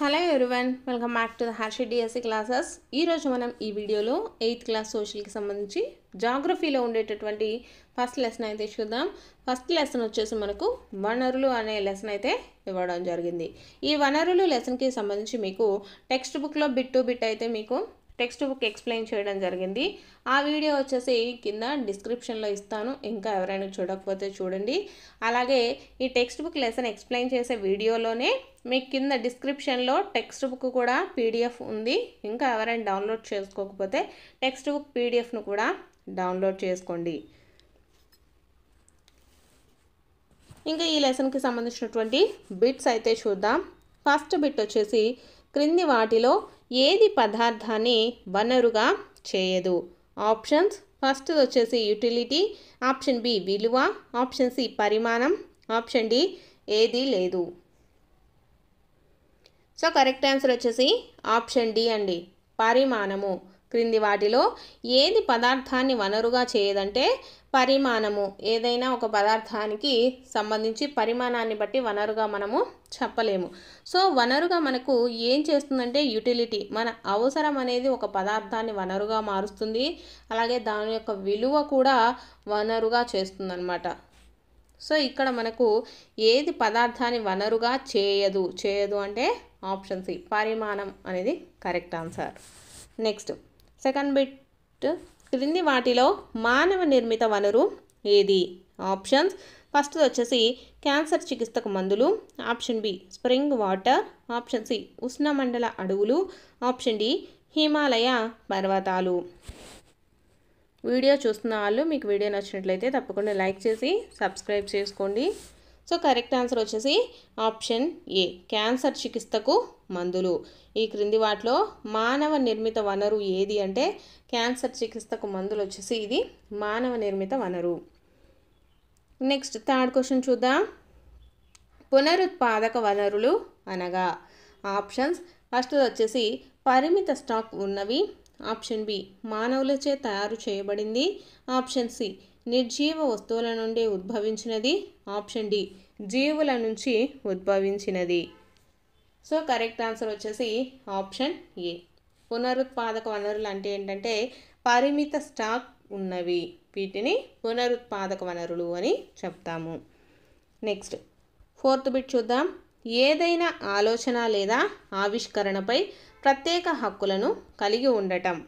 hello everyone welcome back to the Harshi DSC classes ఈరోజు మనం ఈ వీడియోలో ఎయిత్ క్లాస్ సోషల్కి సంబంధించి జాగ్రఫీలో ఉండేటటువంటి ఫస్ట్ లెసన్ అయితే చూద్దాం ఫస్ట్ లెసన్ వచ్చేసి మనకు వనరులు అనే లెసన్ అయితే ఇవ్వడం జరిగింది ఈ వనరులు లెసన్కి సంబంధించి మీకు టెక్స్ట్ బుక్లో బిట్ టు బిట్ అయితే మీకు టెక్స్ట్ బుక్ ఎక్స్ప్లెయిన్ చేయడం జరిగింది ఆ వీడియో వచ్చేసి కింద డిస్క్రిప్షన్లో ఇస్తాను ఇంకా ఎవరైనా చూడకపోతే చూడండి అలాగే ఈ టెక్స్ట్ బుక్ లెసన్ ఎక్స్ప్లెయిన్ చేసే వీడియోలోనే మీకు కింద డిస్క్రిప్షన్లో టెక్స్ట్ బుక్ కూడా పీడిఎఫ్ ఉంది ఇంకా ఎవరైనా డౌన్లోడ్ చేసుకోకపోతే టెక్స్ట్ బుక్ పీడిఎఫ్ను కూడా డౌన్లోడ్ చేసుకోండి ఇంకా ఈ లెసన్కి సంబంధించినటువంటి బిట్స్ అయితే చూద్దాం ఫస్ట్ బిట్ వచ్చేసి క్రింది వాటిలో ఏది పదార్థాన్ని వనరుగా చేయదు ఆప్షన్స్ ఫస్ట్ వచ్చేసి యూటిలిటీ ఆప్షన్ బి విలువ ఆప్షన్ సి పరిమాణం ఆప్షన్ డి ఏది లేదు సో కరెక్ట్ ఆన్సర్ వచ్చేసి ఆప్షన్ డి అండి పరిమాణము క్రింది వాటిలో ఏది పదార్థాన్ని వనరుగా చేయదంటే పరిమాణము ఏదైనా ఒక పదార్థానికి సంబంధించి పరిమాణాన్ని బట్టి వనరుగా మనము చెప్పలేము సో వనరుగా మనకు ఏం చేస్తుందంటే యూటిలిటీ మన అవసరం అనేది ఒక పదార్థాన్ని వనరుగా మారుస్తుంది అలాగే దాని యొక్క విలువ కూడా వనరుగా చేస్తుందన్నమాట సో ఇక్కడ మనకు ఏది పదార్థాన్ని వనరుగా చేయదు చేయదు అంటే ఆప్షన్ సి పరిమాణం అనేది correct answer next second bit క్రింది వాటిలో మానవ నిర్మిత వనరు ఏది ఆప్షన్స్ ఫస్ట్ వచ్చేసి క్యాన్సర్ చికిత్సక మందులు option B spring water option C ఉష్ణమండల అడవులు ఆప్షన్ డి హిమాలయ పర్వతాలు వీడియో చూస్తున్న వాళ్ళు మీకు వీడియో నచ్చినట్లయితే తప్పకుండా లైక్ చేసి సబ్స్క్రైబ్ చేసుకోండి సో కరెక్ట్ ఆన్సర్ వచ్చేసి ఆప్షన్ ఏ క్యాన్సర్ చికిత్సకు మందులు ఈ క్రింది వాటిలో మానవ నిర్మిత వనరు ఏది అంటే క్యాన్సర్ చికిత్సకు మందులు వచ్చేసి ఇది మానవ నిర్మిత వనరు నెక్స్ట్ థర్డ్ క్వశ్చన్ చూద్దాం పునరుత్పాదక వనరులు అనగా ఆప్షన్స్ ఫస్ట్ వచ్చేసి పరిమిత స్టాక్ ఉన్నవి ఆప్షన్ బి మానవులచే తయారు చేయబడింది ఆప్షన్ సి నిర్జీవ వస్తువుల నుండి ఉద్భవించినది ఆప్షన్ డి జీవుల నుంచి ఉద్భవించినది సో కరెక్ట్ ఆన్సర్ వచ్చేసి ఆప్షన్ ఏ పునరుత్పాదక వనరులు అంటే ఏంటంటే పరిమిత స్టాక్ ఉన్నవి వీటిని పునరుత్పాదక వనరులు అని చెప్తాము నెక్స్ట్ ఫోర్త్ బిట్ చూద్దాం ఏదైనా ఆలోచన లేదా ఆవిష్కరణపై ప్రత్యేక హక్కులను కలిగి ఉండటం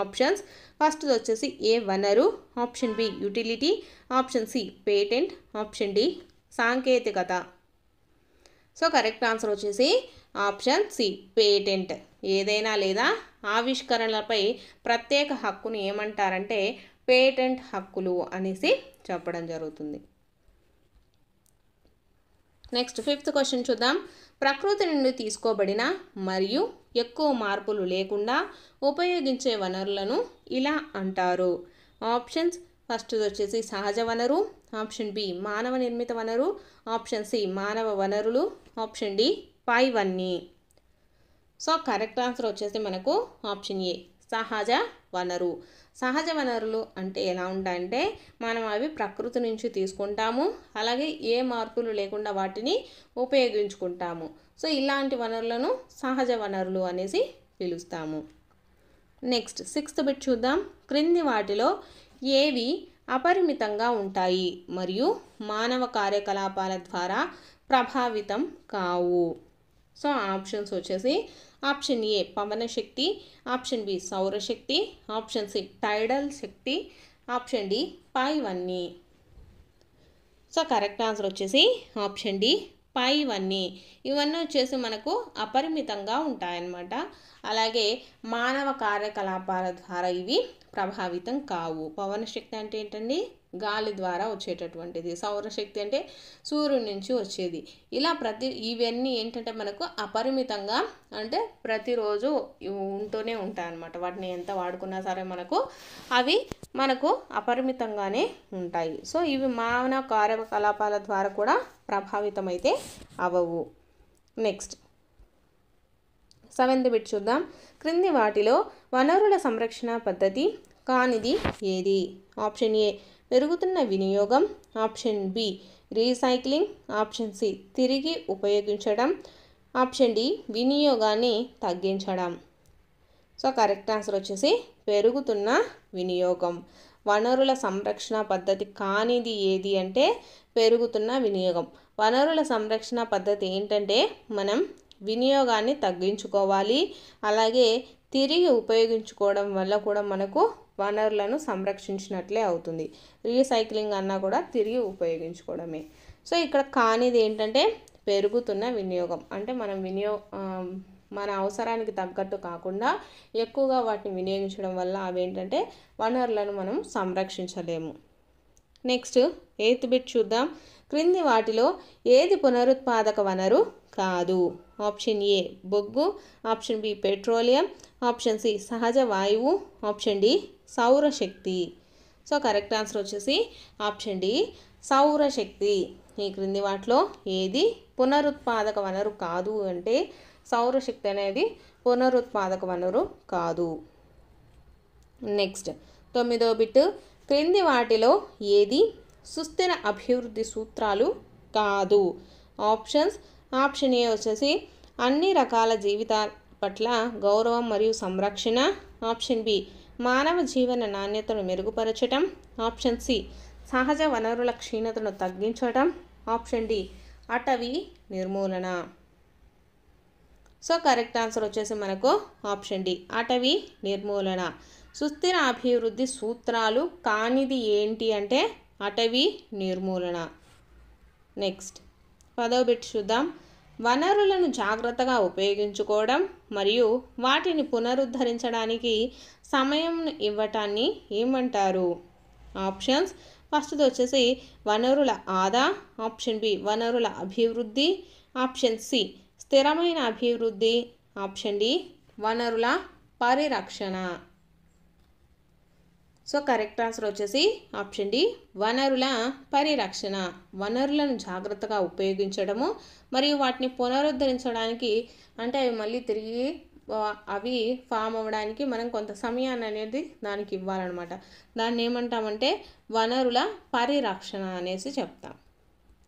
ఆప్షన్స్ ఫస్ట్ వచ్చేసి ఏ వనరు option B utility option C patent option D సాంకేతికత సో కరెక్ట్ ఆన్సర్ వచ్చేసి ఆప్షన్ సి పేటెంట్ ఏదైనా లేదా ఆవిష్కరణలపై ప్రత్యేక హక్కును ఏమంటారంటే పేటెంట్ హక్కులు అనేసి చెప్పడం జరుగుతుంది నెక్స్ట్ ఫిఫ్త్ క్వశ్చన్ చూద్దాం ప్రకృతి నుండి తీసుకోబడిన మరియు ఎక్కువ మార్పులు లేకుండా ఉపయోగించే వనరులను ఇలా అంటారు ఆప్షన్స్ ఫస్ట్ వచ్చేసి సహజ వనరు ఆప్షన్ బి మానవ నిర్మిత వనరు ఆప్షన్ సి మానవ వనరులు ఆప్షన్ డి పైవన్నీ సో కరెక్ట్ ఆన్సర్ వచ్చేసి మనకు ఆప్షన్ ఏ సహజ వనరు సహజ వనరులు అంటే ఎలా ఉంటాయంటే మనం అవి ప్రకృతి నుంచి తీసుకుంటాము అలాగే ఏ మార్పులు లేకుండా వాటిని ఉపయోగించుకుంటాము సో ఇలాంటి వనరులను సహజ వనరులు అనేసి పిలుస్తాము నెక్స్ట్ సిక్స్త్ బిట్ చూద్దాం క్రింది వాటిలో ఏవి అపరిమితంగా ఉంటాయి మరియు మానవ కార్యకలాపాల ద్వారా ప్రభావితం కావు సో ఆప్షన్స్ వచ్చేసి ఆప్షన్ ఏ పవన శక్తి ఆప్షన్ బి సౌరశక్తి ఆప్షన్ సి టైడల్ శక్తి ఆప్షన్ డి పైవన్నీ సో కరెక్ట్ ఆన్సర్ వచ్చేసి ఆప్షన్ డి పై ఇవన్నీ ఇవన్నీ వచ్చేసి మనకు అపరిమితంగా ఉంటాయన్నమాట అలాగే మానవ కార్యకలాపాల ద్వారా ఇవి ప్రభావితం కావు పవన శక్తి అంటే ఏంటండి గాలి ద్వారా వచ్చేటటువంటిది సౌరశక్తి అంటే సూర్యుడి నుంచి వచ్చేది ఇలా ప్రతి ఇవన్నీ ఏంటంటే మనకు అపరిమితంగా అంటే ప్రతిరోజు ఉంటూనే ఉంటాయి అన్నమాట వాటిని ఎంత వాడుకున్నా సరే మనకు అవి మనకు అపరిమితంగానే ఉంటాయి సో ఇవి మానవ కార్యకలాపాల ద్వారా కూడా ప్రభావితమైతే అవ్వవు నెక్స్ట్ సెవెంత్ బిట్ చూద్దాం క్రింది వాటిలో వనరుల సంరక్షణ పద్ధతి కానిది ఏది ఆప్షన్ ఏ పెరుగుతున్న వినియోగం option B recycling option C తిరిగి ఉపయోగించడం ఆప్షన్ డి వినియోగాన్ని తగ్గించడం సో కరెక్ట్ ఆన్సర్ వచ్చేసి పెరుగుతున్న వినియోగం వనరుల సంరక్షణ పద్ధతి కానిది ఏది అంటే పెరుగుతున్న వినియోగం వనరుల సంరక్షణ పద్ధతి ఏంటంటే మనం వినియోగాన్ని తగ్గించుకోవాలి అలాగే తిరిగి ఉపయోగించుకోవడం వల్ల కూడా మనకు వనరులను సంరక్షించినట్లే అవుతుంది రీసైక్లింగ్ అన్నా కూడా తిరిగి ఉపయోగించుకోవడమే సో ఇక్కడ కానిది ఏంటంటే పెరుగుతున్న వినియోగం అంటే మనం వినియో మన అవసరానికి తగ్గట్టు కాకుండా ఎక్కువగా వాటిని వినియోగించడం వల్ల అవేంటంటే వనరులను మనం సంరక్షించలేము నెక్స్ట్ ఎయిత్ బిట్ చూద్దాం క్రింది వాటిలో ఏది పునరుత్పాదక వనరు కాదు ఆప్షన్ ఏ బొగ్గు option B petroleum option C సహజ వాయువు ఆప్షన్ డి సౌరశక్తి సో కరెక్ట్ ఆన్సర్ వచ్చేసి ఆప్షన్ డి సౌరశక్తి ఈ క్రింది వాటిలో ఏది పునరుత్పాదక వనరు కాదు అంటే సౌరశక్తి అనేది పునరుత్పాదక వనరు కాదు నెక్స్ట్ తొమ్మిదో బిట్ క్రింది వాటిలో ఏది సుస్థిర అభివృద్ధి సూత్రాలు కాదు ఆప్షన్స్ ఆప్షన్ ఏ వచ్చేసి అన్ని రకాల జీవితాల పట్ల గౌరవం మరియు సంరక్షణ ఆప్షన్ బి మానవ జీవన నాణ్యతను మెరుగుపరచటం ఆప్షన్ సి సహజ వనరుల క్షీణతను తగ్గించటం ఆప్షన్ డి అటవీ నిర్మూలన సో కరెక్ట్ ఆన్సర్ వచ్చేసి మనకు ఆప్షన్ డి అటవీ నిర్మూలన సుస్థిర అభివృద్ధి సూత్రాలు కానిది ఏంటి అంటే అటవీ నిర్మూలన నెక్స్ట్ పదో బిట్ చూద్దాం వనరులను జాగ్రత్తగా ఉపయోగించుకోవడం మరియు వాటిని పునరుద్ధరించడానికి సమయం ఇవ్వటాన్ని ఏమంటారు ఆప్షన్స్ ఫస్ట్ది వచ్చేసి వనరుల ఆదా ఆప్షన్ బి వనరుల అభివృద్ధి ఆప్షన్ సి స్థిరమైన అభివృద్ధి ఆప్షన్ డి వనరుల పరిరక్షణ సో కరెక్ట్ ఆన్సర్ వచ్చేసి ఆప్షన్ డి వనరుల పరిరక్షణ వనరులను జాగ్రత్తగా ఉపయోగించడము మరియు వాటిని పునరుద్ధరించడానికి అంటే అవి మళ్ళీ తిరిగి అవి ఫామ్ అవ్వడానికి మనం కొంత సమయాన్ని అనేది దానికి ఇవ్వాలన్నమాట దాన్ని ఏమంటామంటే వనరుల పరిరక్షణ అనేసి చెప్తాం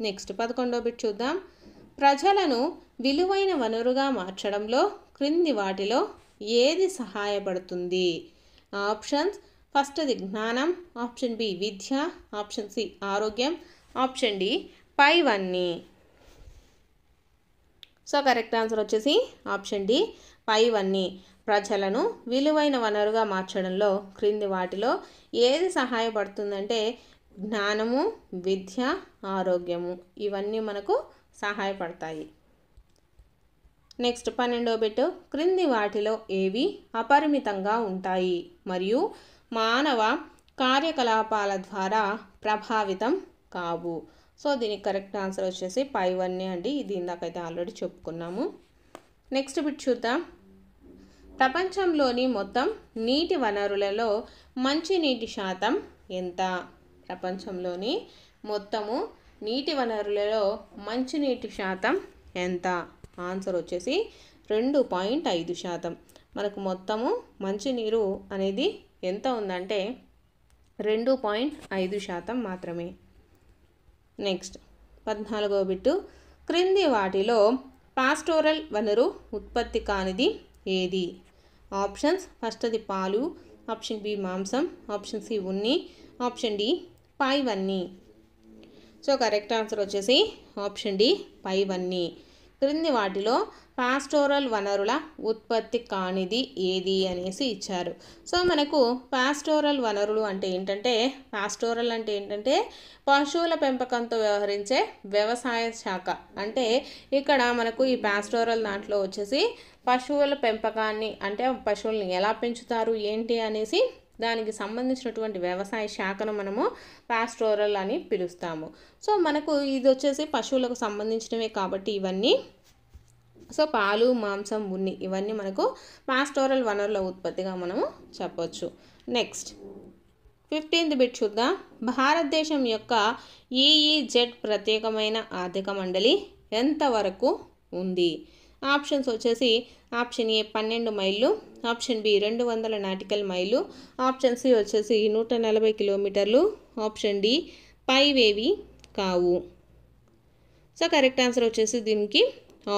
నెక్స్ట్ పదకొండో బిట్ చూద్దాం ప్రజలను విలువైన వనరుగా మార్చడంలో క్రింది వాటిలో ఏది సహాయపడుతుంది ఆప్షన్స్ ఫస్ట్ అది జ్ఞానం ఆప్షన్ బి విద్య ఆప్షన్ సి ఆరోగ్యం ఆప్షన్ డి పై వన్నీ సో కరెక్ట్ ఆన్సర్ వచ్చేసి ఆప్షన్ డి పై వన్నీ ప్రజలను విలువైన వనరుగా మార్చడంలో క్రింది వాటిలో ఏది సహాయపడుతుందంటే జ్ఞానము విద్య ఆరోగ్యము ఇవన్నీ మనకు సహాయపడతాయి నెక్స్ట్ పన్నెండో బెట్ క్రింది వాటిలో ఏవి అపరిమితంగా ఉంటాయి మరియు మానవ కార్యకలాపాల ద్వారా ప్రభావితం కావు సో దీనికి కరెక్ట్ ఆన్సర్ వచ్చేసి పై వన్నే అండి ఇది ఇందాకైతే ఆల్రెడీ చెప్పుకున్నాము నెక్స్ట్ బిట్ చూద్దాం ప్రపంచంలోని మొత్తం నీటి వనరులలో మంచినీటి శాతం ఎంత ప్రపంచంలోని మొత్తము నీటి వనరులలో మంచినీటి శాతం ఎంత ఆన్సర్ వచ్చేసి రెండు పాయింట్ ఐదు శాతం మనకు మొత్తము మంచినీరు అనేది ఎంత ఉందంటే రెండు పాయింట్ ఐదు శాతం మాత్రమే నెక్స్ట్ పద్నాలుగో బిట్టు క్రింది వాటిలో పాస్టోరల్ వనరు ఉత్పత్తి కానిది ఏది ఆప్షన్స్ ఫస్ట్ది పాలు ఆప్షన్ బి మాంసం ఆప్షన్ సి ఉన్ని ఆప్షన్ డి పైవన్నీ సో కరెక్ట్ ఆన్సర్ వచ్చేసి ఆప్షన్ డి పైవన్నీ క్రింది వాటిలో పాస్టోరల్ వనరుల ఉత్పత్తి కానిది ఏది అనేసి ఇచ్చారు సో మనకు పాస్టోరల్ వనరులు అంటే ఏంటంటే పాస్టోరల్ అంటే ఏంటంటే పశువుల పెంపకంతో వ్యవహరించే వ్యవసాయ శాఖ అంటే ఇక్కడ మనకు ఈ పాస్టోరల్ దాంట్లో వచ్చేసి పశువుల పెంపకాన్ని అంటే పశువుల్ని ఎలా పెంచుతారు ఏంటి అనేసి దానికి సంబంధించినటువంటి వ్యవసాయ శాఖను మనము పాస్టోరల్ అని పిలుస్తాము సో మనకు ఇది వచ్చేసి పశువులకు సంబంధించినవే కాబట్టి ఇవన్నీ సో పాలు మాంసం ఉన్ని ఇవన్నీ మనకు పాస్టోరల్ వనరుల ఉత్పత్తిగా మనము చెప్పొచ్చు నెక్స్ట్ ఫిఫ్టీన్త్ బిట్ చూద్దాం భారతదేశం యొక్క ఈఈజెడ్ e e ప్రత్యేకమైన ఆర్థిక మండలి ఎంతవరకు ఉంది ఆప్షన్స్ వచ్చేసి ఆప్షన్ ఏ పన్నెండు మైళ్ళు ఆప్షన్ బి రెండు వందల నాటికల్ మైలు ఆప్షన్ సి వచ్చేసి నూట నలభై కిలోమీటర్లు ఆప్షన్ డి పైవేవి కావు సో కరెక్ట్ ఆన్సర్ వచ్చేసి దీనికి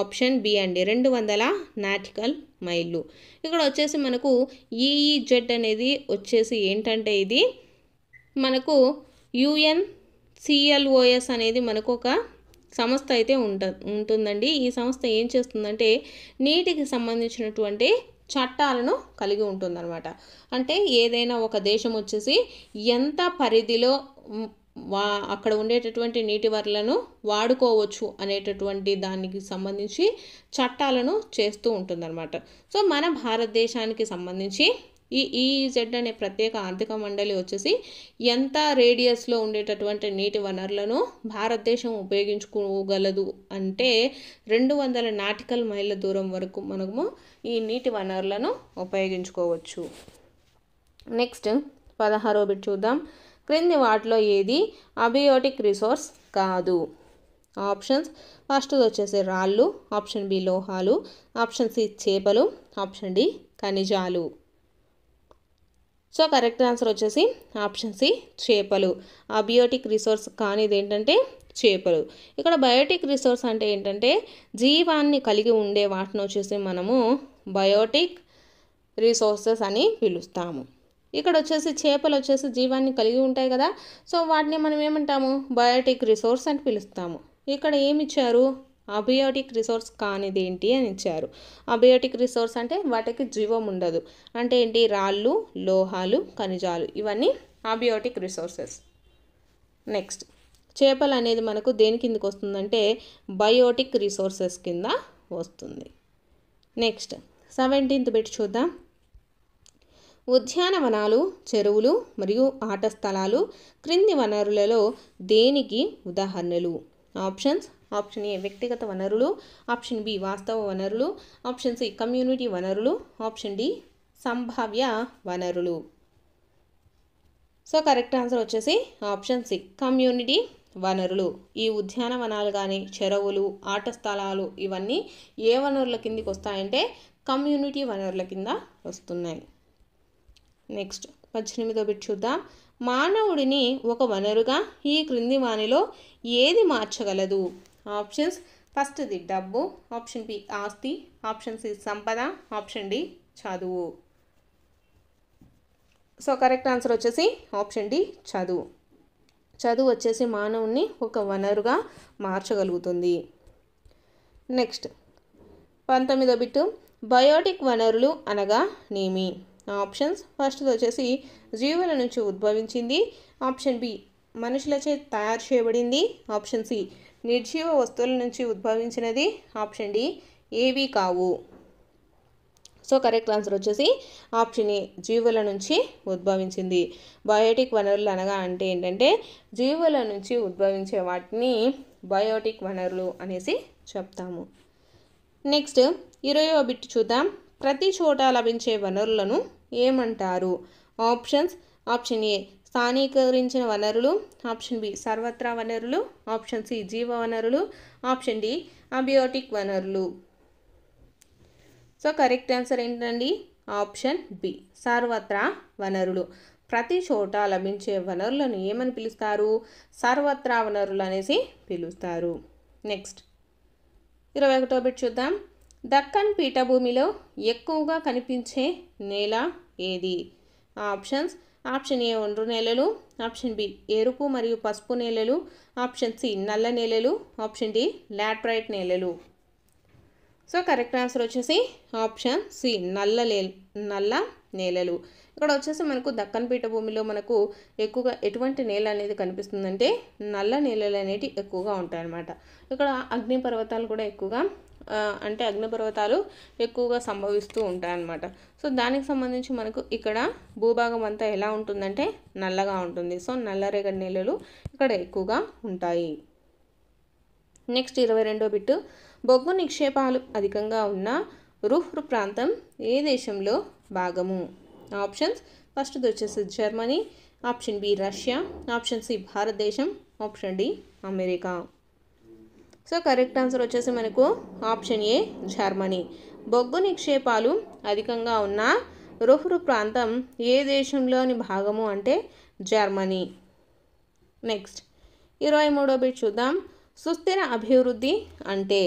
ఆప్షన్ బి అండి రెండు వందల నాటికల్ మైళ్ళు ఇక్కడ వచ్చేసి మనకు జెడ్ e e అనేది వచ్చేసి ఏంటంటే ఇది మనకు యుఎన్ సిఎల్ఓఎస్ అనేది మనకు ఒక సంస్థ అయితే ఉంట ఉంటుందండి ఈ సంస్థ ఏం చేస్తుందంటే నీటికి సంబంధించినటువంటి చట్టాలను కలిగి ఉంటుందన్నమాట అంటే ఏదైనా ఒక దేశం వచ్చేసి ఎంత పరిధిలో వా అక్కడ ఉండేటటువంటి నీటి వనరులను వాడుకోవచ్చు అనేటటువంటి దానికి సంబంధించి చట్టాలను చేస్తూ ఉంటుందన్నమాట సో మన భారతదేశానికి సంబంధించి ఈ ఈఈజెడ్ అనే ప్రత్యేక ఆర్థిక మండలి వచ్చేసి ఎంత రేడియస్లో ఉండేటటువంటి నీటి వనరులను భారతదేశం ఉపయోగించుకోగలదు అంటే రెండు వందల నాటికల్ మైళ్ళ దూరం వరకు మనము ఈ నీటి వనరులను ఉపయోగించుకోవచ్చు నెక్స్ట్ పదహారో బిట్ చూద్దాం క్రింది వాటిలో ఏది అబియోటిక్ రిసోర్స్ కాదు ఆప్షన్స్ ఫస్ట్ వచ్చేసి రాళ్ళు ఆప్షన్ బి లోహాలు ఆప్షన్ సి చేపలు ఆప్షన్ డి ఖనిజాలు సో కరెక్ట్ ఆన్సర్ వచ్చేసి ఆప్షన్ సి చేపలు అబియోటిక్ రిసోర్స్ కానిది ఏంటంటే చేపలు ఇక్కడ బయోటిక్ రిసోర్స్ అంటే ఏంటంటే జీవాన్ని కలిగి ఉండే వాటిని వచ్చేసి మనము బయోటిక్ రిసోర్సెస్ అని పిలుస్తాము ఇక్కడ వచ్చేసి చేపలు వచ్చేసి జీవాన్ని కలిగి ఉంటాయి కదా సో వాటిని మనం ఏమంటాము బయోటిక్ రిసోర్స్ అని పిలుస్తాము ఇక్కడ ఏమిచ్చారు అబియోటిక్ రిసోర్స్ కానిదేంటి అని ఇచ్చారు అబియోటిక్ రిసోర్స్ అంటే వాటికి జీవం ఉండదు అంటే ఏంటి రాళ్ళు లోహాలు ఖనిజాలు ఇవన్నీ అబియోటిక్ రిసోర్సెస్ నెక్స్ట్ చేపలు అనేది మనకు దేని కిందకి వస్తుందంటే బయోటిక్ రిసోర్సెస్ కింద వస్తుంది నెక్స్ట్ సెవెంటీన్త్ బిట్ చూద్దాం ఉద్యానవనాలు చెరువులు మరియు ఆట స్థలాలు క్రింది వనరులలో దేనికి ఉదాహరణలు ఆప్షన్స్ ఆప్షన్ ఏ వ్యక్తిగత వనరులు ఆప్షన్ బి వాస్తవ వనరులు ఆప్షన్ సి కమ్యూనిటీ వనరులు ఆప్షన్ డి సంభావ్య వనరులు సో కరెక్ట్ ఆన్సర్ వచ్చేసి ఆప్షన్ సి కమ్యూనిటీ వనరులు ఈ ఉద్యానవనాలు కానీ చెరువులు ఆట స్థలాలు ఇవన్నీ ఏ వనరుల కిందికి వస్తాయంటే కమ్యూనిటీ వనరుల కింద వస్తున్నాయి నెక్స్ట్ పద్దెనిమిదో బిట్ చూద్దాం మానవుడిని ఒక వనరుగా ఈ క్రింది వానిలో ఏది మార్చగలదు ఆప్షన్స్ ఫస్ట్ది డబ్బు ఆప్షన్ బి ఆస్తి ఆప్షన్ సి సంపద ఆప్షన్ డి చదువు సో కరెక్ట్ ఆన్సర్ వచ్చేసి ఆప్షన్ డి చదువు చదువు వచ్చేసి మానవుని ఒక వనరుగా మార్చగలుగుతుంది నెక్స్ట్ పంతొమ్మిదో బిట్టు బయోటిక్ వనరులు అనగా నేమి ఆప్షన్స్ ఫస్ట్ వచ్చేసి జీవుల నుంచి ఉద్భవించింది ఆప్షన్ బి మనుషులచే తయారు చేయబడింది ఆప్షన్ సి నిర్జీవ వస్తువుల నుంచి ఉద్భవించినది ఆప్షన్ డి ఏవి కావు సో కరెక్ట్ ఆన్సర్ వచ్చేసి ఆప్షన్ ఏ జీవుల నుంచి ఉద్భవించింది బయోటిక్ వనరులు అనగా అంటే ఏంటంటే జీవుల నుంచి ఉద్భవించే వాటిని బయోటిక్ వనరులు అనేసి చెప్తాము నెక్స్ట్ ఇరవై బిట్ చూద్దాం ప్రతి చోట లభించే వనరులను ఏమంటారు ఆప్షన్స్ ఆప్షన్ ఏ స్థానీకరించిన వనరులు ఆప్షన్ బి సర్వత్రా వనరులు ఆప్షన్ సి జీవ వనరులు ఆప్షన్ డి అబియోటిక్ వనరులు సో కరెక్ట్ ఆన్సర్ ఏంటండి ఆప్షన్ బి సర్వత్రా వనరులు ప్రతి చోట లభించే వనరులను ఏమని పిలుస్తారు సర్వత్రా వనరులు అనేసి పిలుస్తారు నెక్స్ట్ ఇరవై ఒకటో బిట్ చూద్దాం దక్కన్ పీఠభూమిలో ఎక్కువగా కనిపించే నేల ఏది ఆప్షన్స్ ఆప్షన్ ఏ ఒండ్రు నేలలు ఆప్షన్ బి ఎరుపు మరియు పసుపు నేలలు ఆప్షన్ సి నల్ల నేలలు ఆప్షన్ డి లాట్రైట్ నేలలు సో కరెక్ట్ ఆన్సర్ వచ్చేసి ఆప్షన్ సి నల్ల నల్ల నేలలు ఇక్కడ వచ్చేసి మనకు దక్కన్ పీఠ భూమిలో మనకు ఎక్కువగా ఎటువంటి నేల అనేది కనిపిస్తుందంటే నల్ల నేలలు అనేవి ఎక్కువగా ఉంటాయన్నమాట ఇక్కడ అగ్ని పర్వతాలు కూడా ఎక్కువగా అంటే అగ్నిపర్వతాలు ఎక్కువగా సంభవిస్తూ ఉంటాయన్నమాట సో దానికి సంబంధించి మనకు ఇక్కడ భూభాగం అంతా ఎలా ఉంటుందంటే నల్లగా ఉంటుంది సో నల్లరేగడి నేలలు ఇక్కడ ఎక్కువగా ఉంటాయి నెక్స్ట్ ఇరవై రెండో బిట్టు బొగ్గు నిక్షేపాలు అధికంగా ఉన్న రుహ్రు ప్రాంతం ఏ దేశంలో భాగము ఆప్షన్స్ ఫస్ట్ వచ్చేసి Germany option B Russia option C భారతదేశం option D America so correct answer వచ్చేసి మనకు ఆప్షన్ ఏ జర్మనీ బొగ్గు నిక్షేపాలు అధికంగా ఉన్న రుహ్రు ప్రాంతం ఏ దేశంలోని భాగము అంటే జర్మనీ నెక్స్ట్ ఇరవై మూడో బిట్ చూద్దాం సుస్థిర అభివృద్ధి అంటే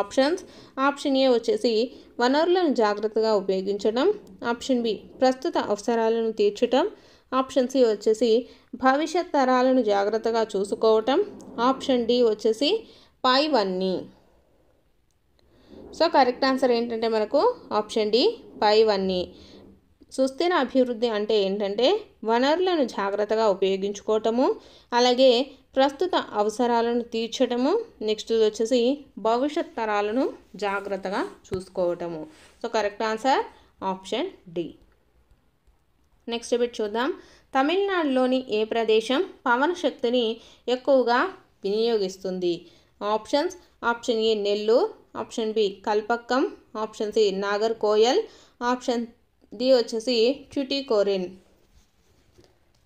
ఆప్షన్స్ ఆప్షన్ ఏ వచ్చేసి వనరులను జాగ్రత్తగా ఉపయోగించడం ఆప్షన్ బి ప్రస్తుత అవసరాలను తీర్చటం ఆప్షన్ సి వచ్చేసి భవిష్యత్ తరాలను జాగ్రత్తగా చూసుకోవటం ఆప్షన్ డి వచ్చేసి పైవన్నీ సో కరెక్ట్ ఆన్సర్ ఏంటంటే మనకు ఆప్షన్ డి పైవన్నీ సుస్థిర అభివృద్ధి అంటే ఏంటంటే వనరులను జాగ్రత్తగా ఉపయోగించుకోవటము అలాగే ప్రస్తుత అవసరాలను తీర్చడము నెక్స్ట్ వచ్చేసి భవిష్యత్ తరాలను జాగ్రత్తగా చూసుకోవటము so correct answer option D next bit చూద్దాం తమిళనాడులోని ఏ ప్రదేశం పవన శక్తిని ఎక్కువగా వినియోగిస్తుంది options option A Nellore option B Kalpakkam option C Nagercoil option D వచ్చేసి ట్యుటికోరిన్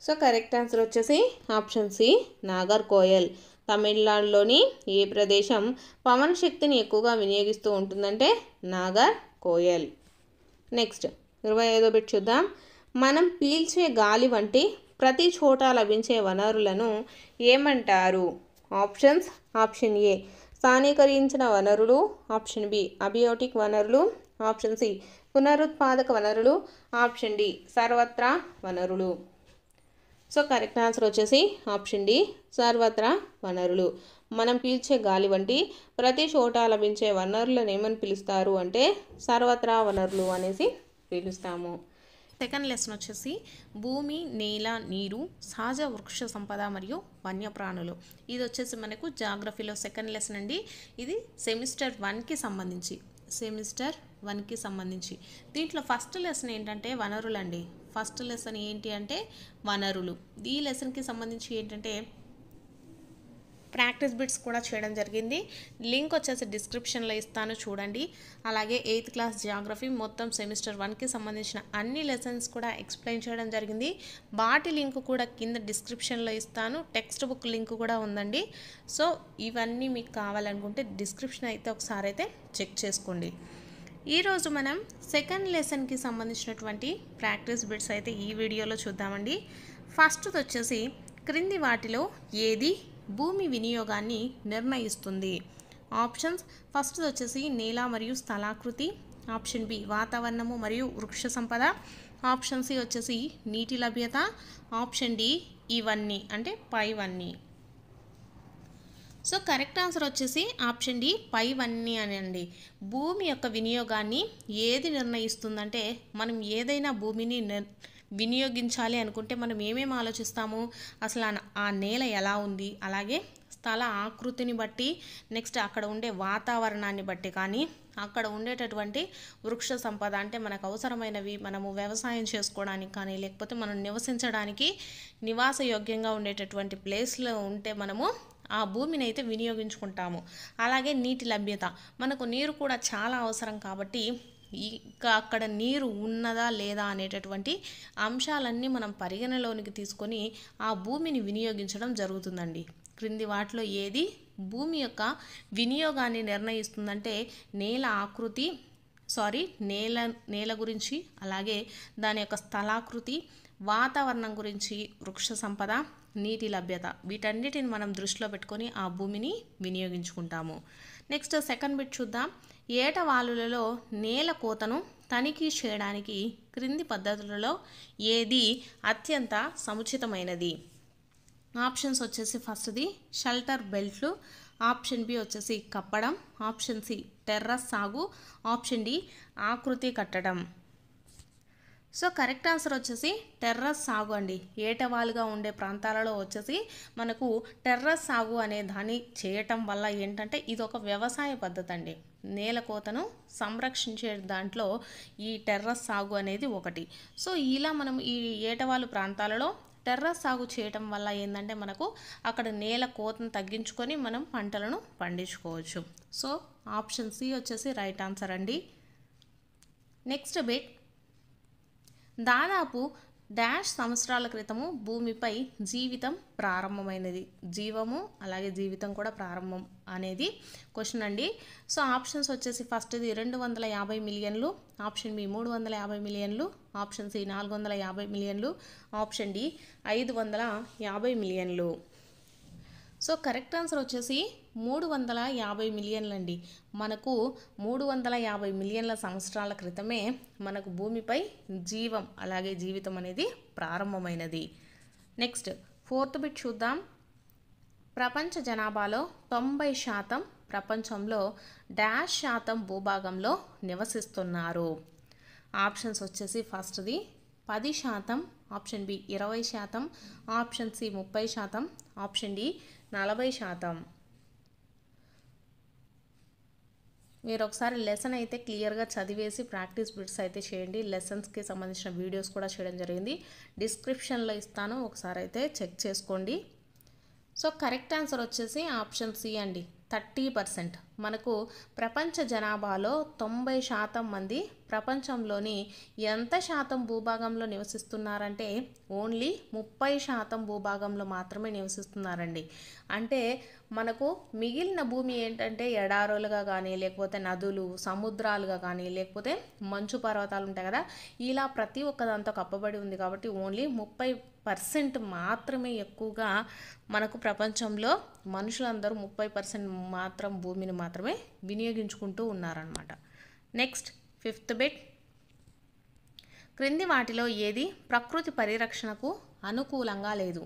సో కరెక్ట్ ఆన్సర్ వచ్చేసి ఆప్షన్ సి నాగర్ కోయల్ తమిళనాడులోని ఏ ప్రదేశం పవన శక్తిని ఎక్కువగా వినియోగిస్తూ ఉంటుందంటే నాగర్ కోయల్ నెక్స్ట్ ఇరవై ఐదో బిట్ చూద్దాం మనం పీల్చే గాలి వంటి ప్రతి చోట లభించే వనరులను ఏమంటారు ఆప్షన్స్ ఆప్షన్ ఏ స్థానీకరించిన వనరులు ఆప్షన్ బి అబియోటిక్ వనరులు ఆప్షన్ సి పునరుత్పాదక వనరులు ఆప్షన్ డి సర్వత్రా వనరులు సో కరెక్ట్ ఆన్సర్ వచ్చేసి ఆప్షన్ డి సర్వత్రా వనరులు మనం పీల్చే గాలి వంటి ప్రతి చోట లభించే వనరులను ఏమని పిలుస్తారు అంటే సర్వత్రా వనరులు అనేసి పిలుస్తాము సెకండ్ లెసన్ వచ్చేసి భూమి నేల నీరు సహజ వృక్ష సంపద మరియు వన్యప్రాణులు ఇది వచ్చేసి మనకు జాగ్రఫీలో సెకండ్ లెసన్ అండి ఇది సెమిస్టర్ వన్కి సంబంధించి సెమిస్టర్ వన్కి సంబంధించి దీంట్లో ఫస్ట్ లెసన్ ఏంటంటే వనరులండి ఫస్ట్ లెసన్ ఏంటి అంటే వనరులు ఈ లెసన్కి సంబంధించి ఏంటంటే ప్రాక్టీస్ బిట్స్ కూడా చేయడం జరిగింది లింక్ వచ్చేసి డిస్క్రిప్షన్లో ఇస్తాను చూడండి అలాగే ఎయిత్ క్లాస్ జియాగ్రఫీ మొత్తం సెమిస్టర్ వన్కి సంబంధించిన అన్ని లెసన్స్ కూడా ఎక్స్ప్లెయిన్ చేయడం జరిగింది వాటి లింక్ కూడా కింద డిస్క్రిప్షన్లో ఇస్తాను టెక్స్ట్ బుక్ లింక్ కూడా ఉందండి సో ఇవన్నీ మీకు కావాలనుకుంటే డిస్క్రిప్షన్ అయితే ఒకసారి అయితే చెక్ చేసుకోండి ఈరోజు మనం సెకండ్ లెసన్కి సంబంధించినటువంటి ప్రాక్టీస్ బిట్స్ అయితే ఈ వీడియోలో చూద్దామండి ఫస్ట్ది వచ్చేసి క్రింది వాటిలో ఏది భూమి వినియోగాన్ని నిర్ణయిస్తుంది ఆప్షన్స్ ఫస్ట్ వచ్చేసి నేల మరియు స్థలాకృతి ఆప్షన్ బి వాతావరణము మరియు వృక్ష సంపద ఆప్షన్ సి వచ్చేసి నీటి లభ్యత ఆప్షన్ డి ఇవన్నీ అంటే పైవన్నీ సో కరెక్ట్ ఆన్సర్ వచ్చేసి ఆప్షన్ డి పైవన్నీ అని అండి భూమి యొక్క వినియోగాన్ని ఏది నిర్ణయిస్తుందంటే మనం ఏదైనా భూమిని వినియోగించాలి అనుకుంటే మనం ఏమేమి ఆలోచిస్తాము అసలు ఆ నేల ఎలా ఉంది అలాగే స్థల ఆకృతిని బట్టి నెక్స్ట్ అక్కడ ఉండే వాతావరణాన్ని బట్టి కానీ అక్కడ ఉండేటటువంటి వృక్ష సంపద అంటే మనకు అవసరమైనవి మనము వ్యవసాయం చేసుకోవడానికి కానీ లేకపోతే మనం నివసించడానికి నివాస యోగ్యంగా ఉండేటటువంటి ప్లేస్లో ఉంటే మనము ఆ భూమిని అయితే వినియోగించుకుంటాము అలాగే నీటి లభ్యత మనకు నీరు కూడా చాలా అవసరం కాబట్టి ఇంకా అక్కడ నీరు ఉన్నదా లేదా అనేటటువంటి అంశాలన్నీ మనం పరిగణలోనికి తీసుకొని ఆ భూమిని వినియోగించడం జరుగుతుందండి క్రింది వాటిలో ఏది భూమి యొక్క వినియోగాన్ని నిర్ణయిస్తుందంటే నేల ఆకృతి సారీ నేల నేల గురించి అలాగే దాని యొక్క స్థలాకృతి వాతావరణం గురించి వృక్ష సంపద నీటి లభ్యత వీటన్నిటిని మనం దృష్టిలో పెట్టుకొని ఆ భూమిని వినియోగించుకుంటాము నెక్స్ట్ సెకండ్ బిట్ చూద్దాం ఏటవాలులలో నేల కోతను తనిఖీ చేయడానికి క్రింది పద్ధతులలో ఏది అత్యంత సముచితమైనది ఆప్షన్స్ వచ్చేసి ఫస్ట్ది షెల్టర్ బెల్ట్లు ఆప్షన్ బి వచ్చేసి కప్పడం ఆప్షన్ సి టెర్రస్ సాగు ఆప్షన్ డి ఆకృతి కట్టడం సో కరెక్ట్ ఆన్సర్ వచ్చేసి టెర్రస్ సాగు అండి ఏటవాలుగా ఉండే ప్రాంతాలలో వచ్చేసి మనకు టెర్రస్ సాగు అనే దాన్ని చేయటం వల్ల ఏంటంటే ఇది ఒక వ్యవసాయ పద్ధతి అండి నేలకోతను సంరక్షించే దాంట్లో ఈ టెర్రస్ సాగు అనేది ఒకటి సో ఇలా మనం ఈ ఏటవాలు ప్రాంతాలలో టెర్రస్ సాగు చేయటం వల్ల ఏంటంటే మనకు అక్కడ నేల కోతను తగ్గించుకొని మనం పంటలను పండించుకోవచ్చు సో ఆప్షన్ సి వచ్చేసి రైట్ ఆన్సర్ అండి నెక్స్ట్ బిట్ దాదాపు డాష్ సంవత్సరాల క్రితము భూమిపై జీవితం ప్రారంభమైనది జీవము అలాగే జీవితం కూడా ప్రారంభం అనేది క్వశ్చన్ అండి సో ఆప్షన్స్ వచ్చేసి ఫస్ట్ది రెండు వందల యాభై మిలియన్లు ఆప్షన్ బి మూడు వందల యాభై మిలియన్లు ఆప్షన్ సి నాలుగు వందల యాభై మిలియన్లు ఆప్షన్ డి ఐదు వందల యాభై మిలియన్లు సో కరెక్ట్ ఆన్సర్ వచ్చేసి మూడు వందల యాభై మిలియన్లండి మనకు మూడు వందల యాభై మిలియన్ల సంవత్సరాల క్రితమే మనకు భూమిపై జీవం అలాగే జీవితం అనేది ప్రారంభమైనది నెక్స్ట్ ఫోర్త్ బిట్ చూద్దాం ప్రపంచ జనాభాలో తొంభై శాతం ప్రపంచంలో డాష్ శాతం భూభాగంలో నివసిస్తున్నారు ఆప్షన్స్ వచ్చేసి ఫస్ట్ది పది శాతం ఆప్షన్ బి ఇరవై శాతం ఆప్షన్ సి ముప్పై శాతం ఆప్షన్ డి నలభై శాతం మీరు ఒకసారి లెసన్ అయితే క్లియర్గా చదివేసి ప్రాక్టీస్ బిట్స్ అయితే చేయండి లెసన్స్కి సంబంధించిన వీడియోస్ కూడా చేయడం జరిగింది డిస్క్రిప్షన్లో ఇస్తాను ఒకసారి అయితే చెక్ చేసుకోండి సో కరెక్ట్ ఆన్సర్ వచ్చేసి ఆప్షన్ సి అండి థర్టీ పర్సెంట్ మనకు ప్రపంచ జనాభాలో తొంభై శాతం మంది ప్రపంచంలోని ఎంత శాతం భూభాగంలో నివసిస్తున్నారంటే ఓన్లీ ముప్పై శాతం భూభాగంలో మాత్రమే నివసిస్తున్నారండి అంటే మనకు మిగిలిన భూమి ఏంటంటే ఎడారులుగా కానీ లేకపోతే నదులు సముద్రాలుగా కానీ లేకపోతే మంచు పర్వతాలు ఉంటాయి కదా ఇలా ప్రతి ఒక్కదంతా కప్పబడి ఉంది కాబట్టి ఓన్లీ ముప్పై పర్సెంట్ మాత్రమే ఎక్కువగా మనకు ప్రపంచంలో మనుషులందరూ ముప్పై పర్సెంట్ మాత్రం భూమిని మాత్రమే వినియోగించుకుంటూ ఉన్నారనమాట నెక్స్ట్ ఫిఫ్త్ బెట్ క్రింది వాటిలో ఏది ప్రకృతి పరిరక్షణకు అనుకూలంగా లేదు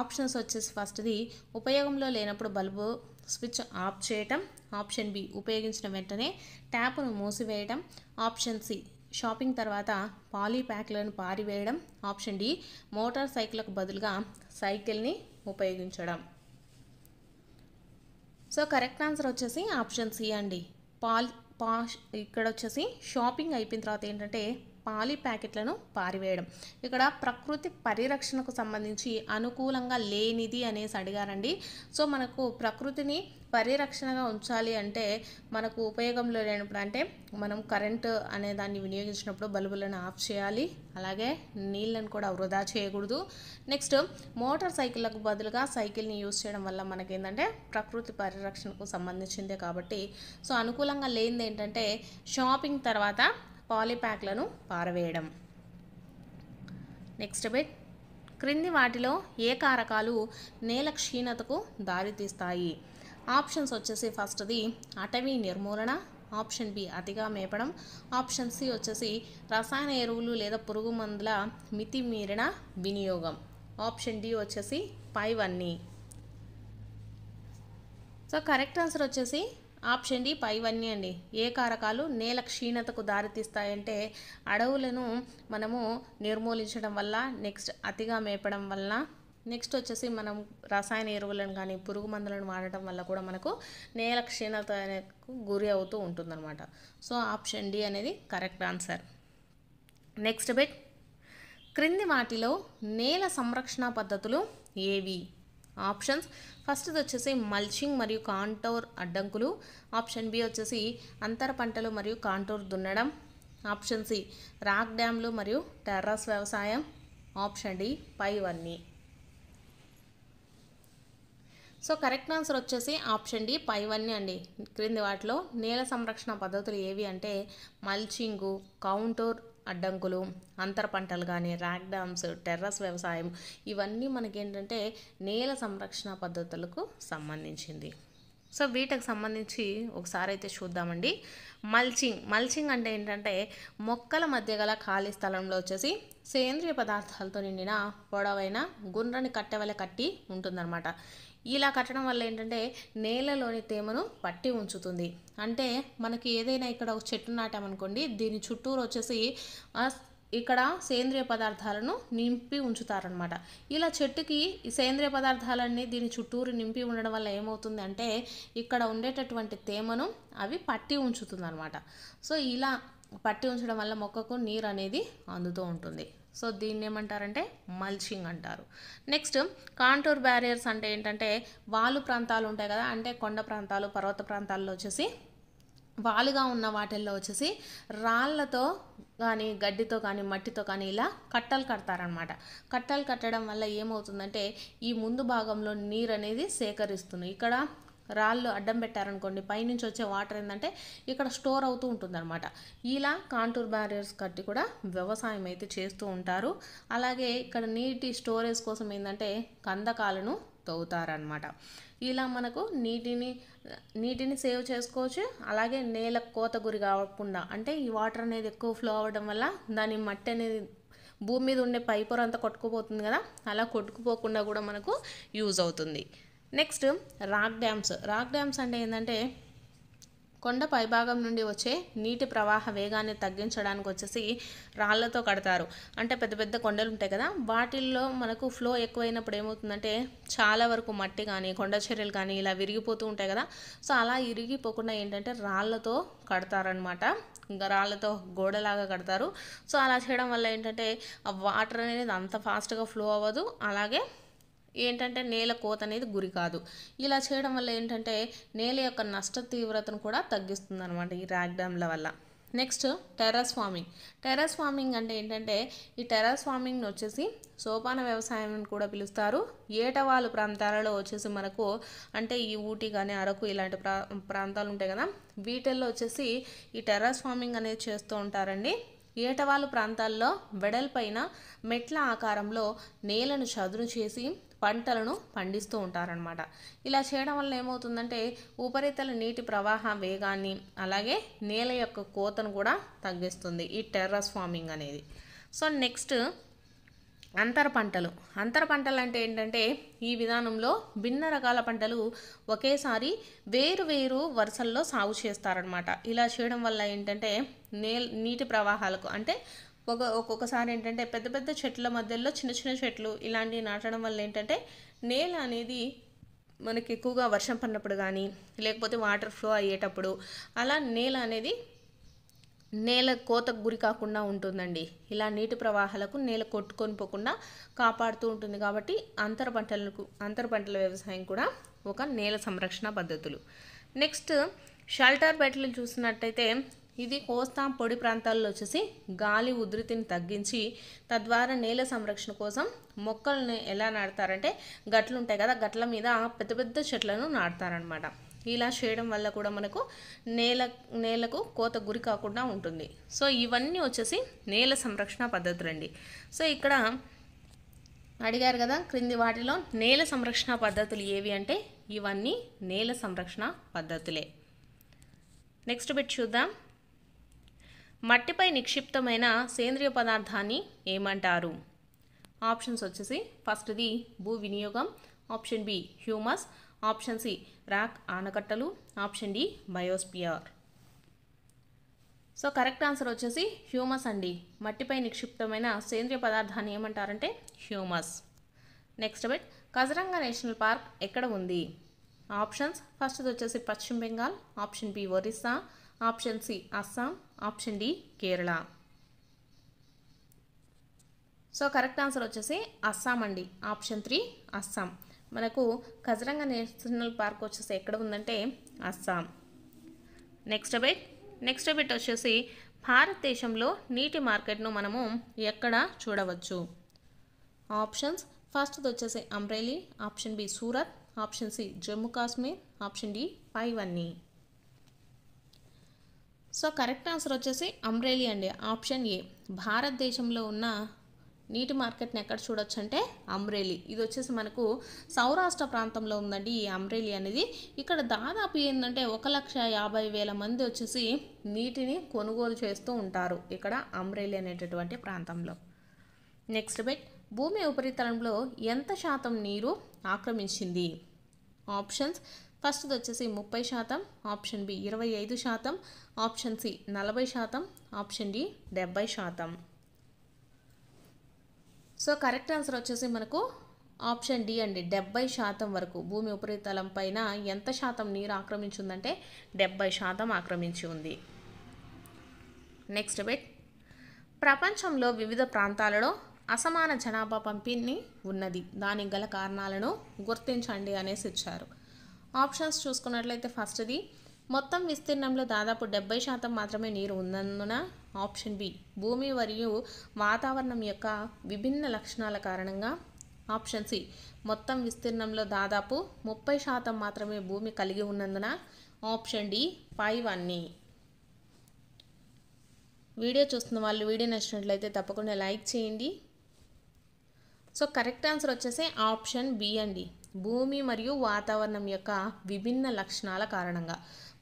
ఆప్షన్స్ వచ్చేసి ఫస్ట్ది ఉపయోగంలో లేనప్పుడు బల్బు స్విచ్ ఆఫ్ చేయటం ఆప్షన్ బి ఉపయోగించిన వెంటనే ట్యాప్ను మూసివేయడం ఆప్షన్ సి షాపింగ్ తర్వాత పాలీ ప్యాక్లను పారివేయడం ఆప్షన్ డి మోటార్ సైకిళ్లకు బదులుగా సైకిల్ని ఉపయోగించడం సో కరెక్ట్ ఆన్సర్ వచ్చేసి ఆప్షన్ సి అండి పాల్ పా ఇక్కడ వచ్చేసి షాపింగ్ అయిపోయిన తర్వాత ఏంటంటే పాలి ప్యాకెట్లను పారివేయడం ఇక్కడ ప్రకృతి పరిరక్షణకు సంబంధించి అనుకూలంగా లేనిది అనేసి అడిగారండి సో మనకు ప్రకృతిని పరిరక్షణగా ఉంచాలి అంటే మనకు ఉపయోగంలో లేనప్పుడు అంటే మనం కరెంటు అనే దాన్ని వినియోగించినప్పుడు బల్బులను ఆఫ్ చేయాలి అలాగే నీళ్ళను కూడా వృధా చేయకూడదు నెక్స్ట్ మోటార్ సైకిళ్లకు బదులుగా సైకిల్ని యూజ్ చేయడం వల్ల మనకి ఏంటంటే ప్రకృతి పరిరక్షణకు సంబంధించిందే కాబట్టి సో అనుకూలంగా లేనిది ఏంటంటే షాపింగ్ తర్వాత పాలిప్యాక్లను పారవేయడం నెక్స్ట్ బిట్ క్రింది వాటిలో ఏ కారకాలు నేల క్షీణతకు దారితీస్తాయి ఆప్షన్స్ వచ్చేసి ఫస్ట్ది అటవీ నిర్మూలన ఆప్షన్ బి అతిగా మేపడం ఆప్షన్ సి వచ్చేసి రసాయన ఎరువులు లేదా పురుగు మందుల మితిమీరిన వినియోగం ఆప్షన్ డి వచ్చేసి పైవన్నీ సో కరెక్ట్ ఆన్సర్ వచ్చేసి ఆప్షన్ డి పైవన్నీ అండి ఏ కారకాలు నేల క్షీణతకు దారితీస్తాయంటే అడవులను మనము నిర్మూలించడం వల్ల నెక్స్ట్ అతిగా మేపడం వల్ల నెక్స్ట్ వచ్చేసి మనం రసాయన ఎరువులను కానీ పురుగు మందులను వాడటం వల్ల కూడా మనకు నేల క్షీణతకు గురి అవుతూ ఉంటుందన్నమాట సో ఆప్షన్ డి అనేది కరెక్ట్ ఆన్సర్ నెక్స్ట్ బెట్ క్రింది వాటిలో నేల సంరక్షణ పద్ధతులు ఏవి ఆప్షన్స్ ఫస్ట్ది వచ్చేసి మల్చింగ్ మరియు కాంటోర్ అడ్డంకులు ఆప్షన్ బి వచ్చేసి అంతర పంటలు మరియు కాంటోర్ దున్నడం ఆప్షన్ సి రాక్ డ్యామ్లు మరియు టెర్రస్ వ్యవసాయం ఆప్షన్ డి పైవన్నీ సో కరెక్ట్ ఆన్సర్ వచ్చేసి ఆప్షన్ డి పైవన్నీ అండి క్రింది వాటిలో నేల సంరక్షణ పద్ధతులు ఏవి అంటే మల్చింగు కౌంటోర్ అడ్డంకులు అంతర పంటలు కానీ ర్యాక్ డ్యామ్స్ టెర్రస్ వ్యవసాయం ఇవన్నీ మనకేంటంటే నేల సంరక్షణ పద్ధతులకు సంబంధించింది సో వీటికి సంబంధించి ఒకసారి అయితే చూద్దామండి మల్చింగ్ మల్చింగ్ అంటే ఏంటంటే మొక్కల మధ్య గల ఖాళీ స్థలంలో వచ్చేసి సేంద్రియ పదార్థాలతో నిండిన పొడవైన గుండ్రని కట్టె వలె కట్టి ఉంటుందన్నమాట ఇలా కట్టడం వల్ల ఏంటంటే నేలలోని తేమను పట్టి ఉంచుతుంది అంటే మనకి ఏదైనా ఇక్కడ ఒక చెట్టు నాటామనుకోండి దీని చుట్టూరు వచ్చేసి ఇక్కడ సేంద్రియ పదార్థాలను నింపి ఉంచుతారనమాట ఇలా చెట్టుకి సేంద్రియ పదార్థాలన్నీ దీని చుట్టూరు నింపి ఉండడం వల్ల ఏమవుతుంది అంటే ఇక్కడ ఉండేటటువంటి తేమను అవి పట్టి ఉంచుతుంది సో ఇలా పట్టి ఉంచడం వల్ల మొక్కకు నీరు అనేది అందుతూ ఉంటుంది సో దీన్ని ఏమంటారంటే మల్చింగ్ అంటారు నెక్స్ట్ కాంటూర్ బ్యారియర్స్ అంటే ఏంటంటే వాలు ప్రాంతాలు ఉంటాయి కదా అంటే కొండ ప్రాంతాలు పర్వత ప్రాంతాల్లో వచ్చేసి వాలుగా ఉన్న వాటిల్లో వచ్చేసి రాళ్లతో కానీ గడ్డితో కానీ మట్టితో కానీ ఇలా కట్టలు కడతారనమాట కట్టలు కట్టడం వల్ల ఏమవుతుందంటే ఈ ముందు భాగంలో నీరు అనేది సేకరిస్తుంది ఇక్కడ రాళ్ళు అడ్డం పెట్టారనుకోండి పైనుంచి వచ్చే వాటర్ ఏంటంటే ఇక్కడ స్టోర్ అవుతూ ఉంటుంది అనమాట ఇలా కాంటూర్ బ్యారియర్స్ కట్టి కూడా వ్యవసాయం అయితే చేస్తూ ఉంటారు అలాగే ఇక్కడ నీటి స్టోరేజ్ కోసం ఏంటంటే కందకాలను తవ్వుతారనమాట ఇలా మనకు నీటిని నీటిని సేవ్ చేసుకోవచ్చు అలాగే నేల కోత గురి కాకుండా అంటే ఈ వాటర్ అనేది ఎక్కువ ఫ్లో అవ్వడం వల్ల దాని మట్టి అనేది భూమి మీద ఉండే పైపర్ అంతా కొట్టుకుపోతుంది కదా అలా కొట్టుకుపోకుండా కూడా మనకు యూజ్ అవుతుంది next rock dams rock dams అంటే ఏంటంటే కొండ పైభాగం నుండి వచ్చే నీటి ప్రవాహ వేగాన్ని తగ్గించడానికి వచ్చేసి రాళ్లతో కడతారు అంటే పెద్ద పెద్ద కొండలు ఉంటాయి కదా వాటిల్లో మనకు ఫ్లో ఎక్కువైనప్పుడు ఏమవుతుందంటే చాలా వరకు మట్టి కానీ కొండ చర్యలు కానీ ఇలా విరిగిపోతూ ఉంటాయి కదా సో అలా ఇరిగిపోకుండా ఏంటంటే రాళ్లతో కడతారనమాట ఇంకా రాళ్లతో గోడలాగా కడతారు సో అలా చేయడం వల్ల ఏంటంటే వాటర్ అనేది అంత ఫాస్ట్గా ఫ్లో అవ్వదు అలాగే ఏంటంటే నేల కోత అనేది గురి కాదు ఇలా చేయడం వల్ల ఏంటంటే నేల యొక్క నష్ట తీవ్రతను కూడా తగ్గిస్తుంది అనమాట ఈ ర్యాక్ డ్యామ్ల వల్ల next terrace farming terrace farming అంటే ఏంటంటే ఈ టెర్రస్ ఫార్మింగ్ని వచ్చేసి సోపాన వ్యవసాయం అని కూడా పిలుస్తారు ఏటవాలు ప్రాంతాలలో వచ్చేసి మనకు అంటే ఈ ఊటీ కానీ అరకు ఇలాంటి ప్రా ప్రాంతాలు ఉంటాయి కదా వీటిల్లో వచ్చేసి ఈ టెర్రస్ ఫార్మింగ్ అనేది చేస్తూ ఉంటారండి ఏటవాలు ప్రాంతాల్లో వెడల్పైన మెట్ల ఆకారంలో నేలను చదును చేసి పంటలను పండిస్తూ ఉంటారనమాట ఇలా చేయడం వల్ల ఏమవుతుందంటే ఉపరితల నీటి ప్రవాహ వేగాన్ని అలాగే నేల యొక్క కోతను కూడా తగ్గిస్తుంది ఈ టెర్రస్ ఫార్మింగ్ అనేది సో నెక్స్ట్ అంతర పంటలు అంతర పంటలు అంటే ఏంటంటే ఈ విధానంలో భిన్న రకాల పంటలు ఒకేసారి వేరు వేరు వరుసల్లో సాగు చేస్తారనమాట ఇలా చేయడం వల్ల ఏంటంటే నే నీటి ప్రవాహాలకు అంటే ఒక ఒక్కొక్కసారి ఏంటంటే పెద్ద పెద్ద చెట్ల మధ్యలో చిన్న చిన్న చెట్లు ఇలాంటివి నాటడం వల్ల ఏంటంటే నేల అనేది మనకి ఎక్కువగా వర్షం పడినప్పుడు కానీ లేకపోతే వాటర్ ఫ్లో అయ్యేటప్పుడు అలా నేల అనేది నేల కోతకు గురి కాకుండా ఉంటుందండి ఇలా నీటి ప్రవాహాలకు నేల కొట్టుకొని పోకుండా కాపాడుతూ ఉంటుంది కాబట్టి అంతర పంటలకు అంతర పంటల వ్యవసాయం కూడా ఒక నేల సంరక్షణ పద్ధతులు నెక్స్ట్ షెల్టర్ బెడ్లు చూసినట్టయితే ఇది కోస్తా పొడి ప్రాంతాల్లో వచ్చేసి గాలి ఉధృతిని తగ్గించి తద్వారా నేల సంరక్షణ కోసం మొక్కలను ఎలా నాడతారంటే గట్లు ఉంటాయి కదా గట్ల మీద పెద్ద పెద్ద చెట్లను నాడతారనమాట ఇలా చేయడం వల్ల కూడా మనకు నేల నేలకు కోత గురి కాకుండా ఉంటుంది సో ఇవన్నీ వచ్చేసి నేల సంరక్షణ పద్ధతులు అండి సో ఇక్కడ అడిగారు కదా క్రింది వాటిలో నేల సంరక్షణ పద్ధతులు ఏవి అంటే ఇవన్నీ నేల సంరక్షణ పద్ధతులే నెక్స్ట్ బిట్ చూద్దాం మట్టిపై నిక్షిప్తమైన సేంద్రియ పదార్థాన్ని ఏమంటారు ఆప్షన్స్ వచ్చేసి ఫస్ట్ది భూ వినియోగం option B humus option C rock ఆనకట్టలు option D biosphere so correct answer humus హ్యూమస్ అండి మట్టిపై నిక్షిప్తమైన సేంద్రియ పదార్థాన్ని ఏమంటారంటే humus next bit Kaziranga national park ఎక్కడ ఉంది ఆప్షన్స్ ఫస్ట్ది వచ్చేసి పశ్చిమ Bengal option B Orissa option C Assam option D Kerala so correct answer వచ్చేసి అస్సాం అండి ఆప్షన్ త్రీ అస్సాం మనకు కజరంగ నేషనల్ పార్క్ వచ్చేసి ఎక్కడ ఉందంటే అస్సాం నెక్స్ట్ అబెట్ నెక్స్ట్ బిట్ వచ్చేసి భారతదేశంలో నీటి మార్కెట్ను మనము ఎక్కడ చూడవచ్చు ఆప్షన్స్ ఫస్ట్ వచ్చేసి Amreli option B Surat option C Jammu Kashmir option D పైవన్నీ సో కరెక్ట్ ఆన్సర్ వచ్చేసి అమ్రేలి అండి ఆప్షన్ ఏ భారతదేశంలో ఉన్న నీటి మార్కెట్ని ఎక్కడ చూడొచ్చు అంటే అమ్రేలి ఇది వచ్చేసి మనకు సౌరాష్ట్ర ప్రాంతంలో ఉందండి ఈ అమ్రేలి అనేది ఇక్కడ దాదాపు ఏంటంటే ఒక లక్ష యాభై వేల మంది వచ్చేసి నీటిని కొనుగోలు చేస్తూ ఉంటారు ఇక్కడ అమ్రేలి అనేటటువంటి ప్రాంతంలో నెక్స్ట్ బెట్ భూమి ఉపరితలంలో ఎంత శాతం నీరు ఆక్రమించింది ఆప్షన్స్ ఫస్ట్ది వచ్చేసి ముప్పై శాతం ఆప్షన్ బి ఇరవై ఐదు శాతం ఆప్షన్ సి నలభై శాతం ఆప్షన్ డి డెబ్బై శాతం సో కరెక్ట్ ఆన్సర్ వచ్చేసి మనకు ఆప్షన్ డి అండి డెబ్బై శాతం వరకు భూమి ఉపరితలం పైన ఎంత శాతం నీరు ఆక్రమించి ఉందంటే డెబ్బై శాతం ఆక్రమించి ఉంది నెక్స్ట్ బెట్ ప్రపంచంలో వివిధ ప్రాంతాలలో అసమాన జనాభా పంపిణీ ఉన్నది దానికి గల కారణాలను గుర్తించండి అనేసి ఇచ్చారు ఆప్షన్స్ చూసుకున్నట్లయితే ఫస్ట్ది మొత్తం విస్తీర్ణంలో దాదాపు డెబ్బై శాతం మాత్రమే నీరు ఉన్నందున ఆప్షన్ బి భూమి మరియు వాతావరణం యొక్క విభిన్న లక్షణాల కారణంగా ఆప్షన్ సి మొత్తం విస్తీర్ణంలో దాదాపు ముప్పై శాతం మాత్రమే భూమి కలిగి ఉన్నందున ఆప్షన్ డి ఫైవ్ అన్ని వీడియో చూస్తున్న వాళ్ళు వీడియో నచ్చినట్లయితే తప్పకుండా లైక్ చేయండి సో కరెక్ట్ ఆన్సర్ వచ్చేసి ఆప్షన్ బి అండి భూమి మరియు వాతావరణం యొక్క విభిన్న లక్షణాల కారణంగా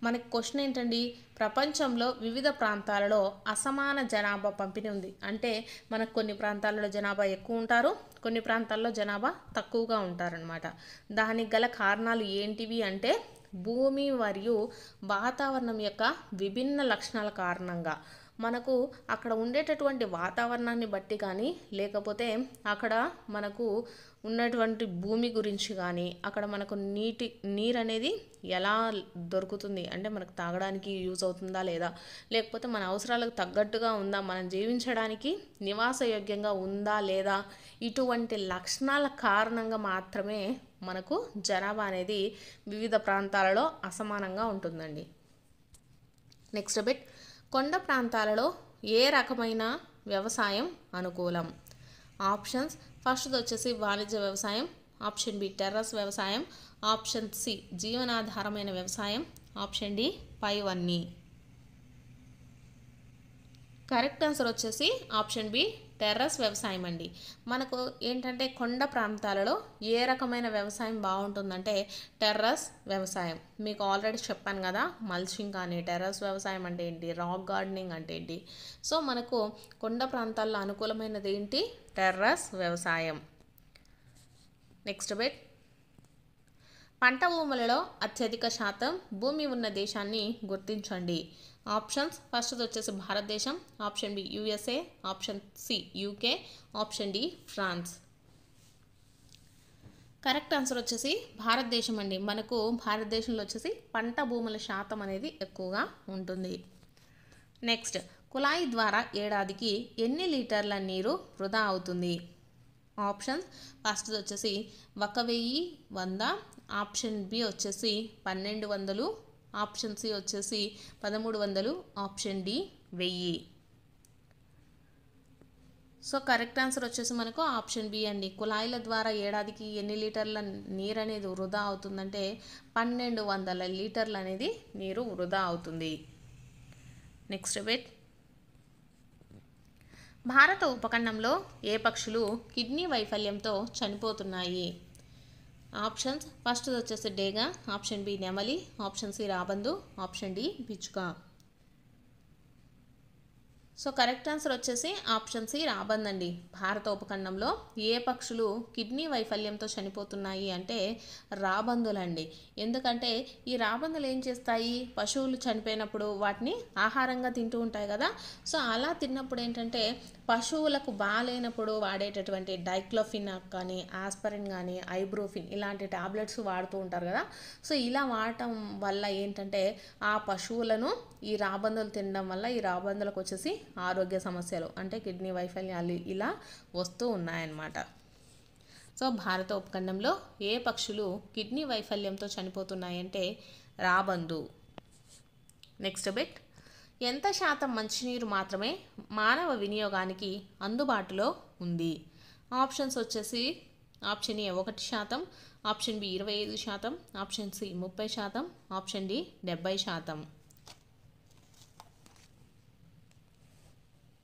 మనకి క్వశ్చన్ ఏంటండి ప్రపంచంలో వివిధ ప్రాంతాలలో అసమాన జనాభా పంపిణీ ఉంది అంటే మనకు కొన్ని ప్రాంతాలలో జనాభా ఎక్కువ ఉంటారు కొన్ని ప్రాంతాల్లో జనాభా తక్కువగా ఉంటారనమాట దానికి గల కారణాలు ఏంటివి అంటే భూమి మరియు వాతావరణం యొక్క విభిన్న లక్షణాల కారణంగా మనకు అక్కడ ఉండేటటువంటి వాతావరణాన్ని బట్టి కానీ లేకపోతే అక్కడ మనకు ఉన్నటువంటి భూమి గురించి కానీ అక్కడ మనకు నీటి నీరు అనేది ఎలా దొరుకుతుంది అంటే మనకు తాగడానికి యూజ్ అవుతుందా లేదా లేకపోతే మన అవసరాలకు తగ్గట్టుగా ఉందా మనం జీవించడానికి నివాస యోగ్యంగా ఉందా లేదా ఇటువంటి లక్షణాల కారణంగా మాత్రమే మనకు జనాభా అనేది వివిధ ప్రాంతాలలో అసమానంగా ఉంటుందండి నెక్స్ట్ బిట్ కొండ ప్రాంతాలలో ఏ రకమైన వ్యవసాయం అనుకూలం ఆప్షన్స్ ఫస్ట్ది వచ్చేసి వాణిజ్య వ్యవసాయం ఆప్షన్ బి టెర్రస్ వ్యవసాయం ఆప్షన్ సి జీవనాధారమైన వ్యవసాయం ఆప్షన్ డి పైవన్నీ కరెక్ట్ ఆన్సర్ వచ్చేసి ఆప్షన్ బి టెర్రస్ వ్యవసాయం అండి మనకు ఏంటంటే కొండ ప్రాంతాలలో ఏ రకమైన వ్యవసాయం బాగుంటుందంటే టెర్రస్ వ్యవసాయం మీకు ఆల్రెడీ చెప్పాను కదా మల్చింగ్ కానీ టెర్రస్ వ్యవసాయం అంటే ఏంటి రాక్ గార్డెనింగ్ అంటే ఏంటి సో మనకు కొండ ప్రాంతాల్లో అనుకూలమైనది ఏంటి టెర్రస్ వ్యవసాయం నెక్స్ట్ బెట్ పంట భూములలో అత్యధిక శాతం భూమి ఉన్న దేశాన్ని గుర్తించండి ఆప్షన్స్ ఫస్ట్ది వచ్చేసి భారతదేశం option B USA option C UK option D France correct answer వచ్చేసి భారతదేశం అండి మనకు భారతదేశంలో వచ్చేసి పంట భూముల శాతం అనేది ఎక్కువగా ఉంటుంది నెక్స్ట్ కుళాయి ద్వారా ఏడాదికి ఎన్ని లీటర్ల నీరు వృధా అవుతుంది ఆప్షన్స్ ఫస్ట్ వచ్చేసి ఒక వెయ్యి వంద ఆప్షన్ బి వచ్చేసి పన్నెండు వందలు ఆప్షన్ సి వచ్చేసి పదమూడు వందలు ఆప్షన్ డి వెయ్యి సో కరెక్ట్ ఆన్సర్ వచ్చేసి మనకు ఆప్షన్ బి అండి కుళాయిల ద్వారా ఏడాదికి ఎన్ని లీటర్ల నీరు అనేది వృధా అవుతుందంటే పన్నెండు వందల లీటర్లు అనేది నీరు వృధా అవుతుంది నెక్స్ట్ బిట్ భారత ఉపఖండంలో ఏ పక్షులు కిడ్నీ వైఫల్యంతో చనిపోతున్నాయి ఆప్షన్స్ ఫస్ట్ వచ్చేసి డేగా ఆప్షన్ బి నెమలి ఆప్షన్ సి రాబందు ఆప్షన్ డి బిచ్చుక సో కరెక్ట్ ఆన్సర్ వచ్చేసి ఆప్షన్ సి రాబందండి భారత ఉపఖండంలో ఏ పక్షులు కిడ్నీ వైఫల్యంతో చనిపోతున్నాయి అంటే రాబందులండి ఎందుకంటే ఈ రాబందులు ఏం చేస్తాయి పశువులు చనిపోయినప్పుడు వాటిని ఆహారంగా తింటూ ఉంటాయి కదా సో అలా తిన్నప్పుడు ఏంటంటే పశువులకు బాగాలేనప్పుడు వాడేటటువంటి డైక్లోఫినాక్ కానీ ఆస్పరిన్ కానీ ఐబ్రోఫిన్ ఇలాంటి టాబ్లెట్స్ వాడుతూ ఉంటారు కదా సో ఇలా వాడటం వల్ల ఏంటంటే ఆ పశువులను ఈ రాబందులు తినడం వల్ల ఈ రాబందులకు వచ్చేసి ఆరోగ్య సమస్యలు అంటే కిడ్నీ వైఫల్యాలు ఇలా వస్తూ ఉన్నాయన్నమాట సో భారత ఉపఖండంలో ఏ పక్షులు కిడ్నీ వైఫల్యంతో చనిపోతున్నాయంటే రాబందు నెక్స్ట్ బిట్ ఎంత శాతం మంచినీరు మాత్రమే మానవ వినియోగానికి అందుబాటులో ఉంది ఆప్షన్స్ వచ్చేసి ఆప్షన్ ఏ ఒకటి శాతం ఆప్షన్ బి ఇరవై ఐదు శాతం ఆప్షన్ సి ముప్పై శాతం ఆప్షన్ డి డెబ్బై శాతం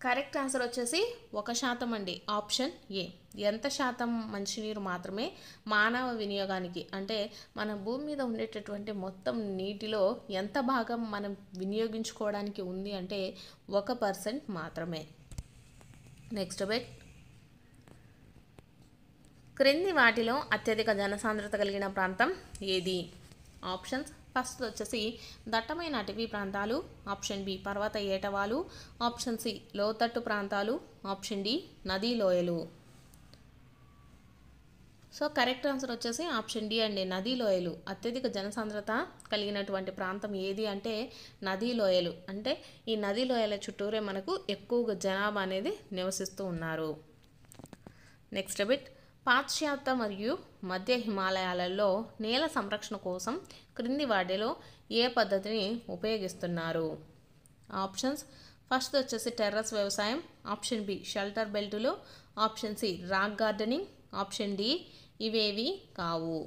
కరెక్ట్ ఆన్సర్ వచ్చేసి ఒక శాతం అండి ఆప్షన్ ఏ ఎంత శాతం మంచినీరు మాత్రమే మానవ వినియోగానికి అంటే మన భూమి మీద ఉండేటటువంటి మొత్తం నీటిలో ఎంత భాగం మనం వినియోగించుకోవడానికి ఉంది అంటే ఒక పర్సెంట్ మాత్రమే నెక్స్ట్ బెట్ క్రింది వాటిలో అత్యధిక జనసాంద్రత కలిగిన ప్రాంతం ఏది ఆప్షన్స్ ఫస్ట్ వచ్చేసి దట్టమైన అటవీ ప్రాంతాలు ఆప్షన్ బి పర్వత ఏటవాలు ఆప్షన్ సి లోతట్టు ప్రాంతాలు ఆప్షన్ డి నదీ లోయలు సో కరెక్ట్ ఆన్సర్ వచ్చేసి ఆప్షన్ డి అండి నదీ లోయలు అత్యధిక జనసాంద్రత కలిగినటువంటి ప్రాంతం ఏది అంటే నదీ లోయలు అంటే ఈ నదీ లోయల చుట్టూరే మనకు ఎక్కువగా జనాభా అనేది నివసిస్తూ ఉన్నారు నెక్స్ట్ బిట్ పాశ్చాత్య మరియు మధ్య హిమాలయాలలో నేల సంరక్షణ కోసం క్రింది వాటిలో ఏ పద్ధతిని ఉపయోగిస్తున్నారు ఆప్షన్స్ ఫస్ట్ వచ్చేసి టెర్రస్ వ్యవసాయం ఆప్షన్ బి షెల్టర్ బెల్టులు option C rock gardening option D ఇవేవి కావు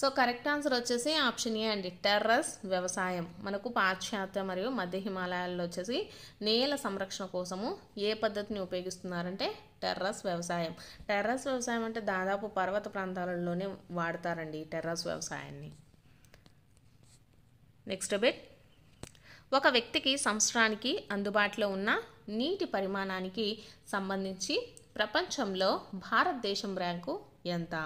సో కరెక్ట్ ఆన్సర్ వచ్చేసి ఆప్షన్ ఏ అండి టెర్రస్ వ్యవసాయం మనకు పాశ్చాత్య మరియు మధ్య హిమాలయాల్లో వచ్చేసి నేల సంరక్షణ కోసము ఏ పద్ధతిని ఉపయోగిస్తున్నారంటే టెర్రస్ వ్యవసాయం టెర్రస్ వ్యవసాయం అంటే దాదాపు పర్వత ప్రాంతాలలోనే వాడతారండి ఈ టెర్రస్ వ్యవసాయాన్ని నెక్స్ట్ బిట్ ఒక వ్యక్తికి సంవత్సరానికి అందుబాటులో ఉన్న నీటి పరిమాణానికి సంబంధించి ప్రపంచంలో భారతదేశం ర్యాంకు ఎంత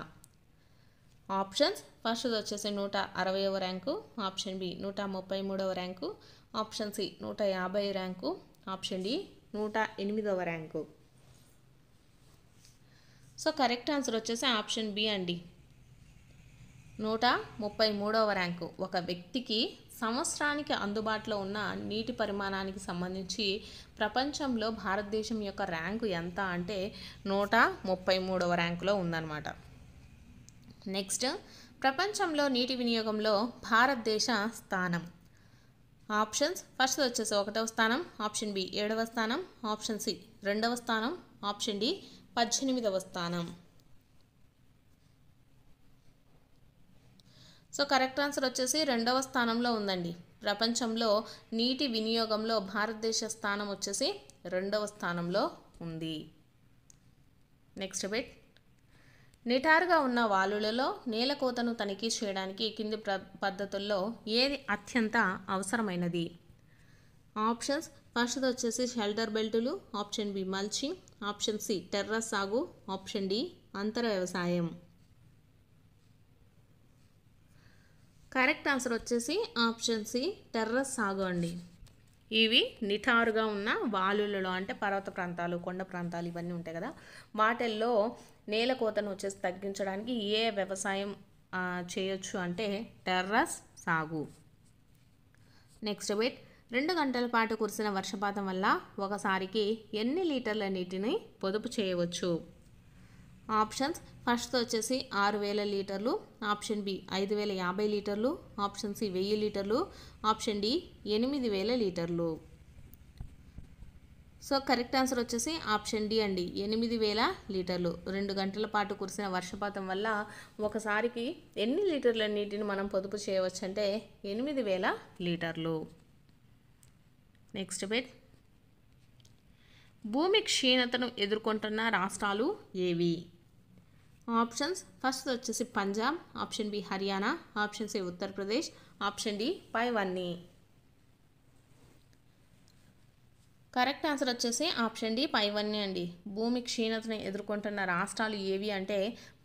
ఆప్షన్స్ ఫస్ట్ వచ్చేసి నూట అరవైవ ర్యాంకు ఆప్షన్ బి నూట ముప్పై మూడవ ర్యాంకు ఆప్షన్ సి నూట యాభై ర్యాంకు ఆప్షన్ డి నూట ఎనిమిదవ ర్యాంకు సో కరెక్ట్ ఆన్సర్ వచ్చేసి ఆప్షన్ బి అండి నూట ముప్పై మూడవ ర్యాంకు ఒక వ్యక్తికి సంవత్సరానికి అందుబాటులో ఉన్న నీటి పరిమాణానికి సంబంధించి ప్రపంచంలో భారతదేశం యొక్క ర్యాంకు ఎంత అంటే నూట ముప్పై మూడవ ర్యాంకులో ఉందన్నమాట నెక్స్ట్ ప్రపంచంలో నీటి వినియోగంలో భారతదేశ స్థానం ఆప్షన్స్ ఫస్ట్ వచ్చేసి ఒకటవ స్థానం ఆప్షన్ బి ఏడవ స్థానం ఆప్షన్ సి రెండవ స్థానం ఆప్షన్ డి పద్దెనిమిదవ స్థానం సో కరెక్ట్ ఆన్సర్ వచ్చేసి రెండవ స్థానంలో ఉందండి ప్రపంచంలో నీటి వినియోగంలో భారతదేశ స్థానం వచ్చేసి రెండవ స్థానంలో ఉంది నెక్స్ట్ బిట్ నిటారుగా ఉన్న వాలులలో నేలకోతను తనిఖీ చేయడానికి కింది పద్ధతుల్లో ఏది అత్యంత అవసరమైనది ఆప్షన్స్ ఫస్ట్ వచ్చేసి షెల్టర్ బెల్టులు option B mulching option C terrace సాగు ఆప్షన్ డి అంతర వ్యవసాయం కరెక్ట్ ఆన్సర్ వచ్చేసి ఆప్షన్ సి టెర్రస్ సాగు అండి ఇవి నిఠారుగా ఉన్న వాలులలో అంటే పర్వత ప్రాంతాలు కొండ ప్రాంతాలు ఇవన్నీ ఉంటాయి కదా వాటిల్లో నేల కోతను వచ్చేసి తగ్గించడానికి ఏ వ్యవసాయం చేయొచ్చు అంటే టెర్రస్ సాగు నెక్స్ట్ వెయిట్ రెండు గంటల పాటు కురిసిన వర్షపాతం వల్ల ఒకసారికి ఎన్ని లీటర్ల నీటిని పొదుపు చేయవచ్చు ఆప్షన్స్ ఫస్ట్ వచ్చేసి ఆరు వేల లీటర్లు ఆప్షన్ బి ఐదు వేల యాభై లీటర్లు ఆప్షన్ సి వెయ్యి లీటర్లు ఆప్షన్ డి ఎనిమిది వేల లీటర్లు సో కరెక్ట్ ఆన్సర్ వచ్చేసి ఆప్షన్ డి అండి ఎనిమిది వేల లీటర్లు రెండు గంటల పాటు కురిసిన వర్షపాతం వల్ల ఒకసారికి ఎన్ని లీటర్ల నీటిని మనం పొదుపు చేయవచ్చు అంటే ఎనిమిది వేల లీటర్లు నెక్స్ట్ బిట్ భూమి క్షీణతను ఎదుర్కొంటున్న రాష్ట్రాలు ఏవి ఆప్షన్స్ ఫస్ట్ వచ్చేసి Punjab option B Haryana option C Uttar Pradesh option D పైవన్నీ కరెక్ట్ ఆన్సర్ వచ్చేసి ఆప్షన్ డి పైవన్నీ అండి భూమి క్షీణతను ఎదుర్కొంటున్న రాష్ట్రాలు ఏవి అంటే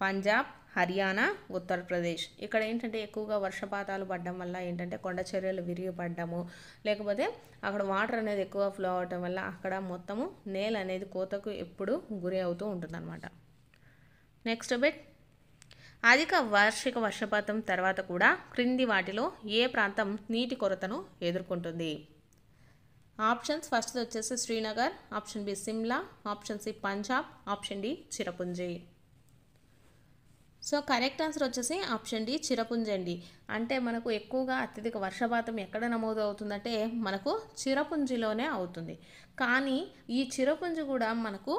పంజాబ్ హర్యానా ఉత్తరప్రదేశ్ ఇక్కడ ఏంటంటే ఎక్కువగా వర్షపాతాలు పడడం వల్ల ఏంటంటే కొండ చర్యలు విరిగిపడ్డము లేకపోతే అక్కడ వాటర్ అనేది ఎక్కువ ఫ్లో అవటం వల్ల అక్కడ మొత్తము నేల అనేది కోతకు ఎప్పుడు గురి అవుతూ ఉంటుందన్నమాట నెక్స్ట్ బెట్ అధిక వార్షిక వర్షపాతం తర్వాత కూడా క్రింది వాటిలో ఏ ప్రాంతం నీటి కొరతను ఎదుర్కొంటుంది ఆప్షన్స్ ఫస్ట్ వచ్చేసి Srinagar option B Shimla option C Punjab option D Cherrapunji so correct answer వచ్చేసి ఆప్షన్ డి చిరపుంజండి అంటే మనకు ఎక్కువగా అత్యధిక వర్షపాతం ఎక్కడ నమోదు అవుతుందంటే మనకు చిరపుంజిలోనే అవుతుంది కానీ ఈ చిరపుంజి కూడా మనకు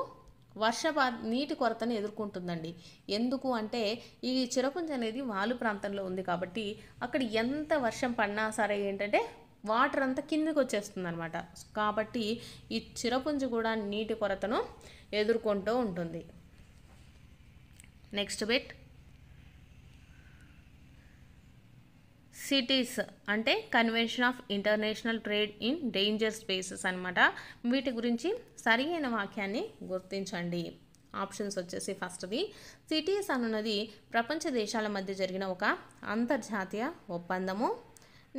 వర్షపా నీటి కొరతను ఎదుర్కొంటుందండి ఎందుకు అంటే ఈ చిరపుంజి అనేది వాలు ప్రాంతంలో ఉంది కాబట్టి అక్కడ ఎంత వర్షం పడినా సరే ఏంటంటే వాటర్ అంతా కిందికి వచ్చేస్తుంది అనమాట కాబట్టి ఈ చిరపుంజి కూడా నీటి కొరతను ఎదుర్కొంటూ ఉంటుంది నెక్స్ట్ బెట్ సిటీస్ అంటే convention of international trade in danger species అనమాట వీటి గురించి సరియైన వాక్యాన్ని గుర్తించండి ఆప్షన్స్ వచ్చేసి ఫస్ట్ది సిటీస్ అనున్నది ప్రపంచ దేశాల మధ్య జరిగిన ఒక అంతర్జాతీయ ఒప్పందము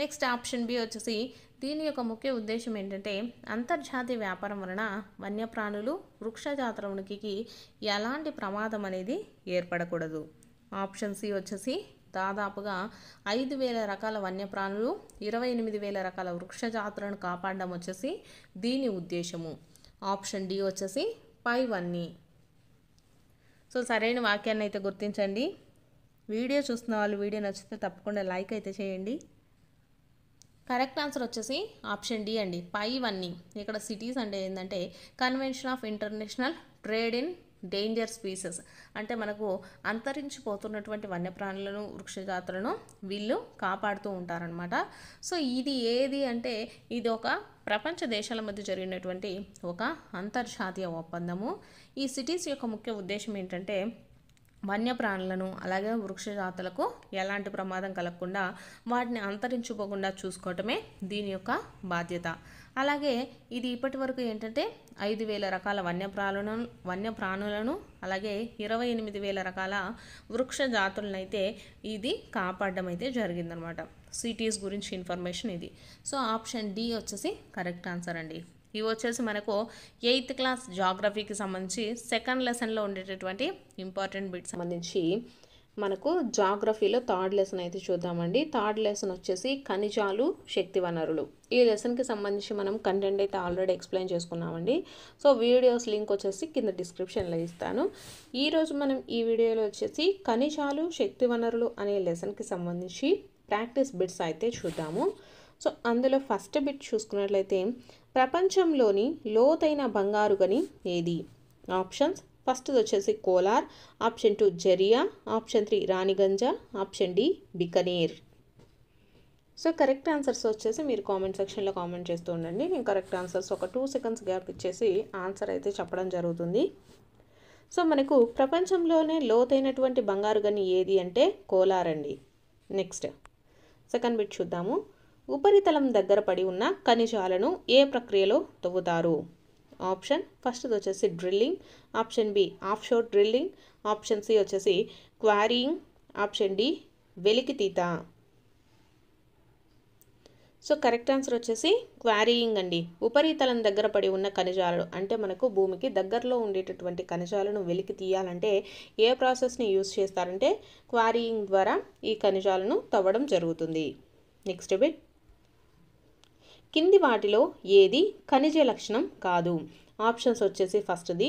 నెక్స్ట్ ఆప్షన్ బి వచ్చేసి దీని యొక్క ముఖ్య ఉద్దేశం ఏంటంటే అంతర్జాతీయ వ్యాపారం వలన వన్యప్రాణులు వృక్షజాతరమునికి ఎలాంటి ప్రమాదం అనేది ఏర్పడకూడదు ఆప్షన్ సి వచ్చేసి దాదాపుగా ఐదు వేల రకాల వన్యప్రాణులు ఇరవై ఎనిమిది వేల రకాల వృక్ష జాతులను కాపాడడం వచ్చేసి దీని ఉద్దేశము ఆప్షన్ డి వచ్చేసి పై వన్నీ సో సరైన వాక్యాన్ని అయితే గుర్తించండి వీడియో చూస్తున్న వాళ్ళు వీడియో నచ్చితే తప్పకుండా లైక్ అయితే చేయండి కరెక్ట్ ఆన్సర్ వచ్చేసి ఆప్షన్ డి అండి పై వన్నీ ఇక్కడ సిటీస్ అంటే ఏంటంటే convention of international trade in danger species అంటే మనకు అంతరించిపోతున్నటువంటి వన్యప్రాణులను వృక్షజాతులను వీళ్ళు కాపాడుతూ ఉంటారనమాట సో ఇది ఏది అంటే ఇది ఒక ప్రపంచ దేశాల మధ్య జరిగినటువంటి ఒక అంతర్జాతీయ ఒప్పందము ఈ సిటీస్ యొక్క ముఖ్య ఉద్దేశం ఏంటంటే వన్యప్రాణులను అలాగే వృక్షజాతులకు ఎలాంటి ప్రమాదం కలగకుండా వాటిని అంతరించిపోకుండా చూసుకోవటమే దీని యొక్క బాధ్యత అలాగే ఇది ఇప్పటి వరకు ఏంటంటే ఐదు వేల రకాల వన్యప్రాణులను వన్యప్రాణులను అలాగే ఇరవై ఎనిమిది వేల రకాల వృక్ష జాతులను అయితే ఇది కాపాడడం అయితే జరిగిందనమాట సిటీస్ గురించి ఇన్ఫర్మేషన్ ఇది సో ఆప్షన్ డి వచ్చేసి కరెక్ట్ ఆన్సర్ అండి ఇవి వచ్చేసి మనకు ఎయిత్ క్లాస్ జాగ్రఫీకి సంబంధించి సెకండ్ లెసన్లో ఉండేటటువంటి ఇంపార్టెంట్ బిట్ సంబంధించి మనకు జాగ్రఫీలో థర్డ్ లెసన్ అయితే చూద్దామండి థర్డ్ లెసన్ వచ్చేసి ఖనిజాలు శక్తి వనరులు ఈ లెసన్కి సంబంధించి మనం కంటెంట్ అయితే ఆల్రెడీ ఎక్స్ప్లెయిన్ చేసుకున్నామండి సో వీడియోస్ లింక్ వచ్చేసి కింద డిస్క్రిప్షన్లో ఇస్తాను ఈరోజు మనం ఈ వీడియోలో వచ్చేసి ఖనిజాలు శక్తి వనరులు అనే లెసన్కి సంబంధించి ప్రాక్టీస్ బిట్స్ అయితే చూద్దాము సో అందులో ఫస్ట్ బిట్ చూసుకున్నట్లయితే ప్రపంచంలోని లోతైన బంగారు గని ఏది ఆప్షన్స్ ఫస్ట్ వచ్చేసి Kolar option two Jharia option three Raniganj option D Bikaner so correct answers వచ్చేసి మీరు కామెంట్ సెక్షన్లో కామెంట్ చేస్తూ ఉండండి నేను కరెక్ట్ ఆన్సర్స్ ఒక టూ సెకండ్స్ గ్యాప్ ఇచ్చేసి ఆన్సర్ అయితే చెప్పడం జరుగుతుంది సో మనకు ప్రపంచంలోనే లోతైనటువంటి బంగారు గని ఏది అంటే కోలార్ అండి నెక్స్ట్ సెకండ్ బిట్ చూద్దాము ఉపరితలం దగ్గర పడి ఉన్న ఖనిజాలను ఏ ప్రక్రియలో తవ్వుతారు ఆప్షన్ ఫస్ట్ది వచ్చేసి drilling option B offshore drilling option C వచ్చేసి క్వారీయింగ్ ఆప్షన్ డి వెలికితీత సో కరెక్ట్ ఆన్సర్ వచ్చేసి క్వారీయింగ్ అండి ఉపరితలం దగ్గర పడి ఉన్న ఖనిజాలను అంటే మనకు భూమికి దగ్గరలో ఉండేటటువంటి ఖనిజాలను వెలికి తీయాలంటే ఏ ప్రాసెస్ని యూజ్ చేస్తారంటే క్వారీయింగ్ ద్వారా ఈ ఖనిజాలను తవ్వడం జరుగుతుంది నెక్స్ట్ బిట్ కింది వాటిలో ఏది ఖనిజ లక్షణం కాదు ఆప్షన్స్ వచ్చేసి ఫస్ట్ది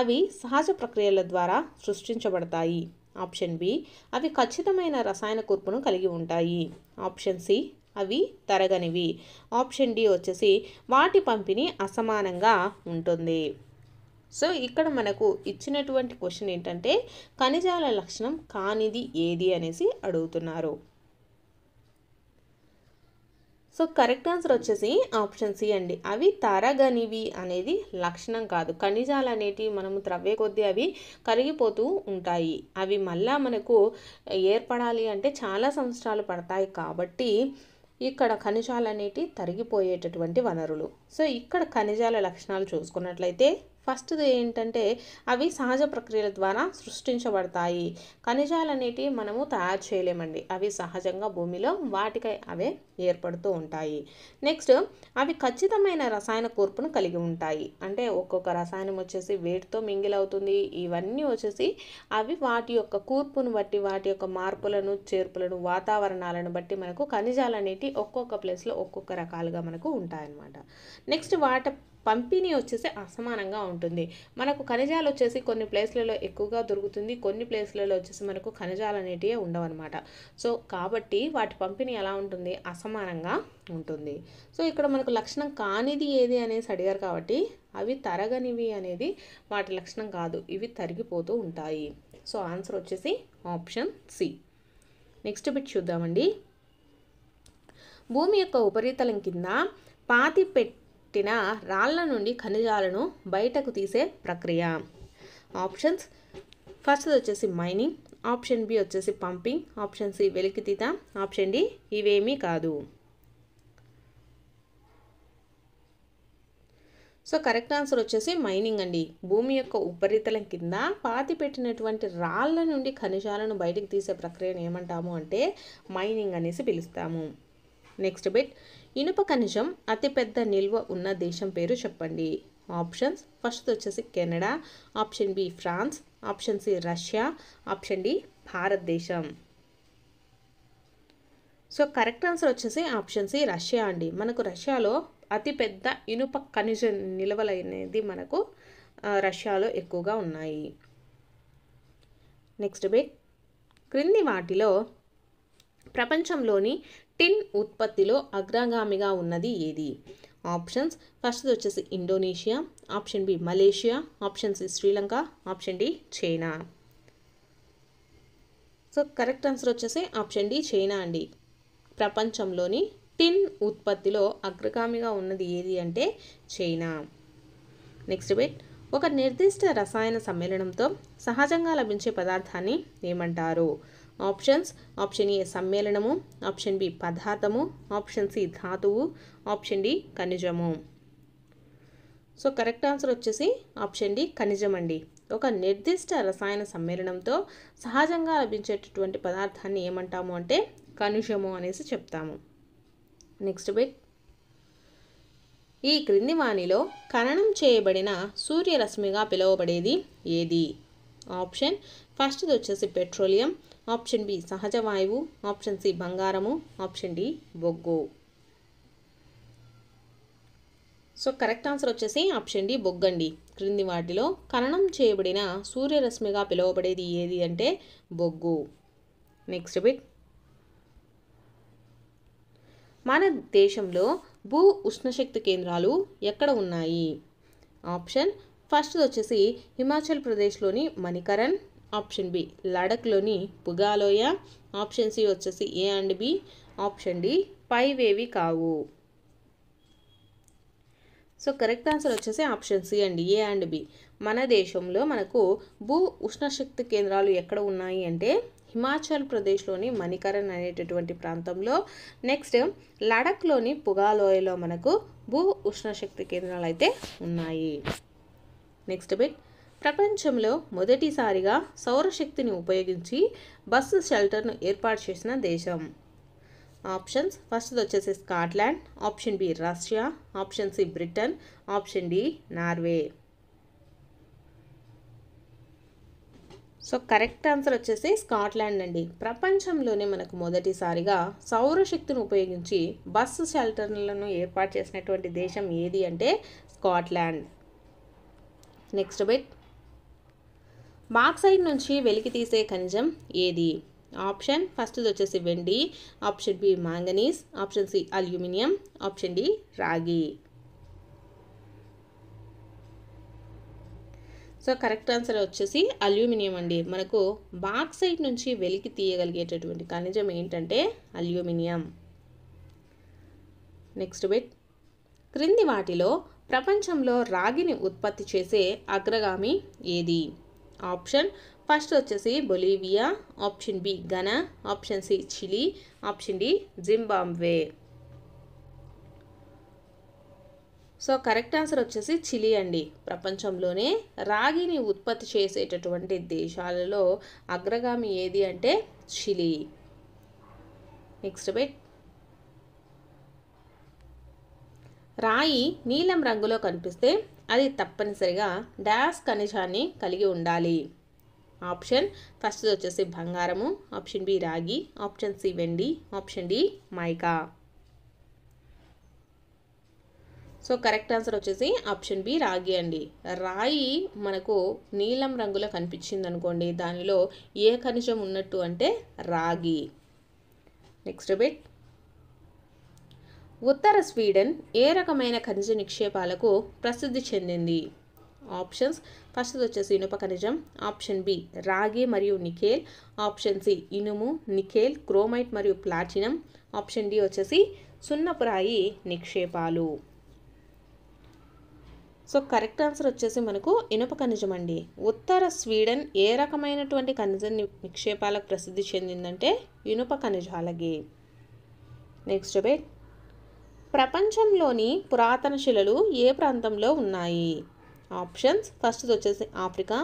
అవి సహజ ప్రక్రియల ద్వారా సృష్టించబడతాయి ఆప్షన్ బి అవి ఖచ్చితమైన రసాయన కూర్పును కలిగి ఉంటాయి ఆప్షన్ సి అవి తరగనివి ఆప్షన్ డి వచ్చేసి వాటి పంపిణీ అసమానంగా ఉంటుంది సో ఇక్కడ మనకు ఇచ్చినటువంటి క్వశ్చన్ ఏంటంటే ఖనిజాల లక్షణం కానిది ఏది అనేసి అడుగుతున్నారు సో కరెక్ట్ ఆన్సర్ వచ్చేసి ఆప్షన్ సి అండి అవి తరగనివి అనేది లక్షణం కాదు ఖనిజాలు అనేటివి మనము త్రవ్వే కొద్దీ అవి కరిగిపోతూ ఉంటాయి అవి మళ్ళా మనకు ఏర్పడాలి అంటే చాలా సంవత్సరాలు పడతాయి కాబట్టి ఇక్కడ ఖనిజాలు అనేటివి తరిగిపోయేటటువంటి వనరులు సో ఇక్కడ ఖనిజాల లక్షణాలు చూసుకున్నట్లయితే ఫస్ట్ది ఏంటంటే అవి సహజ ప్రక్రియల ద్వారా సృష్టించబడతాయి ఖనిజాలు అనేటివి మనము తయారు చేయలేమండి అవి సహజంగా భూమిలో వాటికై అవే ఏర్పడుతూ ఉంటాయి నెక్స్ట్ అవి ఖచ్చితమైన రసాయన కూర్పును కలిగి ఉంటాయి అంటే ఒక్కొక్క రసాయనం వచ్చేసి వేటితో మింగిల్ అవుతుంది ఇవన్నీ వచ్చేసి అవి వాటి యొక్క కూర్పును బట్టి వాటి యొక్క మార్పులను చేర్పులను వాతావరణాలను బట్టి మనకు ఖనిజాలు అనేటివి ఒక్కొక్క ప్లేస్లో ఒక్కొక్క రకాలుగా మనకు ఉంటాయన్నమాట నెక్స్ట్ వాటి పంపిణీ వచ్చేసి అసమానంగా ఉంటుంది మనకు ఖనిజాలు వచ్చేసి కొన్ని ప్లేస్లలో ఎక్కువగా దొరుకుతుంది కొన్ని ప్లేస్లలో వచ్చేసి మనకు ఖనిజాలు అనేటివి ఉండవన్నమాట సో కాబట్టి వాటి పంపిణీ ఎలా ఉంటుంది అసమానంగా ఉంటుంది సో ఇక్కడ మనకు లక్షణం కానిది ఏది అనేసి అడిగారు కాబట్టి అవి తరగనివి అనేది వాటి లక్షణం కాదు ఇవి తరిగిపోతూ ఉంటాయి సో ఆన్సర్ వచ్చేసి ఆప్షన్ సి నెక్స్ట్ బిట్ చూద్దామండి భూమి యొక్క ఉపరితలం కింద పాతి పెట్ పుట్టిన రాళ్ల నుండి ఖనిజాలను బయటకు తీసే ప్రక్రియ ఆప్షన్స్ ఫస్ట్ వచ్చేసి మైనింగ్ ఆప్షన్ బి వచ్చేసి పంపింగ్ ఆప్షన్ సి వెలికితీత ఆప్షన్ డి ఇవేమీ కాదు సో కరెక్ట్ ఆన్సర్ వచ్చేసి మైనింగ్ అండి భూమి యొక్క ఉపరితలం కింద పాతి పెట్టినటువంటి రాళ్ళ నుండి ఖనిజాలను బయటకు తీసే ప్రక్రియను ఏమంటాము అంటే మైనింగ్ అనేసి పిలుస్తాము నెక్స్ట్ బిట్ ఇనుప ఖనిజం అతిపెద్ద నిల్వ ఉన్న దేశం పేరు చెప్పండి ఆప్షన్స్ ఫస్ట్ వచ్చేసి Canada option B France option C Russia option D భారతదేశం సో కరెక్ట్ ఆన్సర్ వచ్చేసి ఆప్షన్ సి రష్యా అండి మనకు రష్యాలో అతిపెద్ద ఇనుప ఖనిజ నిల్వలు అనేది మనకు రష్యాలో ఎక్కువగా ఉన్నాయి నెక్స్ట్ బిట్ క్రింది వాటిలో ప్రపంచంలోని టిన్ ఉత్పత్తిలో అగ్రగామిగా ఉన్నది ఏది ఆప్షన్స్ ఫస్ట్ వచ్చేసి Indonesia option B Malaysia option C Sri Lanka option D China so correct answer వచ్చేసి ఆప్షన్ డి చైనా అండి ప్రపంచంలోని టిన్ ఉత్పత్తిలో అగ్రగామిగా ఉన్నది ఏది అంటే చైనా నెక్స్ట్ బెట్ ఒక నిర్దిష్ట రసాయన సమ్మేళనంతో సహజంగా లభించే పదార్థాన్ని ఏమంటారు ఆప్షన్స్ ఆప్షన్ ఏ సమ్మేళనము ఆప్షన్ బి పదార్థము ఆప్షన్ సి ధాతువు ఆప్షన్ డి ఖనిజము సో కరెక్ట్ ఆన్సర్ వచ్చేసి ఆప్షన్ డి ఖనిజం అండి ఒక నిర్దిష్ట రసాయన సమ్మేళనంతో సహజంగా లభించేటటువంటి పదార్థాన్ని ఏమంటాము అంటే ఖనిజము అనేసి చెప్తాము నెక్స్ట్ బిట్ ఈ క్రింది వాణిలో ఖననం చేయబడిన సూర్యరశ్మిగా పిలువబడేది ఏది ఆప్షన్ ఫస్ట్ది వచ్చేసి పెట్రోలియం ఆప్షన్ బి సహజ వాయువు ఆప్షన్ సి బంగారము ఆప్షన్ డి బొగ్గు సో కరెక్ట్ ఆన్సర్ వచ్చేసి ఆప్షన్ డి బొగ్గండి క్రింది వాటిలో ఖననం చేయబడిన సూర్యరశ్మిగా పిలువబడేది ఏది అంటే బొగ్గు నెక్స్ట్ బిట్ మన దేశంలో భూ ఉష్ణశక్తి కేంద్రాలు ఎక్కడ ఉన్నాయి ఆప్షన్ ఫస్ట్ వచ్చేసి హిమాచల్ ప్రదేశ్లోని మణికరణ్ ఆప్షన్ బి లడక్లోని పుగాలోయ ఆప్షన్ సి వచ్చేసి A and B option D five ఏవి కావు సో కరెక్ట్ ఆన్సర్ వచ్చేసి ఆప్షన్ సి అండి ఏ అండ్ బి మన దేశంలో మనకు భూ ఉష్ణశక్తి కేంద్రాలు ఎక్కడ ఉన్నాయి అంటే హిమాచల్ ప్రదేశ్లోని మణికరణ్ అనేటటువంటి ప్రాంతంలో నెక్స్ట్ లడఖ్లోని పుగాలోయలో మనకు భూ ఉష్ణశక్తి కేంద్రాలు అయితే ఉన్నాయి నెక్స్ట్ బిట్ ప్రపంచంలో మొదటిసారిగా సౌరశక్తిని ఉపయోగించి బస్సు షెల్టర్ను ఏర్పాటు చేసిన దేశం ఆప్షన్స్ ఫస్ట్ వచ్చేసి Scotland option B Russia option C Britain option D Norway so correct answer వచ్చేసి స్కాట్లాండ్ అండి ప్రపంచంలోనే మనకు మొదటిసారిగా సౌరశక్తిని ఉపయోగించి బస్సు షెల్టర్లను ఏర్పాటు చేసినటువంటి దేశం ఏది అంటే స్కాట్లాండ్ నెక్స్ట్ బెట్ బాక్సైడ్ నుంచి వెలికి తీసే ఖనిజం ఏది ఆప్షన్ ఫస్ట్ది వచ్చేసి వెండి option B manganese option C aluminium option D రాగి సో కరెక్ట్ ఆన్సర్ వచ్చేసి అల్యూమినియం అండి మనకు సైడ్ నుంచి వెలికి తీయగలిగేటటువంటి ఖనిజం ఏంటంటే అల్యూమినియం నెక్స్ట్ బిట్ క్రింది వాటిలో ప్రపంచంలో రాగిని ఉత్పత్తి చేసే అగ్రగామి ఏది ఆప్షన్ ఫస్ట్ వచ్చేసి Bolivia option B Ghana option C Chile option D Zimbabwe so correct answer వచ్చేసి చిలీ అండి ప్రపంచంలోనే రాగిని ఉత్పత్తి చేసేటటువంటి దేశాలలో అగ్రగామి ఏది అంటే చిలీ నెక్స్ట్ బిట్ రాయి నీలం రంగులో కనిపిస్తే అది తప్పనిసరిగా డాష్ ఖనిజాన్ని కలిగి ఉండాలి ఆప్షన్ ఫస్ట్ వచ్చేసి బంగారము ఆప్షన్ బి రాగి ఆప్షన్ సి వెండి option D mica so correct answer వచ్చేసి ఆప్షన్ బి రాగి అండి రాయి మనకు నీలం రంగులో కనిపించింది అనుకోండి దానిలో ఏ ఖనిజం ఉన్నట్టు అంటే రాగి నెక్స్ట్ బిట్ ఉత్తర స్వీడన్ ఏ రకమైన ఖనిజ నిక్షేపాలకు ప్రసిద్ధి చెందింది ఆప్షన్స్ ఫస్ట్ వచ్చేసి ఇనుప ఖనిజం ఆప్షన్ బి రాగి మరియు నికేల్ ఆప్షన్ సి ఇనుము నికేల్ క్రోమైట్ మరియు ప్లాటినం ఆప్షన్ డి వచ్చేసి సున్నపురాయి నిక్షేపాలు సో కరెక్ట్ ఆన్సర్ వచ్చేసి మనకు ఇనుప ఖనిజం అండి ఉత్తర స్వీడన్ ఏ రకమైనటువంటి ఖనిజ నిక్షేపాలకు ప్రసిద్ధి చెందిందంటే ఇనుప ఖనిజాలకి నెక్స్ట్ డిబేట్ ప్రపంచంలోని పురాతన శిలలు ఏ ప్రాంతంలో ఉన్నాయి ఆప్షన్స్ ఫస్ట్ వచ్చేసి ఆఫ్రికా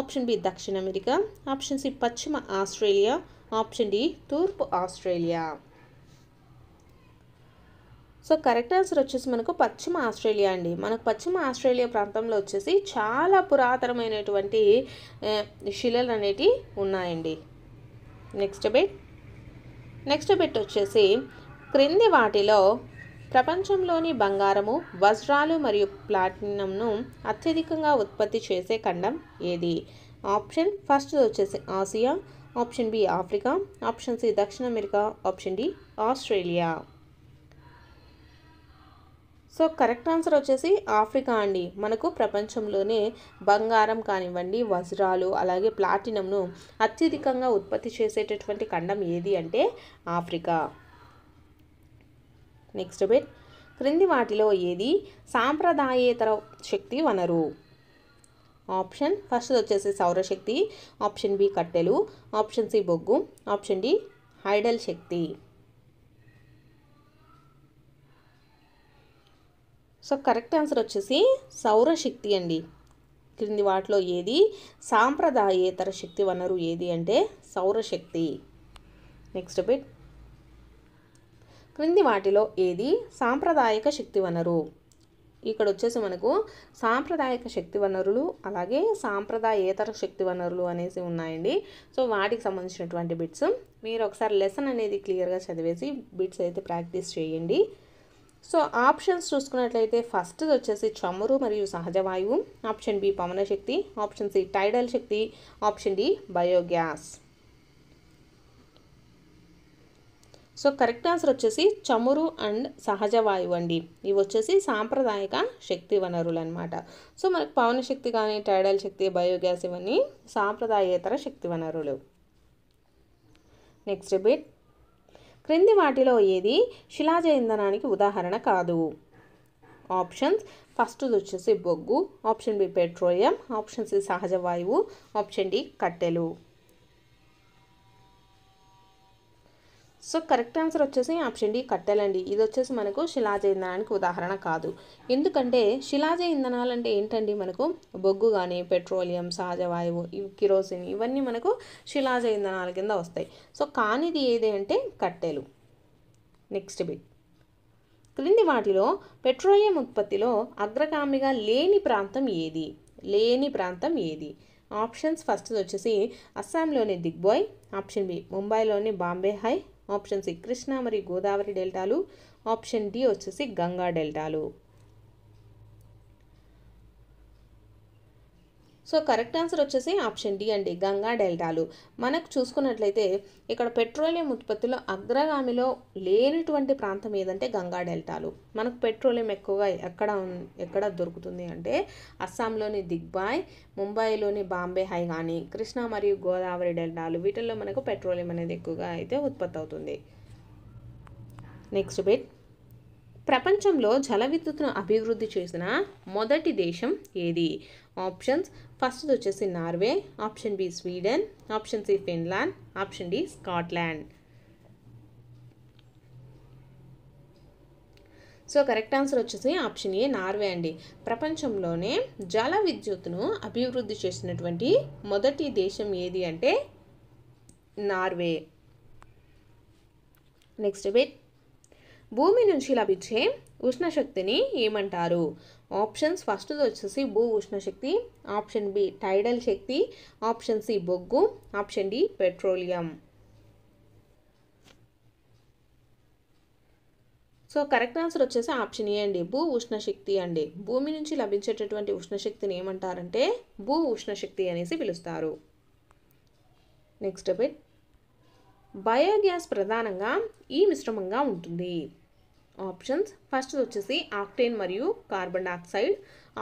ఆప్షన్ బి దక్షిణ అమెరికా ఆప్షన్ సి పశ్చిమ ఆస్ట్రేలియా ఆప్షన్ డి తూర్పు ఆస్ట్రేలియా సో కరెక్ట్ ఆన్సర్ వచ్చేసి మనకు పశ్చిమ ఆస్ట్రేలియా అండి మనకు పశ్చిమ ఆస్ట్రేలియా ప్రాంతంలో వచ్చేసి చాలా పురాతనమైనటువంటి శిలలు అనేటివి ఉన్నాయండి నెక్స్ట్ బెట్ నెక్స్ట్ బెట్ వచ్చేసి క్రింది వాటిలో ప్రపంచంలోని బంగారము వజ్రాలు మరియు ప్లాటినంను అత్యధికంగా ఉత్పత్తి చేసే ఖండం ఏది ఆప్షన్ ఫస్ట్ వచ్చేసి Asia option B Africa option C దక్షిణ America option D Australia so correct answer వచ్చేసి ఆఫ్రికా అండి మనకు ప్రపంచంలోనే బంగారం కానివ్వండి వజ్రాలు అలాగే ప్లాటినంను అత్యధికంగా ఉత్పత్తి చేసేటటువంటి ఖండం ఏది అంటే ఆఫ్రికా నెక్స్ట్ బిట్ క్రింది వాటిలో ఏది సాంప్రదాయేతర శక్తి వనరు ఆప్షన్ ఫస్ట్ వచ్చేసి సౌరశక్తి ఆప్షన్ బి కట్టెలు ఆప్షన్ సి బొగ్గు ఆప్షన్ డి హైడల్ శక్తి సో కరెక్ట్ ఆన్సర్ వచ్చేసి సౌరశక్తి అండి క్రింది వాటిలో ఏది సాంప్రదాయేతర శక్తి వనరు ఏది అంటే సౌరశక్తి నెక్స్ట్ బిట్ క్రింది వాటిలో ఏది సాంప్రదాయక శక్తి వనరు ఇక్కడ వచ్చేసి మనకు సాంప్రదాయక శక్తి వనరులు అలాగే సాంప్రదాయేతర శక్తి వనరులు అనేసి ఉన్నాయండి సో వాటికి సంబంధించినటువంటి బిట్స్ మీరు ఒకసారి లెసన్ అనేది క్లియర్గా చదివేసి బిట్స్ అయితే ప్రాక్టీస్ చేయండి సో ఆప్షన్స్ చూసుకున్నట్లయితే ఫస్ట్ వచ్చేసి చమురు మరియు సహజ వాయువు ఆప్షన్ బి పవన శక్తి ఆప్షన్ సి టైడల్ శక్తి option D biogas so correct answer వచ్చేసి చమురు అండ్ సహజ వాయువు అండి ఇవి వచ్చేసి సాంప్రదాయక శక్తి వనరులు అనమాట సో మనకు పవన శక్తి కానీ టైడల్ శక్తి బయోగ్యాస్ ఇవన్నీ సాంప్రదాయేతర శక్తి వనరులు నెక్స్ట్ బిట్ క్రింది వాటిలో ఏది శిలాజ ఇంధనానికి ఉదాహరణ కాదు ఆప్షన్స్ ఫస్ట్ వచ్చేసి బొగ్గు option B petroleum option C సహజ వాయువు ఆప్షన్ డి కట్టెలు సో కరెక్ట్ ఆన్సర్ వచ్చేసి ఆప్షన్ డి కట్టెలండి ఇది వచ్చేసి మనకు శిలాజ ఇంధనానికి ఉదాహరణ కాదు ఎందుకంటే శిలాజ ఇంధనాలు అంటే ఏంటండి మనకు బొగ్గు కానీ పెట్రోలియం సహజ వాయువు కిరోసిన్ ఇవన్నీ మనకు శిలాజ ఇంధనాల కింద వస్తాయి సో కానిది ఏది అంటే కట్టెలు నెక్స్ట్ బిట్ క్రింది వాటిలో పెట్రోలియం ఉత్పత్తిలో అగ్రగామిగా లేని ప్రాంతం ఏది లేని ప్రాంతం ఏది ఆప్షన్స్ ఫస్ట్ వచ్చేసి అస్సాంలోని దిగ్బాయ్ ఆప్షన్ బి ముంబైలోని Bombay High option C Krishna మరియు గోదావరి డెల్టాలు ఆప్షన్ డి వచ్చేసి గంగా డెల్టాలు సో కరెక్ట్ ఆన్సర్ వచ్చేసి ఆప్షన్ డి అండి గంగా డెల్టాలు మనకు చూసుకున్నట్లయితే ఇక్కడ పెట్రోలియం ఉత్పత్తిలో అగ్రగామిలో లేనటువంటి ప్రాంతం ఏదంటే గంగా డెల్టాలు మనకు పెట్రోలియం ఎక్కువగా ఎక్కడ ఎక్కడ దొరుకుతుంది అంటే అస్సాంలోని దిగ్బాయ్ ముంబైలోని బాంబే హై కానీ కృష్ణా మరియు గోదావరి డెల్టాలు వీటిల్లో మనకు పెట్రోలియం అనేది ఎక్కువగా అయితే ఉత్పత్తి అవుతుంది నెక్స్ట్ బిట్ ప్రపంచంలో జల విద్యుత్ను అభివృద్ధి చేసిన మొదటి దేశం ఏది ఆప్షన్స్ ఫస్ట్ వచ్చేసి Norway option B Sweden option C Finland option D Scotland so correct answer వచ్చేసి ఆప్షన్ ఏ నార్వే అండి ప్రపంచంలోనే జల విద్యుత్ను అభివృద్ధి చేసినటువంటి మొదటి దేశం ఏది అంటే నార్వే నెక్స్ట్ బిట్ భూమి నుంచి లభించే ఉష్ణశక్తిని ఏమంటారు ఆప్షన్స్ ఫస్ట్ది వచ్చేసి భూ ఉష్ణ శక్తి ఆప్షన్ బి టైడల్ శక్తి ఆప్షన్ సి బొగ్గు option D petroleum so correct answer వచ్చేసి ఆప్షన్ ఏ అండి భూ ఉష్ణశక్తి అండి భూమి నుంచి లభించేటటువంటి ఉష్ణశక్తిని ఏమంటారంటే భూ ఉష్ణశక్తి అనేసి పిలుస్తారు నెక్స్ట్ బిట్ బయోగ్యాస్ ప్రధానంగా ఈ మిశ్రమంగా ఉంటుంది ఆప్షన్స్ ఫస్ట్ వచ్చేసి ఆక్టేన్ మరియు కార్బన్ డైఆక్సైడ్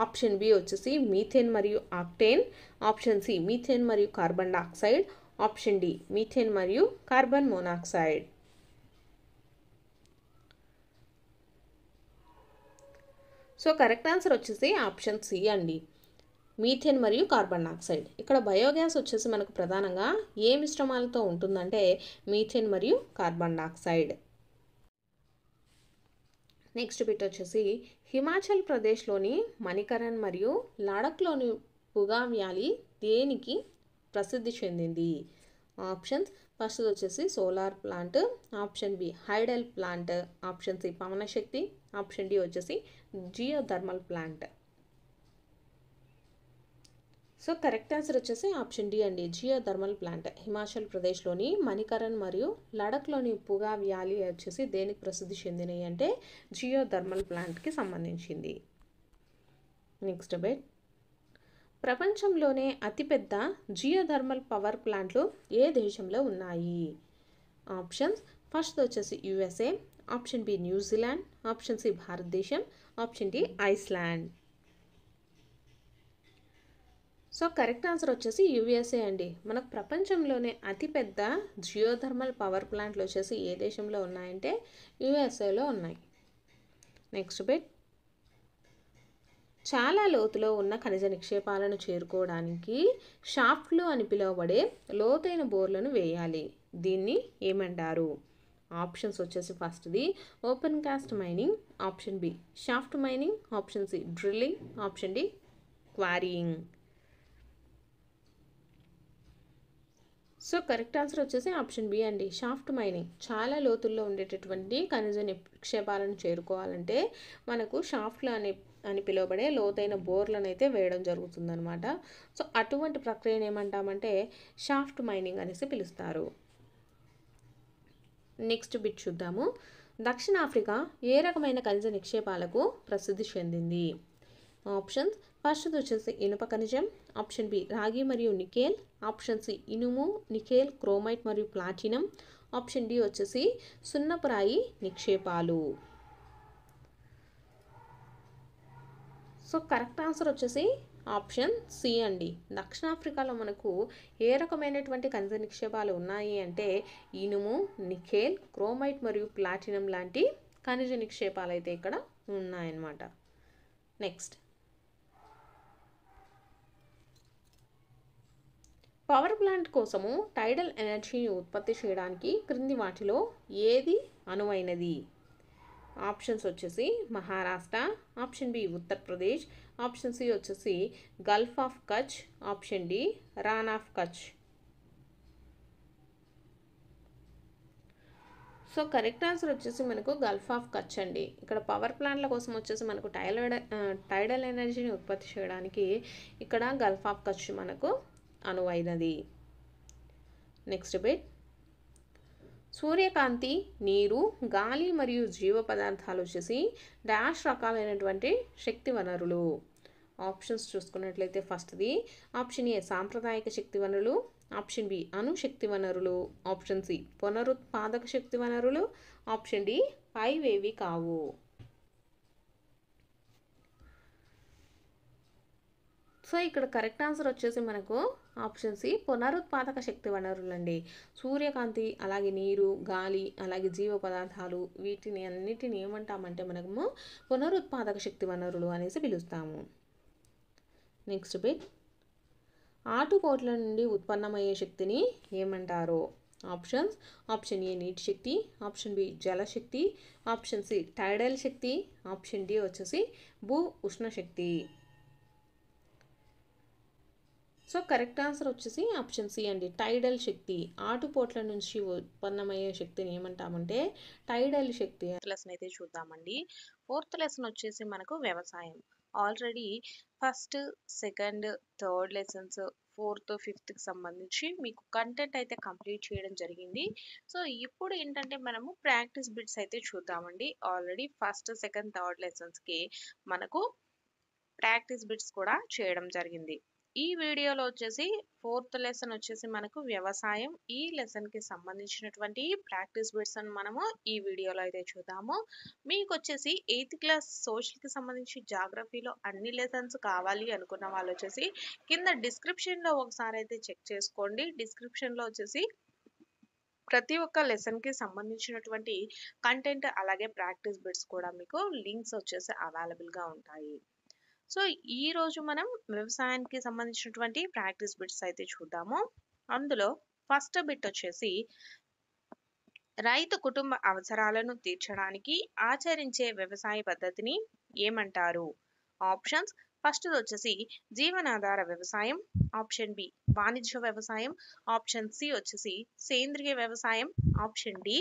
ఆప్షన్ బి వచ్చేసి మీథేన్ మరియు ఆక్టేన్ ఆప్షన్ సి మీథేన్ మరియు carbon dioxide option D methane మరియు carbon monoxide so correct answer వచ్చేసి ఆప్షన్ సి అండి మీథేన్ మరియు కార్బన్ డైఆక్సైడ్ ఇక్కడ బయోగ్యాస్ వచ్చేసి మనకు ప్రధానంగా ఏ మిశ్రమాలతో ఉంటుందంటే మీథేన్ మరియు కార్బన్ డైఆక్సైడ్ నెక్స్ట్ బిట్ వచ్చేసి హిమాచల్ ప్రదేశ్లోని మణికరణ్ మరియు లడఖ్లోని పుగా వ్యాలీ దేనికి ప్రసిద్ధి చెందింది ఆప్షన్స్ ఫస్ట్ వచ్చేసి solar plant option B hydel plant option C పవనశక్తి ఆప్షన్ డి వచ్చేసి geothermal plant so correct answer వచ్చేసి ఆప్షన్ డి అండి జియో థర్మల్ ప్లాంట్ హిమాచల్ ప్రదేశ్లోని మణికరణ్ మరియు లడఖ్లోని పుగా వ్యాలీ వచ్చేసి దేనికి ప్రసిద్ధి చెందినవి అంటే జియో థర్మల్ ప్లాంట్కి సంబంధించింది నెక్స్ట్ బెట్ ప్రపంచంలోనే అతిపెద్ద జియోథర్మల్ పవర్ ప్లాంట్లు ఏ దేశంలో ఉన్నాయి ఆప్షన్స్ ఫస్ట్ వచ్చేసి USA option B New Zealand option C భారతదేశం option D Iceland so correct answer వచ్చేసి యూఎస్ఏ అండి మనకు ప్రపంచంలోనే అతిపెద్ద జియోథర్మల్ పవర్ ప్లాంట్లు వచ్చేసి ఏ దేశంలో ఉన్నాయంటే యుఎస్ఏలో ఉన్నాయి నెక్స్ట్ బిట్ చాలా లోతులో ఉన్న ఖనిజ నిక్షేపాలను చేరుకోవడానికి షాఫ్ట్లు అని పిలువబడే లోతైన బోర్లను వేయాలి దీన్ని ఏమంటారు ఆప్షన్స్ వచ్చేసి ఫస్ట్ది open cast mining option B shaft mining option C drilling option D quarrying so correct answer వచ్చేసి ఆప్షన్ బి అండి షాఫ్ట్ మైనింగ్ చాలా లోతుల్లో ఉండేటటువంటి ఖనిజ నిక్షేపాలను చేరుకోవాలంటే మనకు షాఫ్ట్లు అని అని పిలువబడే లోతైన బోర్లను అయితే వేయడం జరుగుతుందనమాట సో అటువంటి ప్రక్రియను ఏమంటామంటే షాఫ్ట్ మైనింగ్ అనేసి పిలుస్తారు నెక్స్ట్ బిట్ చూద్దాము దక్షిణాఫ్రికా ఏ రకమైన ఖనిజ నిక్షేపాలకు ప్రసిద్ధి చెందింది ఆప్షన్స్ ఫస్ట్ వచ్చేసి ఇనుప ఖనిజం ఆప్షన్ బి రాగి మరియు నికేల్ ఆప్షన్ సి ఇనుము నికేల్ క్రోమైట్ మరియు ప్లాటినం ఆప్షన్ డి వచ్చేసి సున్నపురాయి నిక్షేపాలు సో కరెక్ట్ ఆన్సర్ వచ్చేసి ఆప్షన్ సి అండి దక్షిణాఫ్రికాలో మనకు ఏ రకమైనటువంటి ఖనిజ నిక్షేపాలు ఉన్నాయి అంటే ఇనుము నిఖేల్ క్రోమైట్ మరియు ప్లాటినం లాంటి ఖనిజ నిక్షేపాలు అయితే ఇక్కడ ఉన్నాయన్నమాట నెక్స్ట్ పవర్ ప్లాంట్ కోసము టైడల్ ఎనర్జీని ఉత్పత్తి చేయడానికి క్రింది వాటిలో ఏది అనువైనది ఆప్షన్స్ వచ్చేసి Maharashtra option B Uttar Pradesh option C వచ్చేసి Gulf of Kutch option D Rann of Kutch so correct answer వచ్చేసి మనకు గల్ఫ్ ఆఫ్ కచ్ అండి ఇక్కడ పవర్ ప్లాంట్ల కోసం వచ్చేసి మనకు టైలర్ టైడల్ ఎనర్జీని ఉత్పత్తి చేయడానికి ఇక్కడ గల్ఫ్ ఆఫ్ కచ్ మనకు అనువైనది నెక్స్ట్ బిట్ సూర్యకాంతి నీరు గాలి మరియు జీవ పదార్థాలు వచ్చేసి డాష్ రకాలైనటువంటి శక్తి వనరులు ఆప్షన్స్ చూసుకున్నట్లయితే ఫస్ట్ది ఆప్షన్ ఏ సాంప్రదాయక శక్తి వనరులు ఆప్షన్ బి అణుశక్తి వనరులు ఆప్షన్ సి పునరుత్పాదక శక్తి వనరులు ఆప్షన్ డి పైవేవి కావు సో ఇక్కడ కరెక్ట్ ఆన్సర్ వచ్చేసి మనకు ఆప్షన్ సి పునరుత్పాదక శక్తి వనరులండి సూర్యకాంతి అలాగే నీరు గాలి అలాగే జీవ పదార్థాలు వీటిని అన్నిటిని ఏమంటామంటే మనము పునరుత్పాదక శక్తి వనరులు అనేసి పిలుస్తాము నెక్స్ట్ బిట్ ఆటుకోట్ల నుండి ఉత్పన్నమయ్యే శక్తిని ఏమంటారు ఆప్షన్స్ ఆప్షన్ ఏ నీటి శక్తి ఆప్షన్ బి జలశక్తి ఆప్షన్ సి టైడల్ శక్తి ఆప్షన్ డి వచ్చేసి భూ ఉష్ణశక్తి సో కరెక్ట్ ఆన్సర్ వచ్చేసి ఆప్షన్ సి అండి టైడల్ శక్తి ఆటుపోట్ల నుంచి ఉత్పన్నమయ్యే శక్తిని ఏమంటామంటే టైడల్ శక్తి లెసన్ అయితే చూద్దామండి ఫోర్త్ లెసన్ వచ్చేసి మనకు వ్యవసాయం already first second third lessons fourth ఫిఫ్త్కి సంబంధించి మీకు కంటెంట్ అయితే కంప్లీట్ చేయడం జరిగింది సో ఇప్పుడు ఏంటంటే మనము ప్రాక్టీస్ బిట్స్ అయితే చూద్దామండి ఆల్రెడీ ఫస్ట్ సెకండ్ థర్డ్ లెసన్స్కి మనకు ప్రాక్టీస్ బిట్స్ కూడా చేయడం జరిగింది ఈ వీడియోలో వచ్చేసి ఫోర్త్ లెసన్ వచ్చేసి మనకు వ్యవసాయం ఈ లెసన్కి సంబంధించినటువంటి ప్రాక్టీస్ బిట్స్ అని మనము ఈ వీడియోలో అయితే చూద్దాము మీకు వచ్చేసి ఎయిత్ క్లాస్ సోషల్కి సంబంధించి జాగ్రఫీలో అన్ని లెసన్స్ కావాలి అనుకున్న వాళ్ళు వచ్చేసి కింద డిస్క్రిప్షన్లో ఒకసారి అయితే చెక్ చేసుకోండి డిస్క్రిప్షన్లో వచ్చేసి ప్రతి ఒక్క లెసన్కి సంబంధించినటువంటి కంటెంట్ అలాగే ప్రాక్టీస్ బిట్స్ కూడా మీకు లింక్స్ వచ్చేసి అవైలబుల్గా ఉంటాయి సో ఈ రోజు మనం వ్యవసాయానికి సంబంధించినటువంటి ప్రాక్టీస్ బిట్స్ అయితే చూద్దాము అందులో ఫస్ట్ బిట్ వచ్చేసి రైతు కుటుంబ అవసరాలను తీర్చడానికి ఆచరించే వ్యవసాయ పద్ధతిని ఏమంటారు ఆప్షన్స్ ఫస్ట్ వచ్చేసి జీవనాధార వ్యవసాయం ఆప్షన్ బి వాణిజ్య వ్యవసాయం ఆప్షన్ సి వచ్చేసి సేంద్రియ వ్యవసాయం ఆప్షన్ డి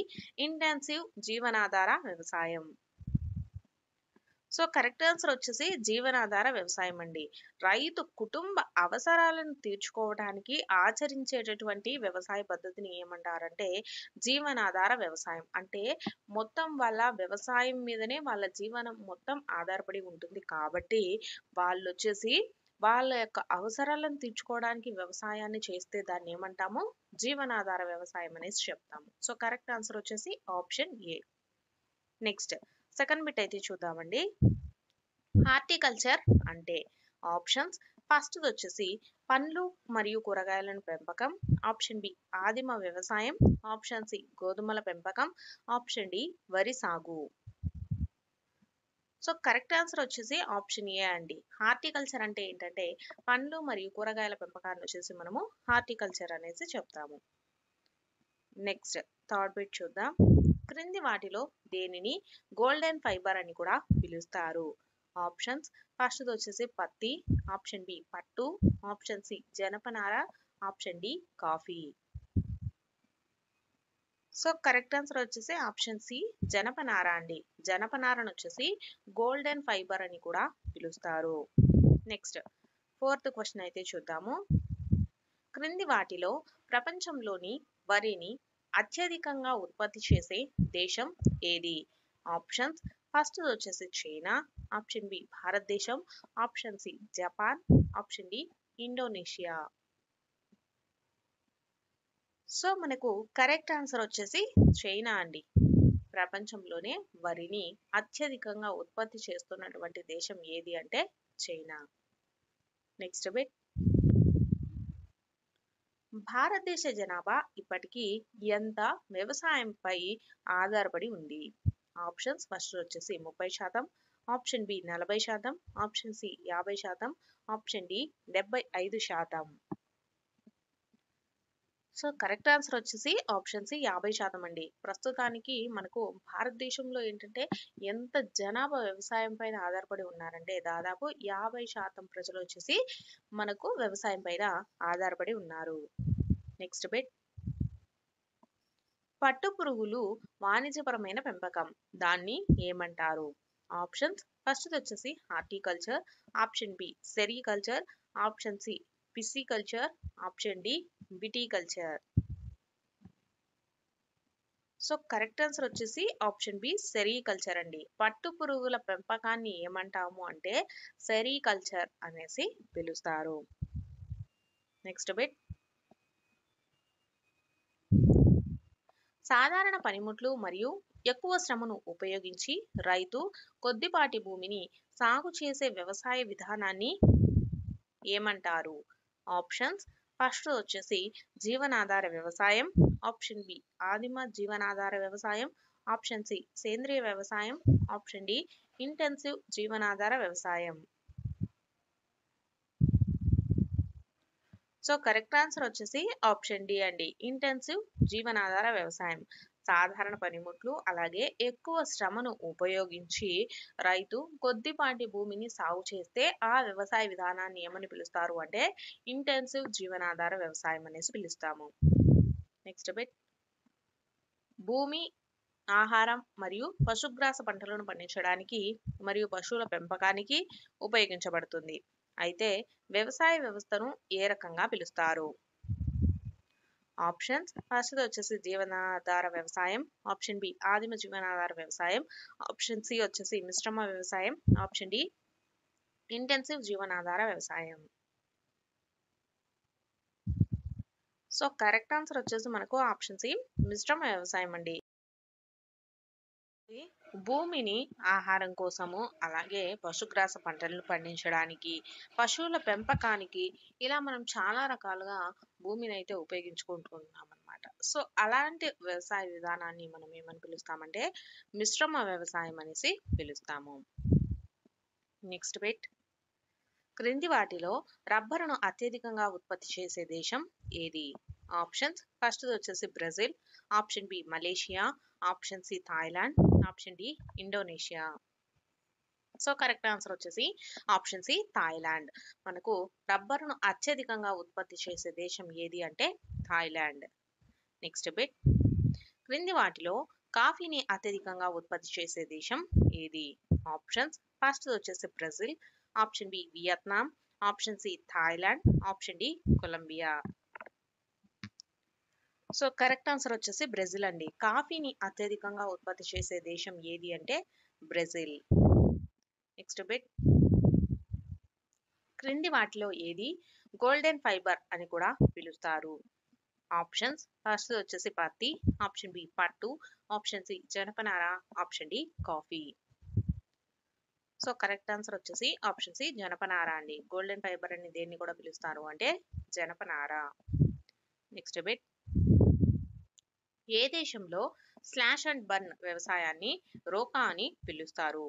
ఇంటెన్సివ్ జీవనాధార వ్యవసాయం సో కరెక్ట్ ఆన్సర్ వచ్చేసి జీవనాధార వ్యవసాయం అండి రైతు కుటుంబ అవసరాలను తీర్చుకోవడానికి ఆచరించేటటువంటి వ్యవసాయ పద్ధతిని ఏమంటారంటే జీవనాధార వ్యవసాయం అంటే మొత్తం వాళ్ళ వ్యవసాయం మీదనే వాళ్ళ జీవనం మొత్తం ఆధారపడి ఉంటుంది కాబట్టి వాళ్ళు వచ్చేసి వాళ్ళ యొక్క అవసరాలను తీర్చుకోవడానికి వ్యవసాయాన్ని చేస్తే దాన్ని ఏమంటాము జీవనాధార వ్యవసాయం అనేసి చెప్తాము సో కరెక్ట్ ఆన్సర్ వచ్చేసి option A next second bit అయితే చూద్దామండి హార్టికల్చర్ అంటే ఆప్షన్స్ ఫస్ట్ది వచ్చేసి పండ్లు మరియు కూరగాయలను పెంపకం ఆప్షన్ బి ఆదిమ వ్యవసాయం ఆప్షన్ సి గోధుమల పెంపకం ఆప్షన్ డి వరి సాగు సో కరెక్ట్ ఆన్సర్ వచ్చేసి ఆప్షన్ ఏ అండి హార్టికల్చర్ అంటే ఏంటంటే పండ్లు మరియు కూరగాయల పెంపకాన్ని వచ్చేసి మనము హార్టికల్చర్ అనేసి చెప్తాము నెక్స్ట్ థర్డ్ బిట్ చూద్దాం క్రింది వాటిలో దేనిని గోల్డెన్ ఫైబర్ అని కూడా పిలుస్తారు ఆప్షన్స్ ఫస్ట్ వచ్చేసి పత్తి ఆప్షన్ బి పట్టు ఆప్షన్ సి జనపనార option D coffee so correct answer వచ్చేసి ఆప్షన్ సి జనపనార అండి జనపనారను వచ్చేసి గోల్డెన్ ఫైబర్ అని కూడా పిలుస్తారు నెక్స్ట్ ఫోర్త్ క్వశ్చన్ అయితే చూద్దాము క్రింది వాటిలో ప్రపంచంలోని వరిని అత్యధికంగా ఉత్పత్తి చేసే దేశం ఏది ఆప్షన్స్ ఫస్ట్ వచ్చేసి చైనా ఆప్షన్ బి భారతదేశం option C Japan option D Indonesia so మనకు కరెక్ట్ ఆన్సర్ వచ్చేసి చైనా అండి ప్రపంచంలోనే వరిని అత్యధికంగా ఉత్పత్తి చేస్తున్నటువంటి దేశం ఏది అంటే చైనా నెక్స్ట్ బిట్ భారతదేశ జనాభా ఇప్పటికీ ఎంత వ్యవసాయంపై ఆధారపడి ఉంది ఆప్షన్స్ ఫస్ట్ వచ్చేసి ముప్పై శాతం ఆప్షన్ బి నలభై శాతం ఆప్షన్ సి యాభై శాతం ఆప్షన్ డి డెబ్బై ఐదు శాతం సో కరెక్ట్ ఆన్సర్ వచ్చేసి ఆప్షన్ సి యాభై శాతం అండి ప్రస్తుతానికి మనకు భారతదేశంలో ఏంటంటే ఎంత జనాభా వ్యవసాయం పైన ఆధారపడి ఉన్నారంటే దాదాపు యాభై శాతం ప్రజలు వచ్చేసి మనకు వ్యవసాయం పైన ఆధారపడి ఉన్నారు నెక్స్ట్ బిట్ పట్టు పురుగులు వాణిజ్యపరమైన పెంపకం దాన్ని ఏమంటారు ఆప్షన్స్ ఫస్ట్ వచ్చేసి horticulture option B sericulture option C pisciculture option D viticulture so correct answer వచ్చేసి ఆప్షన్ బి సెరీకల్చర్ అండి పట్టు పురుగుల పెంపకాన్ని ఏమంటాము అంటే సెరీకల్చర్ అనేసి పిలుస్తారు నెక్స్ట్ బిట్ సాధారణ పనిముట్లు మరియు ఎక్కువ శ్రమను ఉపయోగించి రైతు కొద్దిపాటి భూమిని సాగు చేసే వ్యవసాయ విధానాన్ని ఏమంటారు ఆప్షన్స్ ఫస్ట్ వచ్చేసి జీవనాధార వ్యవసాయం ఆప్షన్ బి ఆదిమ జీవనాధార వ్యవసాయం ఆప్షన్ సి సేంద్రియ వ్యవసాయం ఆప్షన్ డి ఇంటెన్సివ్ జీవనాధార వ్యవసాయం సో కరెక్ట్ ఆన్సర్ వచ్చేసి ఆప్షన్ డి అండి ఇంటెన్సివ్ జీవనాధార వ్యవసాయం సాధారణ పనిముట్లు అలాగే ఎక్కువ శ్రమను ఉపయోగించి రైతు కొద్దిపాటి భూమిని సాగు చేస్తే ఆ వ్యవసాయ విధానాన్ని ఏమని పిలుస్తారు అంటే ఇంటెన్సివ్ జీవనాధార వ్యవసాయం అనేసి పిలుస్తాము నెక్స్ట్ బిట్ భూమి ఆహారం మరియు పశుగ్రాస పంటలను పండించడానికి మరియు పశువుల పెంపకానికి ఉపయోగించబడుతుంది అయితే వ్యవసాయ వ్యవస్థను ఏ రకంగా పిలుస్తారు ఆప్షన్స్ ఫస్ట్ వచ్చేసి జీవనాధార వ్యవసాయం ఆప్షన్ బి ఆదిమ జీవనాధార వ్యవసాయం ఆప్షన్ సి వచ్చేసి మిశ్రమ వ్యవసాయం ఆప్షన్ డి ఇంటెన్సివ్ జీవనాధార వ్యవసాయం సో కరెక్ట్ ఆన్సర్ వచ్చేసి మనకు ఆప్షన్ సి మిశ్రమ వ్యవసాయం అండి భూమిని ఆహారం కోసము అలాగే పశుగ్రాస పంటలను పండించడానికి పశువుల పెంపకానికి ఇలా మనం చాలా రకాలుగా భూమిని అయితే ఉపయోగించుకుంటున్నాం అనమాట సో అలాంటి వ్యవసాయ విధానాన్ని మనం ఏమని పిలుస్తామంటే మిశ్రమ వ్యవసాయం అనేసి పిలుస్తాము నెక్స్ట్ బెట్ క్రింది వాటిలో రబ్బరును అత్యధికంగా ఉత్పత్తి చేసే దేశం ఏది ఆప్షన్స్ ఫస్ట్ వచ్చేసి Brazil option B Malaysia option C Thailand option D Indonesia so correct answer వచ్చేసి ఆప్షన్ సి థాయిలాండ్ మనకు రబ్బరును అత్యధికంగా ఉత్పత్తి చేసే దేశం ఏది అంటే థాయిలాండ్ నెక్స్ట్ బిట్ క్రింది వాటిలో కాఫీని అత్యధికంగా ఉత్పత్తి చేసే దేశం ఏది ఆప్షన్స్ ఫస్ట్ వచ్చేసి Brazil option B Vietnam option C Thailand option D Colombia so correct answer వచ్చేసి బ్రెజిల్ అండి కాఫీని అత్యధికంగా ఉత్పత్తి చేసే దేశం ఏది అంటే బ్రెజిల్ నెక్స్ట్ బిట్ క్రింది వాటిలో ఏది గోల్డెన్ ఫైబర్ అని కూడా పిలుస్తారు ఆప్షన్స్ ఫస్ట్ వచ్చేసి పత్తి ఆప్షన్ బి పట్టు ఆప్షన్ సి జనపనార option D coffee so correct answer వచ్చేసి ఆప్షన్ సి జనపనార అండి గోల్డెన్ ఫైబర్ అని దేన్ని కూడా పిలుస్తారు అంటే జనపనార నెక్స్ట్ బిట్ ఏ దేశంలో స్లాష్ అండ్ బర్న్ వ్యవసాయాన్ని రోకా అని పిలుస్తారు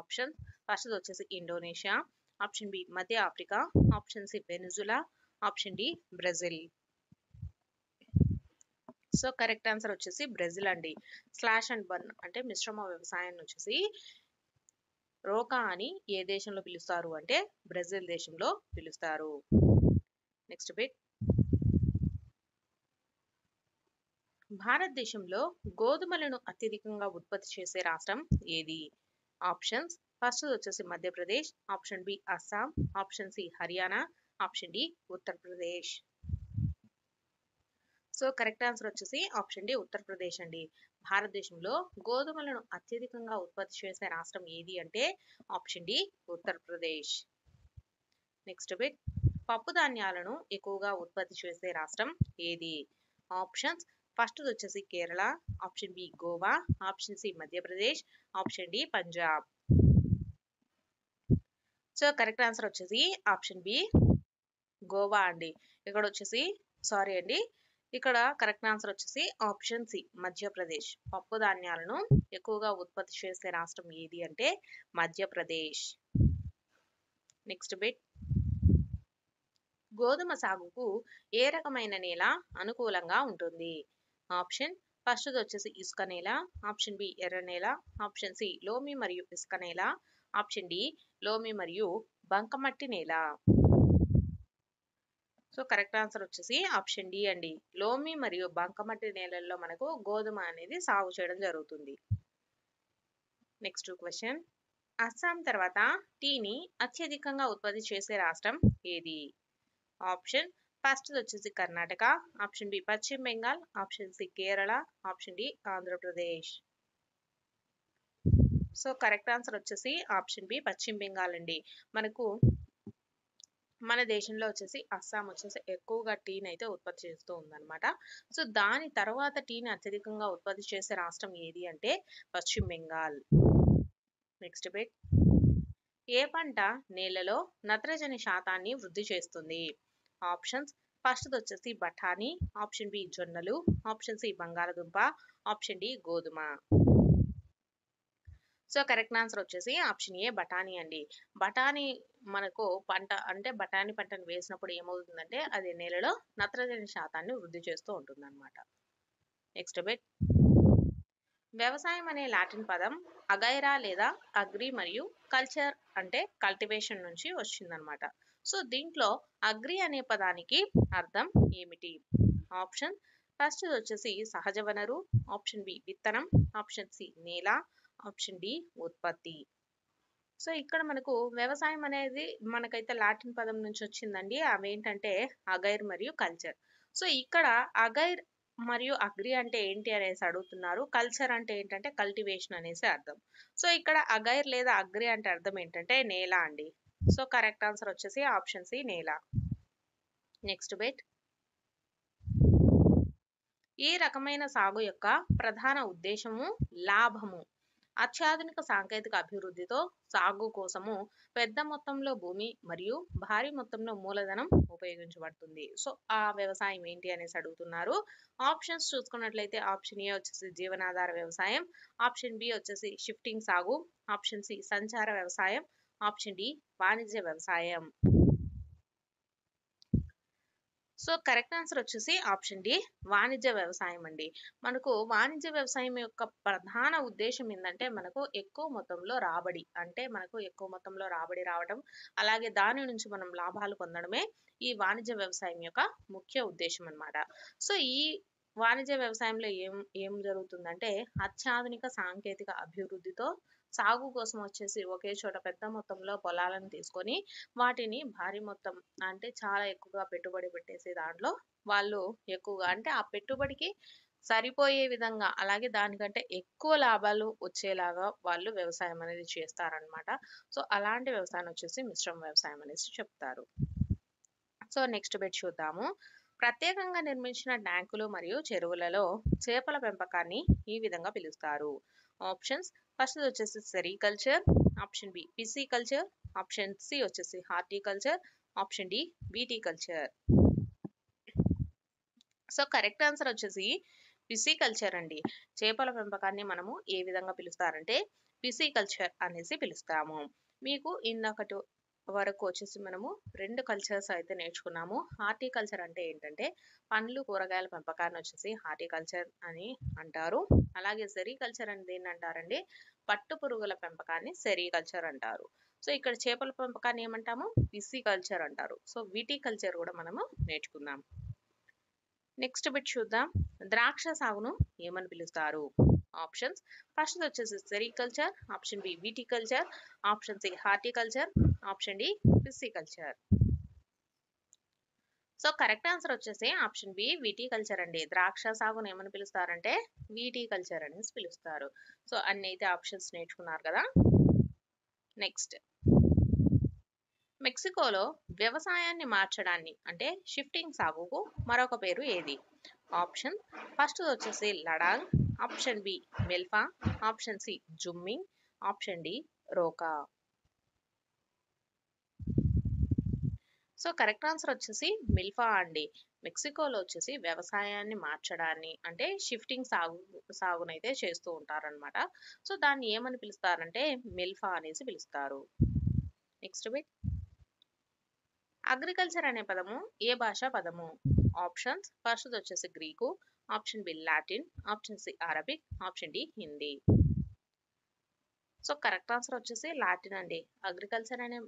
ఆప్షన్ ఫస్ట్ వచ్చేసి ఇండోనేషియా ఆప్షన్ బి మధ్య Africa option C Venezuela option D Brazil so correct answer వచ్చేసి బ్రెజిల్ అండి స్లాష్ అండ్ బర్న్ అంటే మిశ్రమ వ్యవసాయాన్ని వచ్చేసి రోకా అని ఏ దేశంలో పిలుస్తారు అంటే బ్రెజిల్ దేశంలో పిలుస్తారు నెక్స్ట్ బిట్ భారతదేశంలో గోధుమలను అత్యధికంగా ఉత్పత్తి చేసే రాష్ట్రం ఏది ఆప్షన్స్ ఫస్ట్ వచ్చేసి Madhya Pradesh option B Assam option C Haryana option D Uttar Pradesh so correct answer వచ్చేసి ఆప్షన్ డి ఉత్తరప్రదేశ్ అండి భారతదేశంలో గోధుమలను అత్యధికంగా ఉత్పత్తి చేసే రాష్ట్రం ఏది అంటే option D Uttar Pradesh next bit పప్పు ధాన్యాలను ఎక్కువగా ఉత్పత్తి చేసే రాష్ట్రం ఏది ఆప్షన్స్ ఫస్ట్ వచ్చేసి Kerala option B Goa option C Madhya Pradesh option D Punjab so correct answer వచ్చేసి ఆప్షన్ బి గోవా అండి ఇక్కడ వచ్చేసి సారీ అండి ఇక్కడ కరెక్ట్ ఆన్సర్ వచ్చేసి ఆప్షన్ సి మధ్యప్రదేశ్ పప్పు ధాన్యాలను ఎక్కువగా ఉత్పత్తి చేసే రాష్ట్రం ఏది అంటే మధ్యప్రదేశ్ నెక్స్ట్ బిట్ గోధుమ సాగుకు ఏ రకమైన నేల అనుకూలంగా ఉంటుంది ఆప్షన్ ఫస్ట్ వచ్చేసి ఇసుక నేల ఆప్షన్ బి ఎర్ర నేల ఆప్షన్ సి లోమి మరియు ఇసుక నేల ఆప్షన్ డి లోమి మరియు బంకమట్టి నేల సో కరెక్ట్ ఆన్సర్ వచ్చేసి ఆప్షన్ డి అండి లోమి మరియు బంకమట్టి నేలల్లో మనకు గోధుమ అనేది సాగు చేయడం జరుగుతుంది నెక్స్ట్ క్వశ్చన్ అస్సాం తర్వాత టీని అత్యధికంగా ఉత్పత్తి చేసే రాష్ట్రం ఏది ఆప్షన్ ఫస్ట్ వచ్చేసి కర్ణాటక ఆప్షన్ బి పశ్చిమ Bengal option C Kerala option D Andhra Pradesh so correct answer వచ్చేసి ఆప్షన్ బి పశ్చిమ బెంగాల్ అండి మనకు మన దేశంలో వచ్చేసి అస్సాం వచ్చేసి ఎక్కువగా టీని అయితే ఉత్పత్తి చేస్తూ ఉందన్నమాట సో దాని తర్వాత టీని అత్యధికంగా ఉత్పత్తి చేసే రాష్ట్రం ఏది అంటే పశ్చిమ బెంగాల్ నెక్స్ట్ బెట్ ఏ పంట నేలలో నత్రజని శాతాన్ని వృద్ధి చేస్తుంది ఆప్షన్స్ ఫస్ట్ వచ్చేసి బఠానీ ఆప్షన్ బి జొన్నలు ఆప్షన్ సి బంగాళదుంప ఆప్షన్ డి గోధుమ సో కరెక్ట్ ఆన్సర్ వచ్చేసి ఆప్షన్ ఏ బఠానీ అండి బఠానీ మనకు పంట అంటే బఠానీ పంటను వేసినప్పుడు ఏమవుతుందంటే అది నేలలో నత్రజని శాతాన్ని వృద్ధి చేస్తూ ఉంటుంది అనమాట నెక్స్ట్ బెట్ వ్యవసాయం అనే లాటిన్ పదం అగైరా లేదా అగ్రి మరియు కల్చర్ అంటే కల్టివేషన్ నుంచి వచ్చిందనమాట సో దీంట్లో అగ్రి అనే పదానికి అర్థం ఏమిటి ఆప్షన్ ఫస్ట్ వచ్చేసి సహజ వనరు ఆప్షన్ బి విత్తనం ఆప్షన్ సి నేల ఆప్షన్ డి ఉత్పత్తి సో ఇక్కడ మనకు వ్యవసాయం అనేది మనకైతే లాటిన్ పదం నుంచి వచ్చిందండి అవేంటంటే అగైర్ మరియు కల్చర్ సో ఇక్కడ అగైర్ మరియు అగ్రి అంటే ఏంటి అనేసి అడుగుతున్నారు కల్చర్ అంటే ఏంటంటే కల్టివేషన్ అనేసి అర్థం సో ఇక్కడ అగైర్ లేదా అగ్రి అంటే అర్థం ఏంటంటే నేల అండి సో కరెక్ట్ ఆన్సర్ వచ్చేసి ఆప్షన్ సి నేల నెక్స్ట్ బెట్ ఈ రకమైన సాగు యొక్క ప్రధాన ఉద్దేశము లాభము అత్యాధునిక సాంకేతిక అభివృద్ధితో సాగు కోసము పెద్ద మొత్తంలో భూమి మరియు భారీ మొత్తంలో మూలధనం ఉపయోగించబడుతుంది సో ఆ వ్యవసాయం ఏంటి అనేసి అడుగుతున్నారు ఆప్షన్స్ చూసుకున్నట్లయితే ఆప్షన్ ఏ వచ్చేసి జీవనాధార వ్యవసాయం ఆప్షన్ బి వచ్చేసి షిఫ్టింగ్ సాగు ఆప్షన్ సి సంచార వ్యవసాయం ఆప్షన్ డి వాణిజ్య వ్యవసాయం సో కరెక్ట్ ఆన్సర్ వచ్చేసి ఆప్షన్ డి వాణిజ్య వ్యవసాయం అండి మనకు వాణిజ్య వ్యవసాయం యొక్క ప్రధాన ఉద్దేశం ఏంటంటే మనకు ఎక్కువ మొత్తంలో రాబడి అంటే మనకు ఎక్కువ మొత్తంలో రాబడి రావడం అలాగే దాని నుంచి మనం లాభాలు పొందడమే ఈ వాణిజ్య వ్యవసాయం యొక్క ముఖ్య ఉద్దేశం అనమాట సో ఈ వాణిజ్య వ్యవసాయంలో ఏం ఏం జరుగుతుందంటే అత్యాధునిక సాంకేతిక అభివృద్ధితో సాగు కోసం వచ్చేసి ఒకే చోట పెద్ద మొత్తంలో పొలాలను తీసుకొని వాటిని భారీ మొత్తం అంటే చాలా ఎక్కువగా పెట్టుబడి పెట్టేసి దాంట్లో వాళ్ళు ఎక్కువగా అంటే ఆ పెట్టుబడికి సరిపోయే విధంగా అలాగే దానికంటే ఎక్కువ లాభాలు వచ్చేలాగా వాళ్ళు వ్యవసాయం అనేది చేస్తారనమాట సో అలాంటి వ్యవసాయం వచ్చేసి మిశ్రమ వ్యవసాయం అనేసి చెప్తారు సో నెక్స్ట్ బెడ్ చూద్దాము ప్రత్యేకంగా నిర్మించిన ట్యాంకులు మరియు చెరువులలో చేపల పెంపకాన్ని ఈ విధంగా పిలుస్తారు ఆప్షన్స్ ఫస్ట్ వచ్చేసి sericulture option B pisciculture option C వచ్చేసి horticulture option D culture so correct answer వచ్చేసి పిసికల్చర్ అండి చేపల పెంపకాన్ని మనము ఏ విధంగా పిలుస్తారంటే పిసికల్చర్ అనేసి పిలుస్తాము మీకు ఇన్నొకటి వరకు వచ్చేసి మనము రెండు కల్చర్స్ అయితే నేర్చుకున్నాము హార్టికల్చర్ అంటే ఏంటంటే పండ్లు కూరగాయల పెంపకాన్ని వచ్చేసి హార్టికల్చర్ అని అంటారు అలాగే సెరికల్చర్ అని దేని అంటారండి పట్టు పురుగుల పెంపకాన్ని సెరికల్చర్ అంటారు సో ఇక్కడ చేపల పెంపకాన్ని ఏమంటాము కల్చర్ అంటారు సో విటికల్చర్ కూడా మనము నేర్చుకుందాం నెక్స్ట్ బిట్ చూద్దాం ద్రాక్ష సాగును ఏమని పిలుస్తారు ఆప్షన్స్ ఫస్ట్ వచ్చేసి sericulture option B viticulture option C horticulture option D pisciculture so correct answer వచ్చేసి ఆప్షన్ బి వీటీ కల్చర్ అండి ద్రాక్ష సాగును ఏమని పిలుస్తారంటే వీటీ కల్చర్ అనేసి పిలుస్తారు సో అన్ని అయితే ఆప్షన్స్ నేర్చుకున్నారు కదా నెక్స్ట్ మెక్సికోలో వ్యవసాయాన్ని మార్చడాన్ని అంటే షిఫ్టింగ్ సాగుకు మరొక పేరు ఏది ఆప్షన్ ఫస్ట్ వచ్చేసి లడాంగ్ ఆప్షన్ బి మెల్ఫా option C jhumming option D రోకా సో కరెక్ట్ ఆన్సర్ వచ్చేసి మిల్ఫా అండి మెక్సికోలో వచ్చేసి వ్యవసాయాన్ని మార్చడాన్ని అంటే షిఫ్టింగ్ సాగు సాగునైతే చేస్తూ ఉంటారనమాట సో దాన్ని ఏమని పిలుస్తారంటే మిల్ఫా అనేసి పిలుస్తారు నెక్స్ట్ బిట్ అగ్రికల్చర్ అనే పదము ఏ భాష పదము ఆప్షన్స్ ఫస్ట్ వచ్చేసి Greek option B Latin option C Arabic option D Hindi so correct answer వచ్చేసి లాటిన్ అండి అగ్రికల్చర్ అనే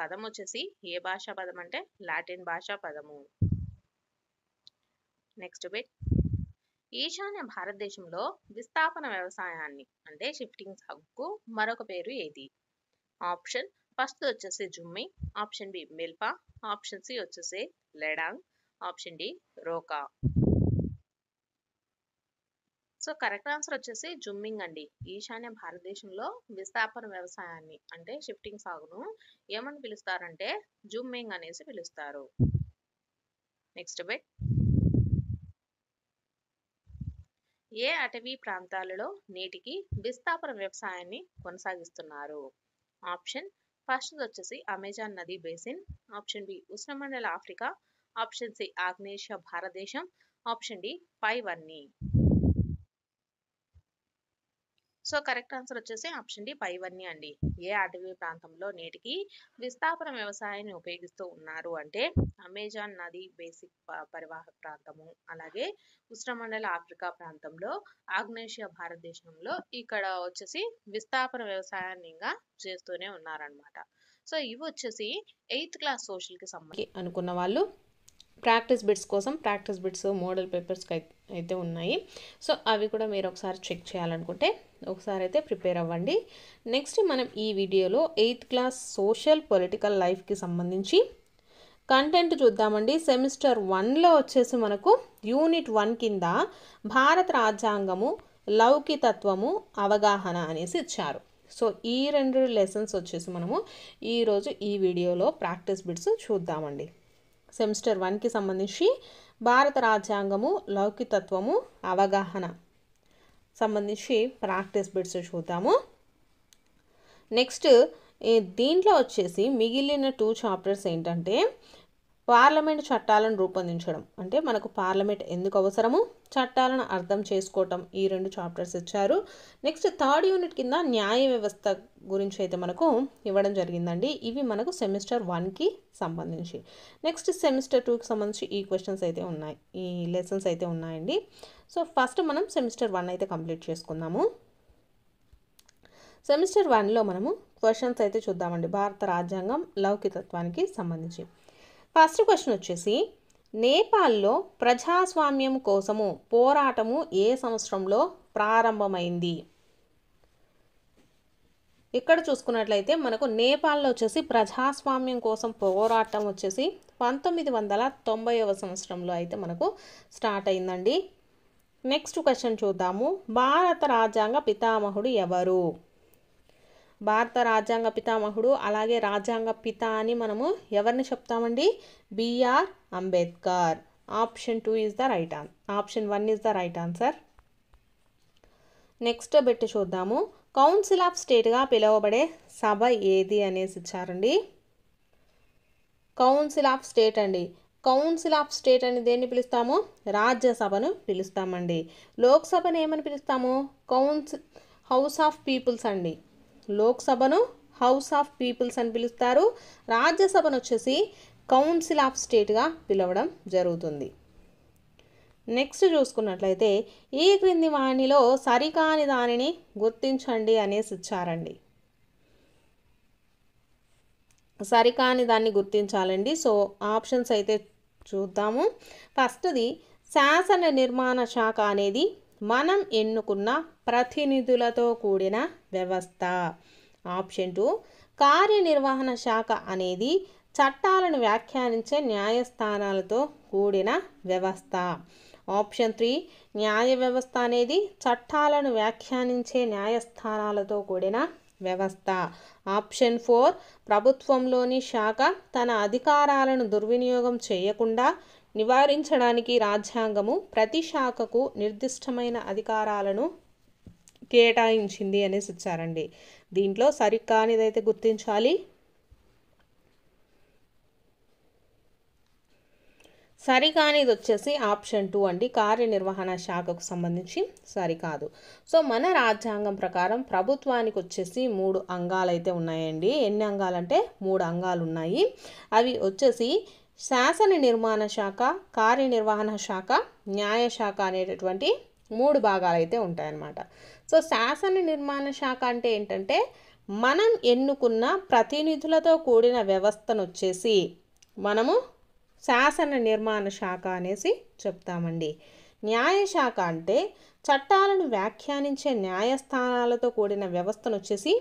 పదం వచ్చేసి ఏ భాషా పదం అంటే లాటిన్ భాషా పదము నెక్స్ట్ బిట్ ఈశాన్య భారతదేశంలో విస్థాపన వ్యవసాయాన్ని అంటే షిఫ్టింగ్ సాగుకు మరొక పేరు ఏది ఆప్షన్ ఫస్ట్ వచ్చేసి జుమ్మి ఆప్షన్ బి మిల్పా ఆప్షన్ సి వచ్చేసి లెడాంగ్ ఆప్షన్ డి రోకా సో కరెక్ట్ ఆన్సర్ వచ్చేసి జుమ్మింగ్ అండి ఈశాన్య భారతదేశంలో విస్థాపన వ్యవసాయాన్ని అంటే షిఫ్టింగ్ సాగును ఏమని పిలుస్తారంటే జుమ్మింగ్ అనేసి పిలుస్తారు నెక్స్ట్ బెట్ ఏ అటవీ ప్రాంతాలలో నేటికి విస్థాపన వ్యవసాయాన్ని కొనసాగిస్తున్నారు ఆప్షన్ ఫస్ట్ వచ్చేసి అమెజాన్ నది బేసిన్ ఆప్షన్ బి ఉష్ణమండల ఆఫ్రికా ఆప్షన్ సి ఆగ్నేషియా భారతదేశం ఆప్షన్ డి పైవన్నీ సో కరెక్ట్ ఆన్సర్ వచ్చేసి ఆప్షన్ డి పైవన్నీ అండి ఏ అటవీ ప్రాంతంలో నేటికి విస్థాపన వ్యవసాయాన్ని ఉపయోగిస్తూ ఉన్నారు అంటే అమెజాన్ నది బేసిక్ పరివాహక ప్రాంతము అలాగే ఉష్ణమండల ఆఫ్రికా ప్రాంతంలో ఆగ్నేషియా భారతదేశంలో ఇక్కడ వచ్చేసి విస్థాపన వ్యవసాయాన్ని ఇంకా చేస్తూనే ఉన్నారనమాట సో ఇవి వచ్చేసి ఎయిత్ క్లాస్ సోషల్కి సంబంధించి అనుకున్న వాళ్ళు ప్రాక్టీస్ బిట్స్ కోసం ప్రాక్టీస్ బిట్స్ మోడల్ పేపర్స్కి అయితే ఉన్నాయి సో అవి కూడా మీరు ఒకసారి చెక్ చేయాలనుకుంటే ఒకసారి అయితే ప్రిపేర్ అవ్వండి నెక్స్ట్ మనం ఈ వీడియోలో ఎయిత్ క్లాస్ సోషల్ పొలిటికల్ లైఫ్కి సంబంధించి కంటెంట్ చూద్దామండి సెమిస్టర్ వన్లో వచ్చేసి మనకు యూనిట్ వన్ కింద భారత రాజ్యాంగము లౌకితత్వము అవగాహన అనేసి ఇచ్చారు సో ఈ రెండు లెసన్స్ వచ్చేసి మనము ఈరోజు ఈ వీడియోలో ప్రాక్టీస్ బిట్స్ చూద్దామండి సెమిస్టర్ వన్కి సంబంధించి భారత రాజ్యాంగము లౌకికత్వము అవగాహన సంబంధించి ప్రాక్టీస్ బిట్స్ చూద్దాము నెక్స్ట్ దీంట్లో వచ్చేసి మిగిలిన టూ చాప్టర్స్ ఏంటంటే పార్లమెంట్ చట్టాలను రూపొందించడం అంటే మనకు పార్లమెంట్ ఎందుకు అవసరము చట్టాలను అర్థం చేసుకోవటం ఈ రెండు చాప్టర్స్ ఇచ్చారు నెక్స్ట్ థర్డ్ యూనిట్ కింద న్యాయ వ్యవస్థ గురించి అయితే మనకు ఇవ్వడం జరిగిందండి ఇవి మనకు సెమిస్టర్ వన్కి సంబంధించి నెక్స్ట్ సెమిస్టర్ టూకి సంబంధించి ఈ క్వశ్చన్స్ అయితే ఉన్నాయి ఈ లెసన్స్ అయితే ఉన్నాయండి సో ఫస్ట్ మనం సెమిస్టర్ వన్ అయితే కంప్లీట్ చేసుకుందాము సెమిస్టర్ వన్లో మనము క్వశ్చన్స్ అయితే చూద్దామండి భారత రాజ్యాంగం లౌకితత్వానికి సంబంధించి ఫస్ట్ క్వశ్చన్ వచ్చేసి నేపాల్లో ప్రజాస్వామ్యం కోసము పోరాటము ఏ సంవత్సరంలో ప్రారంభమైంది ఇక్కడ చూసుకున్నట్లయితే మనకు నేపాల్లో వచ్చేసి ప్రజాస్వామ్యం కోసం పోరాటం వచ్చేసి పంతొమ్మిది వందల తొంభైవ సంవత్సరంలో అయితే మనకు స్టార్ట్ అయిందండి నెక్స్ట్ క్వశ్చన్ చూద్దాము భారత రాజ్యాంగ పితామహుడు ఎవరు భారత రాజ్యాంగ పితామహుడు అలాగే రాజ్యాంగ పిత అని మనము ఎవరిని చెప్తామండి B R Ambedkar option two is the right on option one is the right answer next పెట్టి చూద్దాము కౌన్సిల్ ఆఫ్ స్టేట్గా పిలువబడే సభ ఏది అనేసి ఇచ్చారండి కౌన్సిల్ ఆఫ్ స్టేట్ అండి కౌన్సిల్ ఆఫ్ స్టేట్ అని దేన్ని పిలుస్తాము రాజ్యసభను పిలుస్తామండి లోక్సభను ఏమని పిలుస్తాము కౌన్సిల్ హౌస్ ఆఫ్ పీపుల్స్ అండి లోక్సభను హౌస్ ఆఫ్ పీపుల్స్ అని పిలుస్తారు రాజ్యసభను వచ్చేసి కౌన్సిల్ ఆఫ్ స్టేట్గా పిలవడం జరుగుతుంది నెక్స్ట్ చూసుకున్నట్లయితే ఈ క్రింది వాణిలో సరికాని దానిని గుర్తించండి అనేసి ఇచ్చారండి సరికాని దాన్ని గుర్తించాలండి సో ఆప్షన్స్ అయితే చూద్దాము ఫస్ట్ది శాసన నిర్మాణ శాఖ అనేది మనం ఎన్నుకున్న ప్రతినిధులతో కూడిన వ్యవస్థ ఆప్షన్ టూ కార్యనిర్వహణ శాఖ అనేది చట్టాలను వ్యాఖ్యానించే న్యాయస్థానాలతో కూడిన వ్యవస్థ ఆప్షన్ త్రీ న్యాయ వ్యవస్థ అనేది చట్టాలను వ్యాఖ్యానించే న్యాయస్థానాలతో కూడిన వ్యవస్థ ఆప్షన్ ఫోర్ ప్రభుత్వంలోని శాఖ తన అధికారాలను దుర్వినియోగం చేయకుండా నివారించడానికి రాజ్యాంగము ప్రతి శాఖకు నిర్దిష్టమైన అధికారాలను కేటాయించింది అనేసి ఇచ్చారండి దీంట్లో సరికానిదైతే గుర్తించాలి సరికానిది వచ్చేసి ఆప్షన్ టూ అండి కార్యనిర్వహణ శాఖకు సంబంధించి సరికాదు సో మన రాజ్యాంగం ప్రకారం ప్రభుత్వానికి వచ్చేసి మూడు అంగాలు అయితే ఉన్నాయండి ఎన్ని అంగాలంటే మూడు అంగాలు ఉన్నాయి అవి వచ్చేసి శాసన నిర్మాణ శాఖ కార్యనిర్వహణ శాఖ న్యాయశాఖ అనేటటువంటి మూడు భాగాలు అయితే ఉంటాయన్నమాట సో శాసన నిర్మాణ శాఖ అంటే ఏంటంటే మనం ఎన్నుకున్న ప్రతినిధులతో కూడిన వ్యవస్థను వచ్చేసి మనము శాసన నిర్మాణ శాఖ అనేసి చెప్తామండి న్యాయశాఖ అంటే చట్టాలను వ్యాఖ్యానించే న్యాయస్థానాలతో కూడిన వ్యవస్థను వచ్చేసి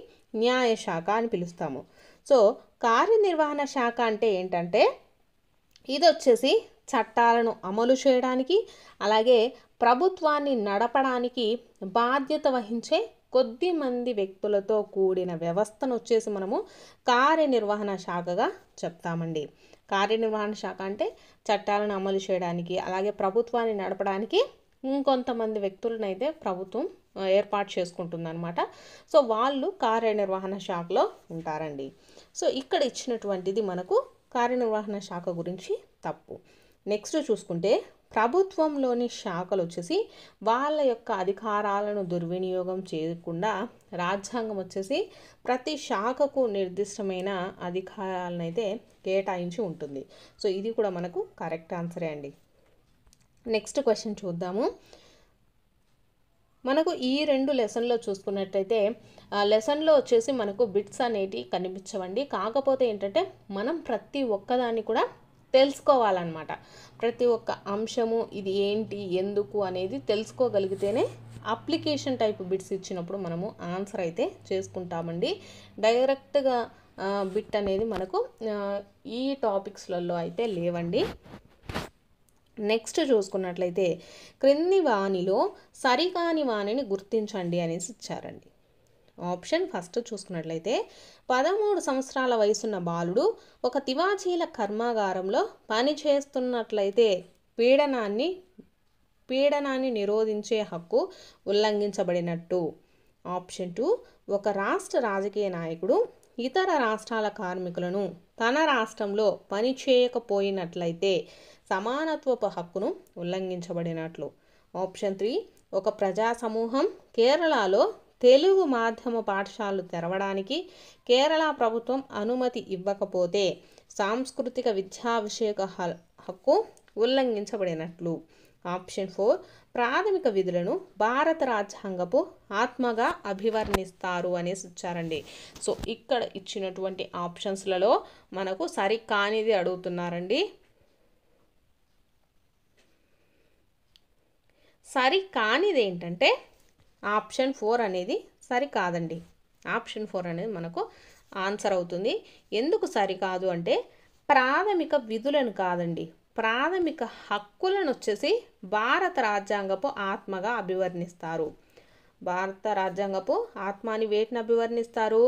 న్యాయశాఖ అని పిలుస్తాము సో కార్యనిర్వహణ శాఖ అంటే ఏంటంటే ఇది వచ్చేసి చట్టాలను అమలు చేయడానికి అలాగే ప్రభుత్వాన్ని నడపడానికి బాధ్యత వహించే కొద్ది మంది వ్యక్తులతో కూడిన వ్యవస్థను వచ్చేసి మనము కార్యనిర్వహణ శాఖగా చెప్తామండి కార్యనిర్వహణ శాఖ అంటే చట్టాలను అమలు చేయడానికి అలాగే ప్రభుత్వాన్ని నడపడానికి ఇంకొంతమంది వ్యక్తులనైతే ప్రభుత్వం ఏర్పాటు చేసుకుంటుందన్నమాట సో వాళ్ళు కార్యనిర్వహణ శాఖలో ఉంటారండి సో ఇక్కడ ఇచ్చినటువంటిది మనకు కార్యనిర్వహణ శాఖ గురించి తప్పు నెక్స్ట్ చూసుకుంటే ప్రభుత్వంలోని శాఖలు వచ్చేసి వాళ్ళ యొక్క అధికారాలను దుర్వినియోగం చేయకుండా రాజ్యాంగం వచ్చేసి ప్రతి శాఖకు నిర్దిష్టమైన అధికారాలను అయితే కేటాయించి ఉంటుంది సో ఇది కూడా మనకు కరెక్ట్ ఆన్సరే అండి నెక్స్ట్ క్వశ్చన్ చూద్దాము మనకు ఈ రెండు లెసన్లో చూసుకున్నట్టయితే లెసన్లో వచ్చేసి మనకు బిట్స్ అనేటివి కనిపించవండి కాకపోతే ఏంటంటే మనం ప్రతి ఒక్కదాన్ని కూడా తెలుసుకోవాలన్నమాట ప్రతి ఒక్క అంశము ఇది ఏంటి ఎందుకు అనేది తెలుసుకోగలిగితేనే అప్లికేషన్ టైప్ బిట్స్ ఇచ్చినప్పుడు మనము ఆన్సర్ అయితే చేసుకుంటామండి డైరెక్ట్గా బిట్ అనేది మనకు ఈ టాపిక్స్లలో అయితే లేవండి నెక్స్ట్ చూసుకున్నట్లయితే క్రింది వాణిలో సరికాని వాణిని గుర్తించండి అనేసి ఇచ్చారండి ఆప్షన్ ఫస్ట్ చూసుకున్నట్లయితే పదమూడు సంవత్సరాల వయసున్న బాలుడు ఒక తివాచీల కర్మాగారంలో పనిచేస్తున్నట్లయితే పీడనాన్ని పీడనాన్ని నిరోధించే హక్కు ఉల్లంఘించబడినట్టు ఆప్షన్ టూ ఒక రాష్ట్ర రాజకీయ నాయకుడు ఇతర రాష్ట్రాల కార్మికులను తన రాష్ట్రంలో పనిచేయకపోయినట్లయితే సమానత్వపు హక్కును ఉల్లంఘించబడినట్లు ఆప్షన్ త్రీ ఒక ప్రజా సమూహం కేరళలో తెలుగు మాధ్యమ పాఠశాలలు తెరవడానికి కేరళ ప్రభుత్వం అనుమతి ఇవ్వకపోతే సాంస్కృతిక విద్యా విషయక హక్కు ఉల్లంఘించబడినట్లు ఆప్షన్ ఫోర్ ప్రాథమిక విధులను భారత రాజ్యాంగపు ఆత్మగా అభివర్ణిస్తారు అనేసి ఇచ్చారండి సో ఇక్కడ ఇచ్చినటువంటి ఆప్షన్స్లలో మనకు సరికానిది అడుగుతున్నారండి సరి కానిది ఏంటంటే ఆప్షన్ ఫోర్ అనేది సరి కాదండి ఆప్షన్ ఫోర్ అనేది మనకు ఆన్సర్ అవుతుంది ఎందుకు సరికాదు అంటే ప్రాథమిక విధులను కాదండి ప్రాథమిక హక్కులను వచ్చేసి భారత రాజ్యాంగపు ఆత్మగా అభివర్ణిస్తారు భారత రాజ్యాంగపు ఆత్మాని వేటిని అభివర్ణిస్తారు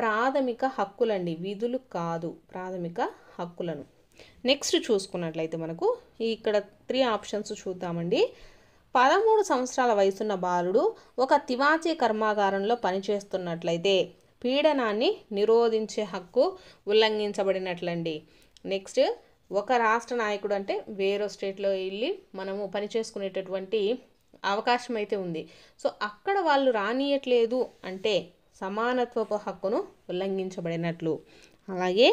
ప్రాథమిక హక్కులండి విధులు కాదు ప్రాథమిక హక్కులను నెక్స్ట్ చూసుకున్నట్లయితే మనకు ఇక్కడ త్రీ ఆప్షన్స్ చూద్దామండి పదమూడు సంవత్సరాల వయసున్న బాలుడు ఒక తివాచీ కర్మాగారంలో పనిచేస్తున్నట్లయితే పీడనాన్ని నిరోధించే హక్కు ఉల్లంఘించబడినట్లండి నెక్స్ట్ ఒక రాష్ట్ర నాయకుడు అంటే వేరే స్టేట్లో వెళ్ళి మనము పని చేసుకునేటటువంటి అవకాశం అయితే ఉంది సో అక్కడ వాళ్ళు రానియట్లేదు అంటే సమానత్వపు హక్కును ఉల్లంఘించబడినట్లు అలాగే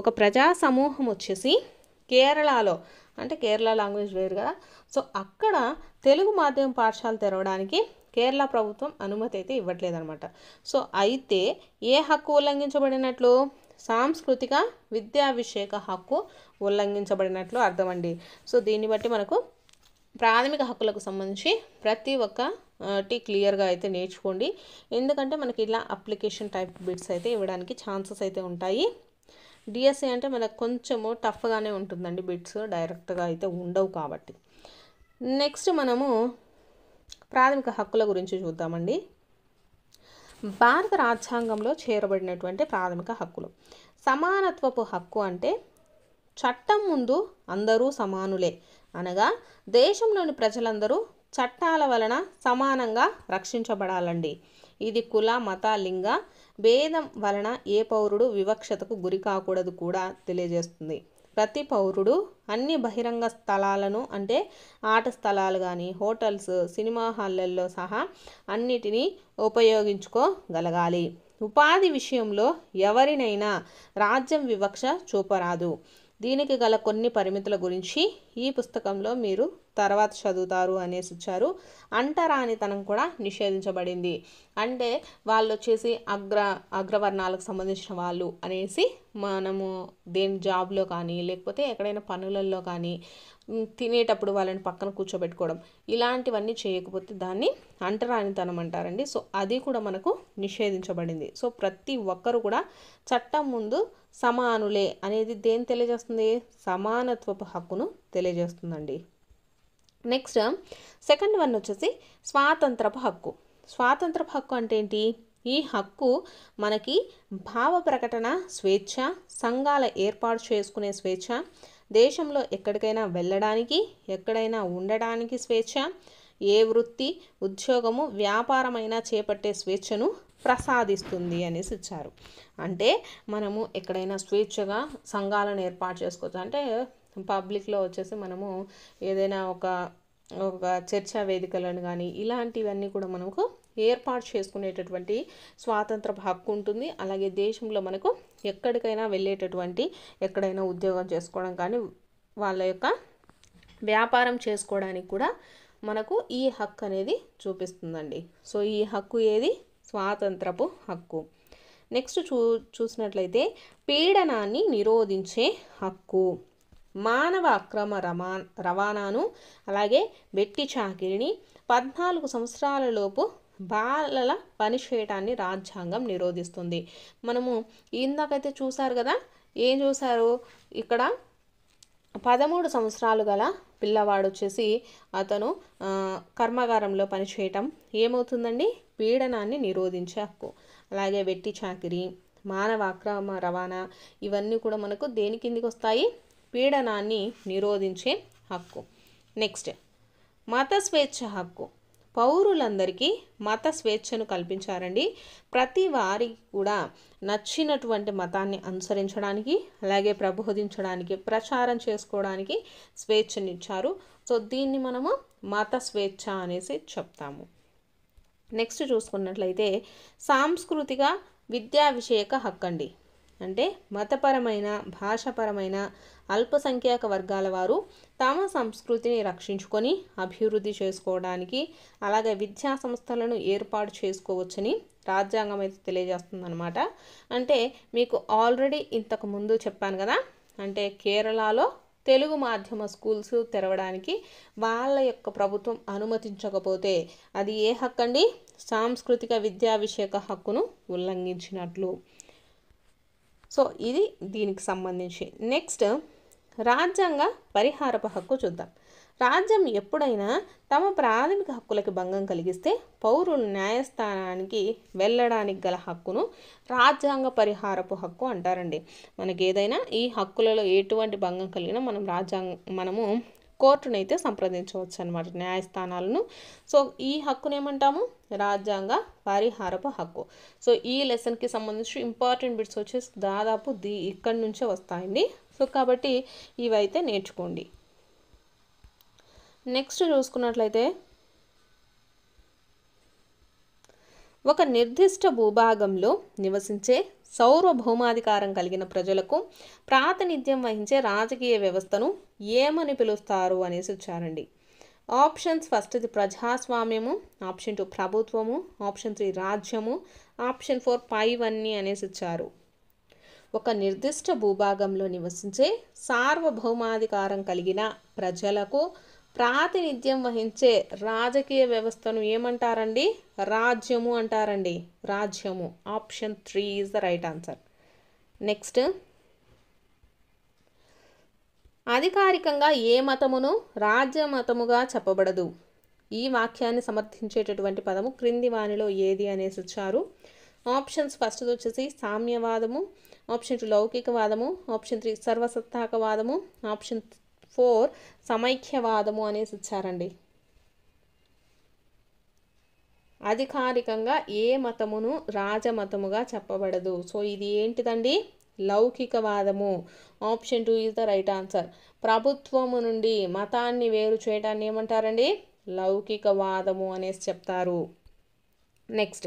ఒక ప్రజా సమూహం వచ్చేసి కేరళలో అంటే కేరళ లాంగ్వేజ్ వేరు కదా సో అక్కడ తెలుగు మాధ్యమ పాఠశాల తెరవడానికి కేరళ ప్రభుత్వం అనుమతి అయితే ఇవ్వట్లేదనమాట సో అయితే ఏ హక్కు ఉల్లంఘించబడినట్లు సాంస్కృతిక విద్యాభిషేక హక్కు ఉల్లంఘించబడినట్లు అర్థమండి సో దీన్ని బట్టి మనకు ప్రాథమిక హక్కులకు సంబంధించి ప్రతి ఒక్కటి క్లియర్గా అయితే నేర్చుకోండి ఎందుకంటే మనకి ఇలా అప్లికేషన్ టైప్ బిట్స్ అయితే ఇవ్వడానికి ఛాన్సెస్ అయితే ఉంటాయి డిఎస్ఏ అంటే మనకు కొంచెము టఫ్గానే ఉంటుందండి బిట్స్ డైరెక్ట్గా అయితే ఉండవు కాబట్టి నెక్స్ట్ మనము ప్రాథమిక హక్కుల గురించి చూద్దామండి భారత రాజ్యాంగంలో చేరబడినటువంటి ప్రాథమిక హక్కులు సమానత్వపు హక్కు అంటే చట్టం ముందు అందరూ సమానులే అనగా దేశంలోని ప్రజలందరూ చట్టాల వలన సమానంగా రక్షించబడాలండి ఇది కుల మత లింగ భేదం వలన ఏ పౌరుడు వివక్షతకు గురి కాకూడదు కూడా తెలియజేస్తుంది ప్రతి పౌరుడు అన్ని బహిరంగ స్థలాలను అంటే ఆట స్థలాలు కానీ హోటల్స్ సినిమా హాళ్ళల్లో సహా అన్నిటినీ ఉపయోగించుకోగలగాలి ఉపాధి విషయంలో ఎవరినైనా రాజ్యం వివక్ష చూపరాదు దీనికి గల కొన్ని పరిమితుల గురించి ఈ పుస్తకంలో మీరు తర్వాత చదువుతారు అనేసి ఇచ్చారు అంటరానితనం కూడా నిషేధించబడింది అంటే వాళ్ళు వచ్చేసి అగ్ర అగ్రవర్ణాలకు సంబంధించిన వాళ్ళు అనేసి మనము దేని జాబ్లో కానీ లేకపోతే ఎక్కడైనా పనులలో కానీ తినేటప్పుడు వాళ్ళని పక్కన కూర్చోబెట్టుకోవడం ఇలాంటివన్నీ చేయకపోతే దాన్ని అంటరానితనం అంటారండి సో అది కూడా మనకు నిషేధించబడింది సో ప్రతి ఒక్కరు కూడా చట్టం ముందు సమానులే అనేది దేని తెలియజేస్తుంది సమానత్వపు హక్కును తెలియజేస్తుందండి నెక్స్ట్ సెకండ్ వన్ వచ్చేసి స్వాతంత్రపు హక్కు స్వాతంత్రపు హక్కు అంటే ఏంటి ఈ హక్కు మనకి భావ ప్రకటన స్వేచ్ఛ సంఘాల ఏర్పాటు చేసుకునే స్వేచ్ఛ దేశంలో ఎక్కడికైనా వెళ్ళడానికి ఎక్కడైనా ఉండడానికి స్వేచ్ఛ ఏ వృత్తి ఉద్యోగము వ్యాపారమైనా చేపట్టే స్వేచ్ఛను ప్రసాదిస్తుంది అనేసి ఇచ్చారు అంటే మనము ఎక్కడైనా స్వేచ్ఛగా సంఘాలను ఏర్పాటు చేసుకోవచ్చు అంటే పబ్లిక్లో వచ్చేసి మనము ఏదైనా ఒక ఒక చర్చా వేదికలను కానీ ఇలాంటివన్నీ కూడా మనకు ఏర్పాటు చేసుకునేటటువంటి స్వాతంత్ర హక్కు ఉంటుంది అలాగే దేశంలో మనకు ఎక్కడికైనా వెళ్ళేటటువంటి ఎక్కడైనా ఉద్యోగం చేసుకోవడం కానీ వాళ్ళ యొక్క వ్యాపారం చేసుకోవడానికి కూడా మనకు ఈ హక్కు అనేది చూపిస్తుందండి సో ఈ హక్కు ఏది స్వాతంత్రపు హక్కు నెక్స్ట్ చూ చూసినట్లయితే పీడనాన్ని నిరోధించే హక్కు మానవ అక్రమ రమా రవాణాను అలాగే వెట్టి చాకిరిని పద్నాలుగు సంవత్సరాలలోపు బాలల పని చేయటాన్ని రాజ్యాంగం నిరోధిస్తుంది మనము ఇందాకైతే చూసారు కదా ఏం చూసారు ఇక్కడ పదమూడు సంవత్సరాలు గల పిల్లవాడు వచ్చేసి అతను కర్మాగారంలో పనిచేయటం ఏమవుతుందండి పీడనాన్ని నిరోధించే హక్కు అలాగే వెట్టి చాకిరి మానవ అక్రమ రవాణా ఇవన్నీ కూడా మనకు దేని కిందికి వస్తాయి పీడనాన్ని నిరోధించే హక్కు నెక్స్ట్ మత స్వేచ్ఛ హక్కు పౌరులందరికీ మత స్వేచ్ఛను కల్పించారండి ప్రతి వారి కూడా నచ్చినటువంటి మతాన్ని అనుసరించడానికి అలాగే ప్రబోధించడానికి ప్రచారం చేసుకోవడానికి స్వేచ్ఛనిచ్చారు సో దీన్ని మనము మత స్వేచ్ఛ అనేసి చెప్తాము నెక్స్ట్ చూసుకున్నట్లయితే సాంస్కృతిక విద్యా విషయక హక్కు అండి అంటే మతపరమైన భాషపరమైన అల్పసంఖ్యాక వర్గాల వారు తమ సంస్కృతిని రక్షించుకొని అభివృద్ధి చేసుకోవడానికి అలాగే విద్యా సంస్థలను ఏర్పాటు చేసుకోవచ్చని రాజ్యాంగం అయితే అనమాట అంటే మీకు ఆల్రెడీ ఇంతకు ముందు చెప్పాను కదా అంటే కేరళలో తెలుగు మాధ్యమ స్కూల్స్ తెరవడానికి వాళ్ళ యొక్క ప్రభుత్వం అనుమతించకపోతే అది ఏ హక్కు అండి సాంస్కృతిక విద్యాభిషేక హక్కును ఉల్లంఘించినట్లు సో ఇది దీనికి సంబంధించి నెక్స్ట్ రాజ్యాంగ పరిహారపు హక్కు చూద్దాం రాజ్యం ఎప్పుడైనా తమ ప్రాథమిక హక్కులకు భంగం కలిగిస్తే పౌరులు న్యాయస్థానానికి వెళ్ళడానికి గల హక్కును రాజ్యాంగ పరిహారపు హక్కు అంటారండి మనకి ఏదైనా ఈ హక్కులలో ఎటువంటి భంగం కలిగినా మనం రాజ్యాంగ మనము కోర్టును అయితే సంప్రదించవచ్చు అనమాట న్యాయస్థానాలను సో ఈ హక్కును ఏమంటాము రాజ్యాంగ పరిహారపు హక్కు సో ఈ లెసన్కి సంబంధించి ఇంపార్టెంట్ బిట్స్ వచ్చేసి దాదాపు దీ ఇక్కడి నుంచే వస్తాయండి సో కాబట్టి ఇవైతే నేర్చుకోండి నెక్స్ట్ చూసుకున్నట్లయితే ఒక నిర్దిష్ట భూభాగంలో నివసించే సౌరభౌమాధికారం కలిగిన ప్రజలకు ప్రాతినిధ్యం వహించే రాజకీయ వ్యవస్థను ఏమని పిలుస్తారు అనేసి వచ్చారండి ఆప్షన్స్ ఫస్ట్ ప్రజాస్వామ్యము ఆప్షన్ టూ ప్రభుత్వము ఆప్షన్ త్రీ రాజ్యము ఆప్షన్ ఫోర్ పైవన్నీ అనేసి ఇచ్చారు ఒక నిర్దిష్ట భూభాగంలో నివసించే సార్వభౌమాధికారం కలిగిన ప్రజలకు ప్రాతినిధ్యం వహించే రాజకీయ వ్యవస్థను ఏమంటారండి రాజ్యము అంటారండి రాజ్యము option three is the right answer next అధికారికంగా ఏ మతమును రాజ్య మతముగా చెప్పబడదు ఈ వాక్యాన్ని సమర్థించేటటువంటి పదము క్రింది వానిలో ఏది అనేసి వచ్చారు ఆప్షన్స్ ఫస్ట్ది వచ్చేసి సామ్యవాదము ఆప్షన్ టూ లౌకికవాదము ఆప్షన్ త్రీ సర్వసత్తాకవాదము ఆప్షన్ ఫోర్ సమైక్యవాదము అనేసి ఇచ్చారండి అధికారికంగా ఏ మతమును రాజమతముగా చెప్పబడదు సో ఇది ఏంటిదండి లౌకికవాదము option two is the right answer ప్రభుత్వము నుండి మతాన్ని వేరు చేయడాన్ని ఏమంటారండి లౌకికవాదము అనేసి చెప్తారు నెక్స్ట్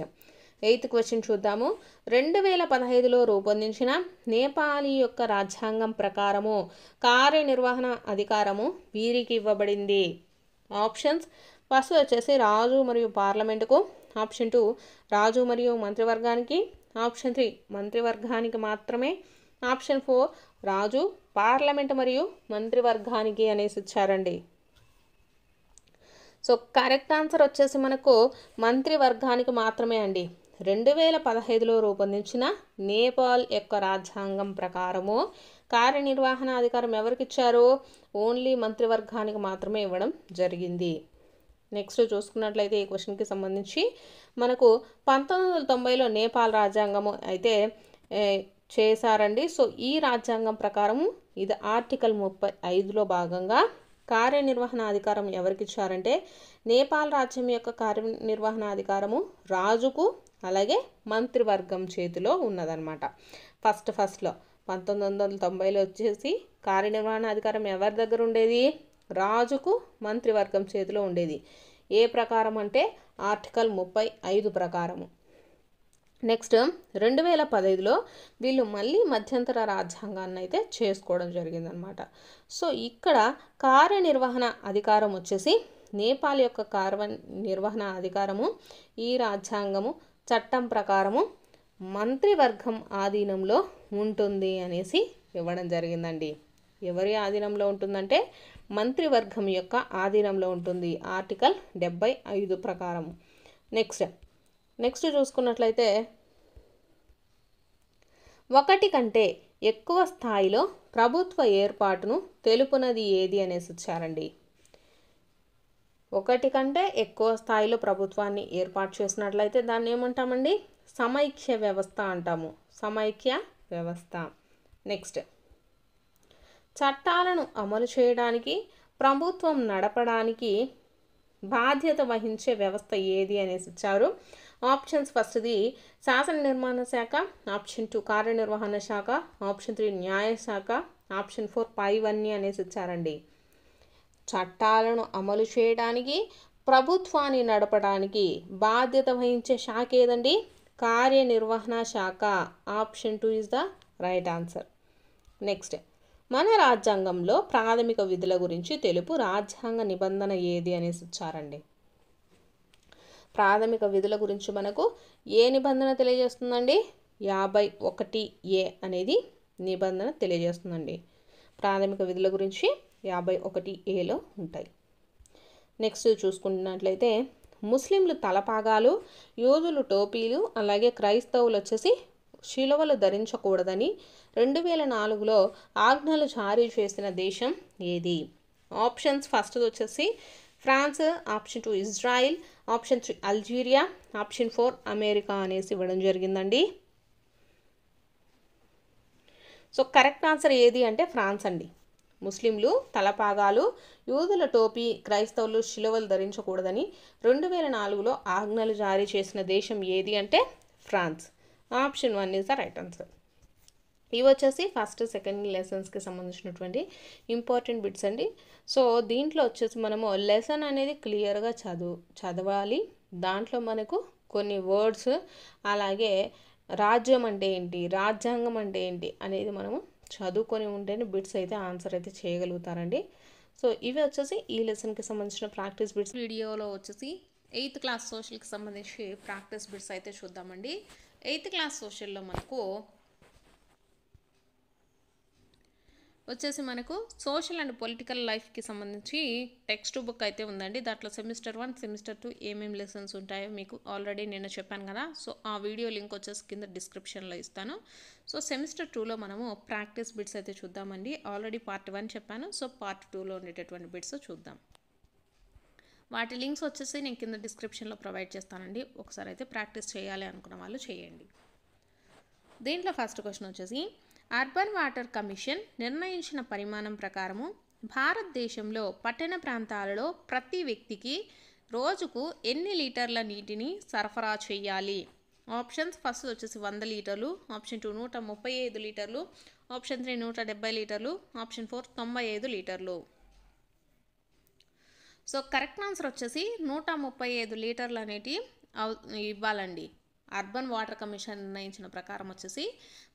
ఎయిత్ క్వశ్చన్ చూద్దాము రెండు వేల పదహైదులో రూపొందించిన నేపాలీ యొక్క రాజ్యాంగం ప్రకారము కార్యనిర్వహణ అధికారము వీరికి ఇవ్వబడింది ఆప్షన్స్ ఫస్ట్ వచ్చేసి రాజు మరియు పార్లమెంటుకు ఆప్షన్ టూ రాజు మరియు మంత్రివర్గానికి ఆప్షన్ త్రీ మంత్రివర్గానికి మాత్రమే ఆప్షన్ ఫోర్ రాజు పార్లమెంట్ మరియు మంత్రివర్గానికి అనేసి ఇచ్చారండి సో కరెక్ట్ ఆన్సర్ వచ్చేసి మనకు మంత్రివర్గానికి మాత్రమే అండి రెండు వేల పదహైదులో రూపొందించిన నేపాల్ యొక్క రాజ్యాంగం ప్రకారము కార్యనిర్వహణ అధికారం ఎవరికి ఇచ్చారో ఓన్లీ మంత్రివర్గానికి మాత్రమే ఇవ్వడం జరిగింది నెక్స్ట్ చూసుకున్నట్లయితే ఈ క్వశ్చన్కి సంబంధించి మనకు పంతొమ్మిది వందల తొంభైలో నేపాల్ రాజ్యాంగము అయితే చేశారండి సో ఈ రాజ్యాంగం ప్రకారం ఇది ఆర్టికల్ ముప్పై ఐదులో భాగంగా కార్యనిర్వహణ అధికారం ఎవరికిచ్చారంటే నేపాల్ రాజ్యం యొక్క కార్యనిర్వహణ అధికారము రాజుకు అలాగే మంత్రివర్గం చేతిలో ఉన్నదనమాట ఫస్ట్ ఫస్ట్లో పంతొమ్మిది వందల తొంభైలో వచ్చేసి కార్యనిర్వహణ అధికారం ఎవరి దగ్గర ఉండేది రాజుకు మంత్రివర్గం చేతిలో ఉండేది ఏ ప్రకారం అంటే ఆర్టికల్ ముప్పై ఐదు ప్రకారము నెక్స్ట్ రెండు వేల పదైదులో వీళ్ళు మళ్ళీ మధ్యంతర రాజ్యాంగాన్ని అయితే చేసుకోవడం జరిగిందనమాట సో ఇక్కడ కార్యనిర్వహణ అధికారం వచ్చేసి నేపాల్ యొక్క కార్య నిర్వహణ అధికారము ఈ రాజ్యాంగము చట్టం ప్రకారము మంత్రివర్గం ఆధీనంలో ఉంటుంది అనేసి ఇవ్వడం జరిగిందండి ఎవరి ఆధీనంలో ఉంటుందంటే మంత్రివర్గం యొక్క ఆధీనంలో ఉంటుంది ఆర్టికల్ డెబ్బై ఐదు ప్రకారం నెక్స్ట్ నెక్స్ట్ చూసుకున్నట్లయితే ఒకటి కంటే ఎక్కువ స్థాయిలో ప్రభుత్వ ఏర్పాటును తెలుపునది ఏది అనేసి వచ్చారండి ఒకటి కంటే ఎక్కువ స్థాయిలో ప్రభుత్వాన్ని ఏర్పాటు చేసినట్లయితే దాన్ని ఏమంటామండి సమైక్య వ్యవస్థ అంటాము సమైక్య వ్యవస్థ నెక్స్ట్ చట్టాలను అమలు చేయడానికి ప్రభుత్వం నడపడానికి బాధ్యత వహించే వ్యవస్థ ఏది అనేసి ఇచ్చారు ఆప్షన్స్ ఫస్ట్ది శాసన నిర్మాణ శాఖ ఆప్షన్ టూ కార్యనిర్వహణ శాఖ ఆప్షన్ త్రీ న్యాయశాఖ ఆప్షన్ ఫోర్ పైవన్నీ అనేసి ఇచ్చారండి చట్టాలను అమలు చేయడానికి ప్రభుత్వాన్ని నడపడానికి బాధ్యత వహించే శాఖ ఏదండి కార్యనిర్వహణ శాఖ option two is the right answer next మన రాజ్యాంగంలో ప్రాథమిక విధుల గురించి తెలుపు రాజ్యాంగ నిబంధన ఏది అనేసి ఇచ్చారండి ప్రాథమిక విధుల గురించి మనకు ఏ నిబంధన తెలియజేస్తుందండి యాభై ఒకటి ఏ అనేది నిబంధన తెలియజేస్తుందండి ప్రాథమిక విధుల గురించి యాభై ఒకటి ఏలో ఉంటాయి నెక్స్ట్ చూసుకున్నట్లయితే ముస్లింలు తలపాగాలు యోధులు టోపీలు అలాగే క్రైస్తవులు వచ్చేసి శిలువలు ధరించకూడదని రెండు వేల నాలుగులో ఆజ్ఞలు జారీ చేసిన దేశం ఏది ఆప్షన్స్ ఫస్ట్ వచ్చేసి France option two Israel option three Algeria option four America అనేసి ఇవ్వడం జరిగిందండి సో కరెక్ట్ ఆన్సర్ ఏది అంటే ఫ్రాన్స్ అండి ముస్లింలు తలపాగాలు యూదుల టోపీ క్రైస్తవులు శిలువలు ధరించకూడదని రెండు వేల నాలుగులో ఆజ్ఞలు జారీ చేసిన దేశం ఏది అంటే France option one is the right answer ఇవి వచ్చేసి ఫస్ట్ సెకండ్ లెసన్స్కి సంబంధించినటువంటి ఇంపార్టెంట్ బిట్స్ అండి సో దీంట్లో వచ్చేసి మనము లెసన్ అనేది క్లియర్గా చదువు చదవాలి దాంట్లో మనకు కొన్ని వర్డ్స్ అలాగే రాజ్యం అంటే ఏంటి రాజ్యాంగం అంటే ఏంటి అనేది మనము చదువుకొని ఉంటేనే బిట్స్ అయితే ఆన్సర్ అయితే చేయగలుగుతారండి సో ఇవి వచ్చేసి ఈ లెసన్కి సంబంధించిన ప్రాక్టీస్ బిట్స్ వీడియోలో వచ్చేసి ఎయిత్ క్లాస్ సోషల్కి సంబంధించి ప్రాక్టీస్ బిట్స్ అయితే చూద్దామండి ఎయిత్ క్లాస్ సోషల్లో మనకు వచ్చేసి మనకు సోషల్ అండ్ పొలిటికల్ లైఫ్కి సంబంధించి టెక్స్ట్ బుక్ అయితే ఉందండి దాంట్లో సెమిస్టర్ వన్ సెమిస్టర్ టూ ఏమేమి లెసన్స్ ఉంటాయో మీకు ఆల్రెడీ నేను చెప్పాను కదా సో ఆ వీడియో లింక్ వచ్చేసి కింద డిస్క్రిప్షన్లో ఇస్తాను సో సెమిస్టర్ టూలో మనము ప్రాక్టీస్ బిట్స్ అయితే చూద్దామండి ఆల్రెడీ పార్ట్ వన్ చెప్పాను సో పార్ట్ టూలో ఉండేటటువంటి బిట్స్ చూద్దాం వాటి లింక్స్ వచ్చేసి నేను కింద డిస్క్రిప్షన్లో ప్రొవైడ్ చేస్తానండి ఒకసారి అయితే ప్రాక్టీస్ చేయాలి అనుకున్న వాళ్ళు చేయండి దీంట్లో ఫస్ట్ క్వశ్చన్ వచ్చేసి అర్బన్ వాటర్ కమిషన్ నిర్ణయించిన పరిమాణం ప్రకారము భారతదేశంలో పట్టణ ప్రాంతాలలో ప్రతి వ్యక్తికి రోజుకు ఎన్ని లీటర్ల నీటిని సరఫరా చేయాలి ఆప్షన్స్ ఫస్ట్ వచ్చేసి వంద లీటర్లు ఆప్షన్ టూ నూట ముప్పై ఐదు లీటర్లు ఆప్షన్ త్రీ నూట డెబ్బై లీటర్లు ఆప్షన్ ఫోర్ తొంభై ఐదు లీటర్లు సో కరెక్ట్ ఆన్సర్ వచ్చేసి నూట ముప్పై ఐదు లీటర్లు అనేటివి ఇవ్వాలండి అర్బన్ వాటర్ కమిషన్ నిర్ణయించిన ప్రకారం వచ్చేసి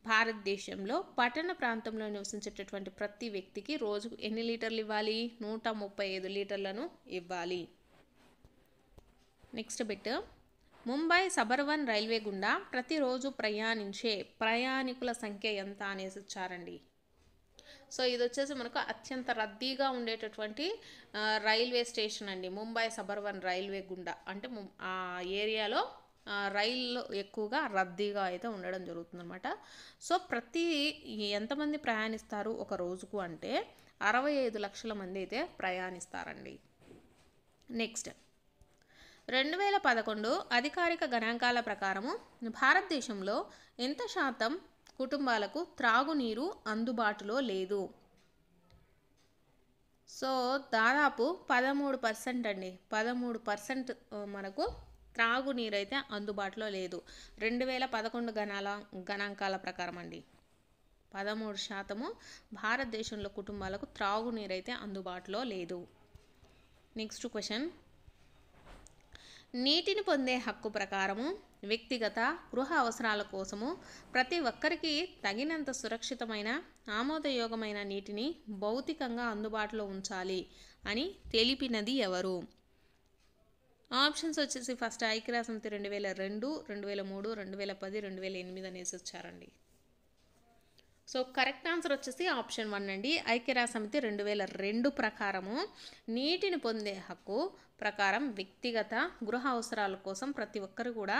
భారతదేశంలో పట్టణ ప్రాంతంలో నివసించేటటువంటి ప్రతి వ్యక్తికి రోజుకు ఎన్ని లీటర్లు ఇవ్వాలి నూట ముప్పై ఐదు లీటర్లను ఇవ్వాలి next bit Mumbai suburban railway గుండా ప్రతిరోజు ప్రయాణించే ప్రయాణికుల సంఖ్య ఎంత అనేసి ఇచ్చారండి సో ఇది వచ్చేసి మనకు అత్యంత రద్దీగా ఉండేటటువంటి రైల్వే స్టేషన్ అండి ముంబై సబర్వన్ రైల్వే గుండా అంటే ఆ ఏరియాలో రైల్లో ఎక్కువగా రద్దీగా అయితే ఉండడం జరుగుతుందన్నమాట సో ప్రతి ఎంతమంది ప్రయాణిస్తారు ఒక రోజుకు అంటే అరవై ఐదు లక్షల మంది అయితే ప్రయాణిస్తారండి నెక్స్ట్ రెండు వేల పదకొండు అధికారిక గణాంకాల ప్రకారము భారతదేశంలో ఎంత శాతం కుటుంబాలకు త్రాగునీరు అందుబాటులో లేదు సో దాదాపు పదమూడు పర్సెంట్ అండి పదమూడు పర్సెంట్ మనకు త్రాగునీరు అయితే అందుబాటులో లేదు రెండు వేల పదకొండు గణాల గణాంకాల ప్రకారం అండి పదమూడు శాతము భారతదేశంలో కుటుంబాలకు త్రాగునీరు అయితే అందుబాటులో లేదు నెక్స్ట్ క్వశ్చన్ నీటిని పొందే హక్కు ప్రకారము వ్యక్తిగత గృహ అవసరాల కోసము ప్రతి ఒక్కరికి తగినంత సురక్షితమైన ఆమోదయోగమైన నీటిని భౌతికంగా అందుబాటులో ఉంచాలి అని తెలిపినది ఎవరు ఆప్షన్స్ వచ్చేసి ఫస్ట్ ఐక్యరా రెండు వేల రెండు రెండు వేల మూడు రెండు వేల పది రెండు వేల ఎనిమిది అనేసి వచ్చారండి సో కరెక్ట్ ఆన్సర్ వచ్చేసి ఆప్షన్ వన్ అండి ఐక్యరాసమితి రెండు వేల రెండు ప్రకారము నీటిని పొందే హక్కు ప్రకారం వ్యక్తిగత గృహ అవసరాల కోసం ప్రతి ఒక్కరు కూడా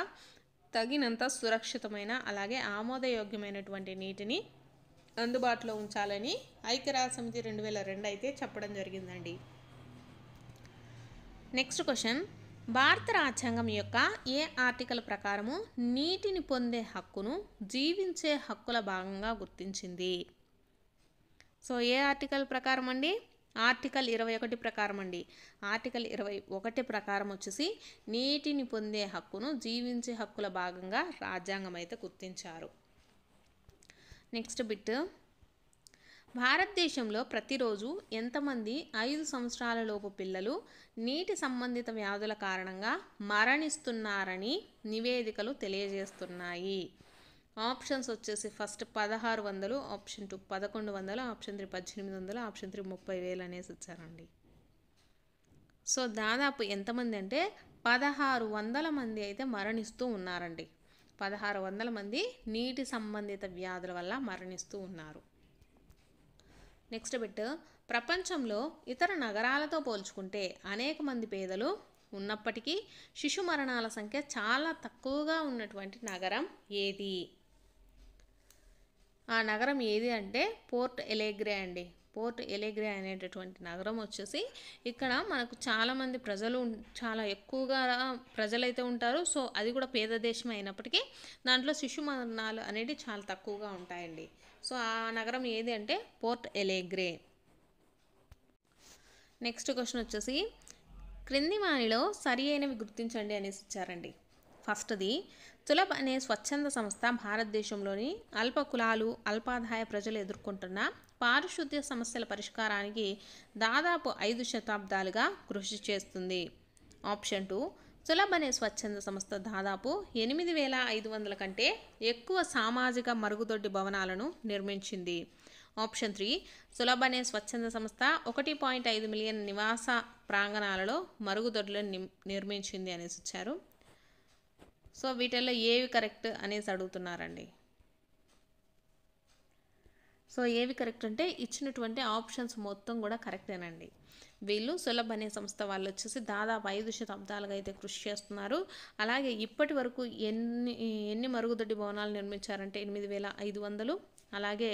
తగినంత సురక్షితమైన అలాగే ఆమోదయోగ్యమైనటువంటి నీటిని అందుబాటులో ఉంచాలని ఐక్యరాసమితి రెండు వేల రెండు అయితే చెప్పడం జరిగిందండి నెక్స్ట్ క్వశ్చన్ భారత రాజ్యాంగం యొక్క ఏ ఆర్టికల్ ప్రకారము నీటిని పొందే హక్కును జీవించే హక్కుల భాగంగా గుర్తించింది సో ఏ ఆర్టికల్ ప్రకారం అండి ఆర్టికల్ ఇరవై ఒకటి ప్రకారం అండి ఆర్టికల్ ఇరవై ఒకటి ప్రకారం వచ్చేసి నీటిని పొందే హక్కును జీవించే హక్కుల భాగంగా రాజ్యాంగం అయితే గుర్తించారు నెక్స్ట్ బిట్ భారతదేశంలో ప్రతిరోజు ఎంతమంది ఐదు సంవత్సరాలలోపు పిల్లలు నీటి సంబంధిత వ్యాధుల కారణంగా మరణిస్తున్నారని నివేదికలు తెలియజేస్తున్నాయి ఆప్షన్స్ వచ్చేసి ఫస్ట్ పదహారు వందలు ఆప్షన్ టూ పదకొండు వందలు ఆప్షన్ త్రీ పద్దెనిమిది వందలు ఆప్షన్ త్రీ ముప్పై వేలు అనేసి ఇచ్చారండి సో దాదాపు ఎంతమంది అంటే పదహారు వందల మంది అయితే మరణిస్తూ ఉన్నారండి పదహారు వందల మంది నీటి సంబంధిత వ్యాధుల వల్ల మరణిస్తూ ఉన్నారు నెక్స్ట్ బిట్ ప్రపంచంలో ఇతర నగరాలతో పోల్చుకుంటే అనేక మంది పేదలు ఉన్నప్పటికీ శిశు మరణాల సంఖ్య చాలా తక్కువగా ఉన్నటువంటి నగరం ఏది ఆ నగరం ఏది అంటే పోర్ట్ ఎలేగ్రే అండి పోర్ట్ ఎలేగ్రే అనేటటువంటి నగరం వచ్చేసి ఇక్కడ మనకు చాలామంది ప్రజలు చాలా ఎక్కువగా ప్రజలైతే ఉంటారు సో అది కూడా పేద దేశం అయినప్పటికీ దాంట్లో శిశు మరణాలు అనేవి చాలా తక్కువగా ఉంటాయండి సో ఆ నగరం ఏది అంటే పోర్ట్ ఎలేగ్రే నెక్స్ట్ క్వశ్చన్ వచ్చేసి క్రింది వాణిలో సరి అయినవి గుర్తించండి అనేసి ఇచ్చారండి ఫస్ట్ది తులబ్ అనే స్వచ్ఛంద సంస్థ భారతదేశంలోని అల్ప కులాలు అల్పాదాయ ప్రజలు ఎదుర్కొంటున్న పారిశుద్ధ్య సమస్యల పరిష్కారానికి దాదాపు ఐదు శతాబ్దాలుగా కృషి చేస్తుంది ఆప్షన్ టూ సులభ్ అనే స్వచ్ఛంద సంస్థ దాదాపు ఎనిమిది వేల ఐదు వందల కంటే ఎక్కువ సామాజిక మరుగుదొడ్డి భవనాలను నిర్మించింది ఆప్షన్ త్రీ సులభ్ అనే స్వచ్ఛంద సంస్థ ఒకటి పాయింట్ ఐదు మిలియన్ నివాస ప్రాంగణాలలో మరుగుదొడ్లను నిర్మించింది అనేసి వచ్చారు సో వీటిల్లో ఏవి కరెక్ట్ అనేసి అడుగుతున్నారండి సో ఏవి కరెక్ట్ అంటే ఇచ్చినటువంటి ఆప్షన్స్ మొత్తం కూడా కరెక్టేనండి వీళ్ళు సులభ్ అనే సంస్థ వాళ్ళు వచ్చేసి దాదాపు ఐదు శతాబ్దాలుగా అయితే కృషి చేస్తున్నారు అలాగే ఇప్పటి వరకు ఎన్ని ఎన్ని మరుగుదొడ్డి భవనాలు నిర్మించారంటే ఎనిమిది వేల ఐదు వందలు అలాగే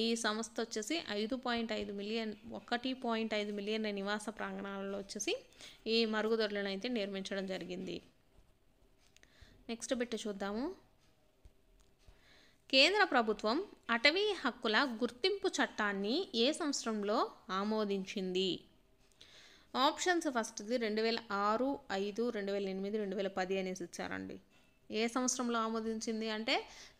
ఈ సంస్థ వచ్చేసి ఐదు పాయింట్ ఐదు మిలియన్ ఒకటి పాయింట్ ఐదు మిలియన్ నివాస ప్రాంగణాలలో వచ్చేసి ఈ మరుగుదొడ్లను అయితే నిర్మించడం జరిగింది నెక్స్ట్ బిట్ట చూద్దాము కేంద్ర ప్రభుత్వం అటవీ హక్కుల గుర్తింపు చట్టాన్ని ఏ సంవత్సరంలో ఆమోదించింది ఆప్షన్స్ ఫస్ట్ది రెండు వేల ఆరు ఐదు రెండు వేల ఎనిమిది రెండు వేల పది అనేసి ఇచ్చారండి ఏ సంవత్సరంలో ఆమోదించింది అంటే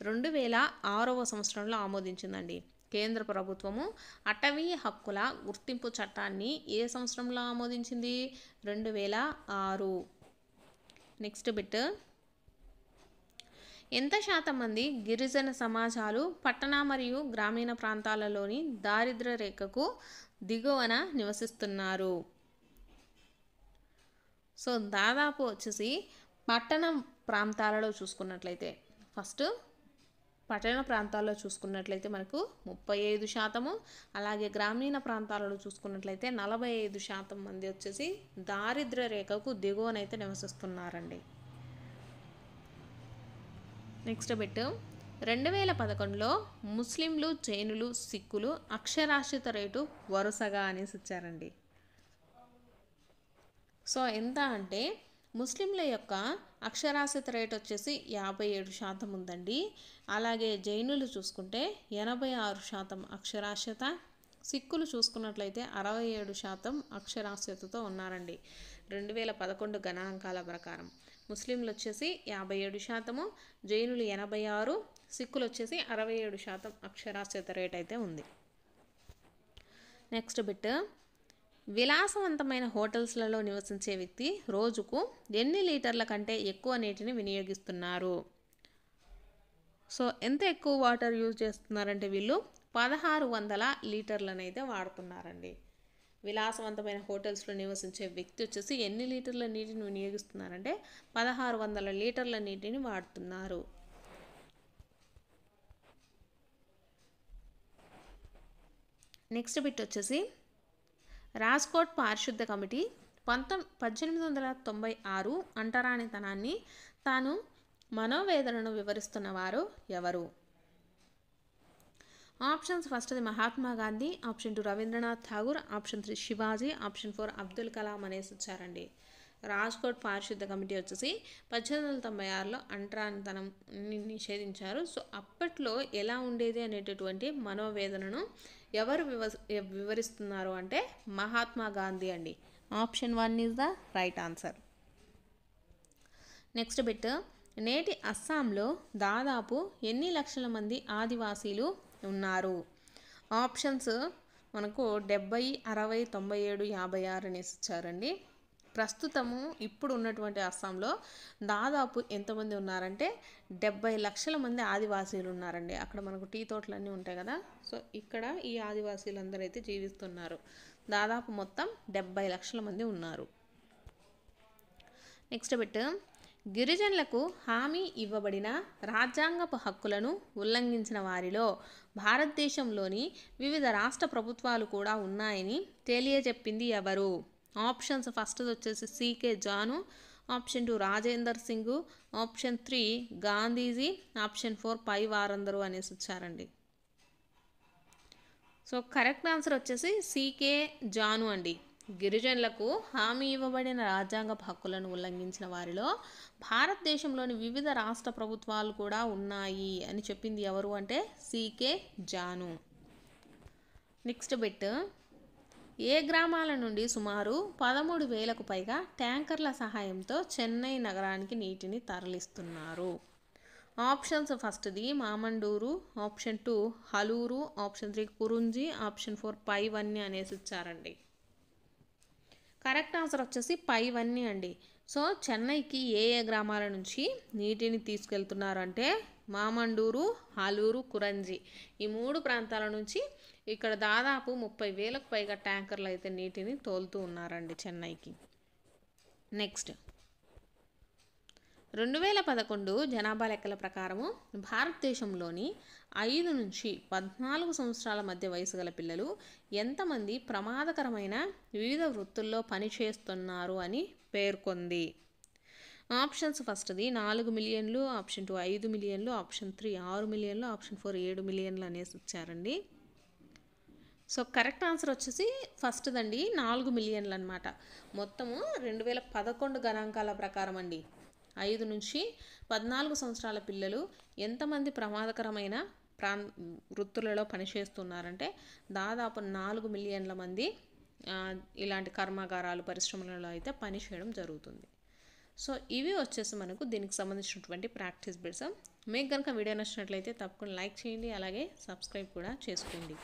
రెండు వేల ఆరవ సంవత్సరంలో ఆమోదించిందండి కేంద్ర ప్రభుత్వము అటవీ హక్కుల గుర్తింపు చట్టాన్ని ఏ సంవత్సరంలో ఆమోదించింది రెండు వేల ఆరు నెక్స్ట్ బిట్ ఎంత శాతం మంది గిరిజన సమాజాలు పట్టణ మరియు గ్రామీణ ప్రాంతాలలోని దారిద్ర రేఖకు దిగువన నివసిస్తున్నారు సో దాదాపు వచ్చేసి పట్టణం ప్రాంతాలలో చూసుకున్నట్లయితే ఫస్ట్ పట్టణ ప్రాంతాల్లో చూసుకున్నట్లయితే మనకు ముప్పై ఐదు శాతము అలాగే గ్రామీణ ప్రాంతాలలో చూసుకున్నట్లయితే నలభై ఐదు శాతం మంది వచ్చేసి దారిద్ర రేఖకు దిగువనైతే నివసిస్తున్నారండి నెక్స్ట్ బిట్ రెండు వేల పదకొండులో ముస్లింలు జైనులు సిక్కులు అక్షరాస్యత రేటు వరుసగా అనేసి ఇచ్చారండి సో ఎంత అంటే ముస్లింల యొక్క అక్షరాస్యత రేట్ వచ్చేసి యాభై ఏడు శాతం ఉందండి అలాగే జైనులు చూసుకుంటే ఎనభై ఆరు శాతం అక్షరాస్యత సిక్కులు చూసుకున్నట్లయితే అరవై ఏడు శాతం అక్షరాస్యతతో ఉన్నారండి రెండు వేల పదకొండు గణాంకాల ప్రకారం ముస్లింలు వచ్చేసి యాభై ఏడు శాతము జైనులు ఎనభై ఆరు సిక్కులు వచ్చేసి అరవై ఏడు శాతం అక్షరాస్యత రేట్ అయితే ఉంది నెక్స్ట్ బిట్ విలాసవంతమైన హోటల్స్లలో నివసించే వ్యక్తి రోజుకు ఎన్ని లీటర్ల కంటే ఎక్కువ నీటిని వినియోగిస్తున్నారు సో ఎంత ఎక్కువ వాటర్ యూజ్ చేస్తున్నారంటే వీళ్ళు పదహారు వందల లీటర్లనైతే వాడుతున్నారండి విలాసవంతమైన హోటల్స్లో నివసించే వ్యక్తి వచ్చేసి ఎన్ని లీటర్ల నీటిని వినియోగిస్తున్నారంటే పదహారు వందల లీటర్ల నీటిని వాడుతున్నారు నెక్స్ట్ బిట్ వచ్చేసి రాజ్కోట్ పారిశుద్ధ కమిటీ పంతొమ్ పద్దెనిమిది వందల తొంభై ఆరు అంటరానితనాన్ని తాను మనోవేదనను వివరిస్తున్న వారు ఎవరు ఆప్షన్స్ ఫస్ట్ది Mahatma Gandhi option two Rabindranath Tagore option three Shivaji option four Abdul Kalam అనేసి వచ్చారండి రాజ్కోట్ పారిశుద్ధ కమిటీ వచ్చేసి పద్దెనిమిది వందల తొంభై ఆరులో అంటరానితనం నిషేధించారు సో అప్పట్లో ఎలా ఉండేది అనేటటువంటి మనోవేదనను ఎవరు వివ వివరిస్తున్నారు అంటే మహాత్మా గాంధీ అండి option one is the right answer next bit నేటి అస్సాంలో దాదాపు ఎన్ని లక్షల మంది ఆదివాసీలు ఉన్నారు ఆప్షన్స్ మనకు డెబ్బై అరవై తొంభై ఏడు యాభై ఆరు అనేసి ఇచ్చారండి ప్రస్తుతము ఇప్పుడు ఉన్నటువంటి అస్సాంలో దాదాపు ఎంతమంది ఉన్నారంటే డెబ్బై లక్షల మంది ఆదివాసీలు ఉన్నారండి అక్కడ మనకు టీ తోటలన్నీ ఉంటాయి కదా సో ఇక్కడ ఈ ఆదివాసీలు అయితే జీవిస్తున్నారు దాదాపు మొత్తం డెబ్బై లక్షల మంది ఉన్నారు నెక్స్ట్ బిట్ గిరిజనులకు హామీ ఇవ్వబడిన రాజ్యాంగపు హక్కులను ఉల్లంఘించిన వారిలో భారతదేశంలోని వివిధ రాష్ట్ర ప్రభుత్వాలు కూడా ఉన్నాయని తెలియజెప్పింది ఎవరు ఆప్షన్స్ ఫస్ట్ వచ్చేసి C K Janu option two Rajender Singh option three Gandhiji option four పై వారందరూ అనేసి వచ్చారండి సో కరెక్ట్ ఆన్సర్ వచ్చేసి సీకే జాను అండి గిరిజనులకు హామీ ఇవ్వబడిన రాజ్యాంగ హక్కులను ఉల్లంఘించిన వారిలో భారతదేశంలోని వివిధ రాష్ట్ర ప్రభుత్వాలు కూడా ఉన్నాయి అని చెప్పింది ఎవరు అంటే సీకే జాను నెక్స్ట్ బిట్ ఏ గ్రామాల నుండి సుమారు పదమూడు వేలకు పైగా ట్యాంకర్ల సహాయంతో చెన్నై నగరానికి నీటిని తరలిస్తున్నారు ఆప్షన్స్ ఫస్ట్ది Mamandur option two Halur option three Kurunji option four పైవన్నీ అనేసి ఇచ్చారండి కరెక్ట్ ఆన్సర్ వచ్చేసి పైవన్ని అండి సో చెన్నైకి ఏ ఏ గ్రామాల నుంచి నీటిని తీసుకెళ్తున్నారు అంటే మామండూరు హలూరు కురంజీ ఈ మూడు ప్రాంతాల నుంచి ఇక్కడ దాదాపు ముప్పై వేలకు పైగా ట్యాంకర్లు అయితే నీటిని తోలుతూ ఉన్నారండి చెన్నైకి నెక్స్ట్ రెండు వేల పదకొండు జనాభా లెక్కల ప్రకారము భారతదేశంలోని ఐదు నుంచి పద్నాలుగు సంవత్సరాల మధ్య వయసు గల పిల్లలు ఎంతమంది ప్రమాదకరమైన వివిధ వృత్తుల్లో పనిచేస్తున్నారు అని పేర్కొంది ఆప్షన్స్ ఫస్ట్ది నాలుగు మిలియన్లు ఆప్షన్ టూ ఐదు మిలియన్లు ఆప్షన్ త్రీ ఆరు మిలియన్లు ఆప్షన్ ఫోర్ ఏడు మిలియన్లు అనేసి ఇచ్చారండి సో కరెక్ట్ ఆన్సర్ వచ్చేసి ఫస్ట్దండి నాలుగు మిలియన్లు అనమాట మొత్తము రెండు వేల పదకొండు గణాంకాల ప్రకారం అండి ఐదు నుంచి పద్నాలుగు సంవత్సరాల పిల్లలు ఎంతమంది ప్రమాదకరమైన ప్రా వృత్తులలో పనిచేస్తున్నారంటే దాదాపు నాలుగు మిలియన్ల మంది ఇలాంటి కర్మాగారాలు పరిశ్రమలలో అయితే పనిచేయడం జరుగుతుంది సో ఇవి వచ్చేసి మనకు దీనికి సంబంధించినటువంటి ప్రాక్టీస్ బిడ్స్ మీకు కనుక వీడియో నచ్చినట్లయితే తప్పకుండా లైక్ చేయండి అలాగే సబ్స్క్రైబ్ కూడా చేసుకోండి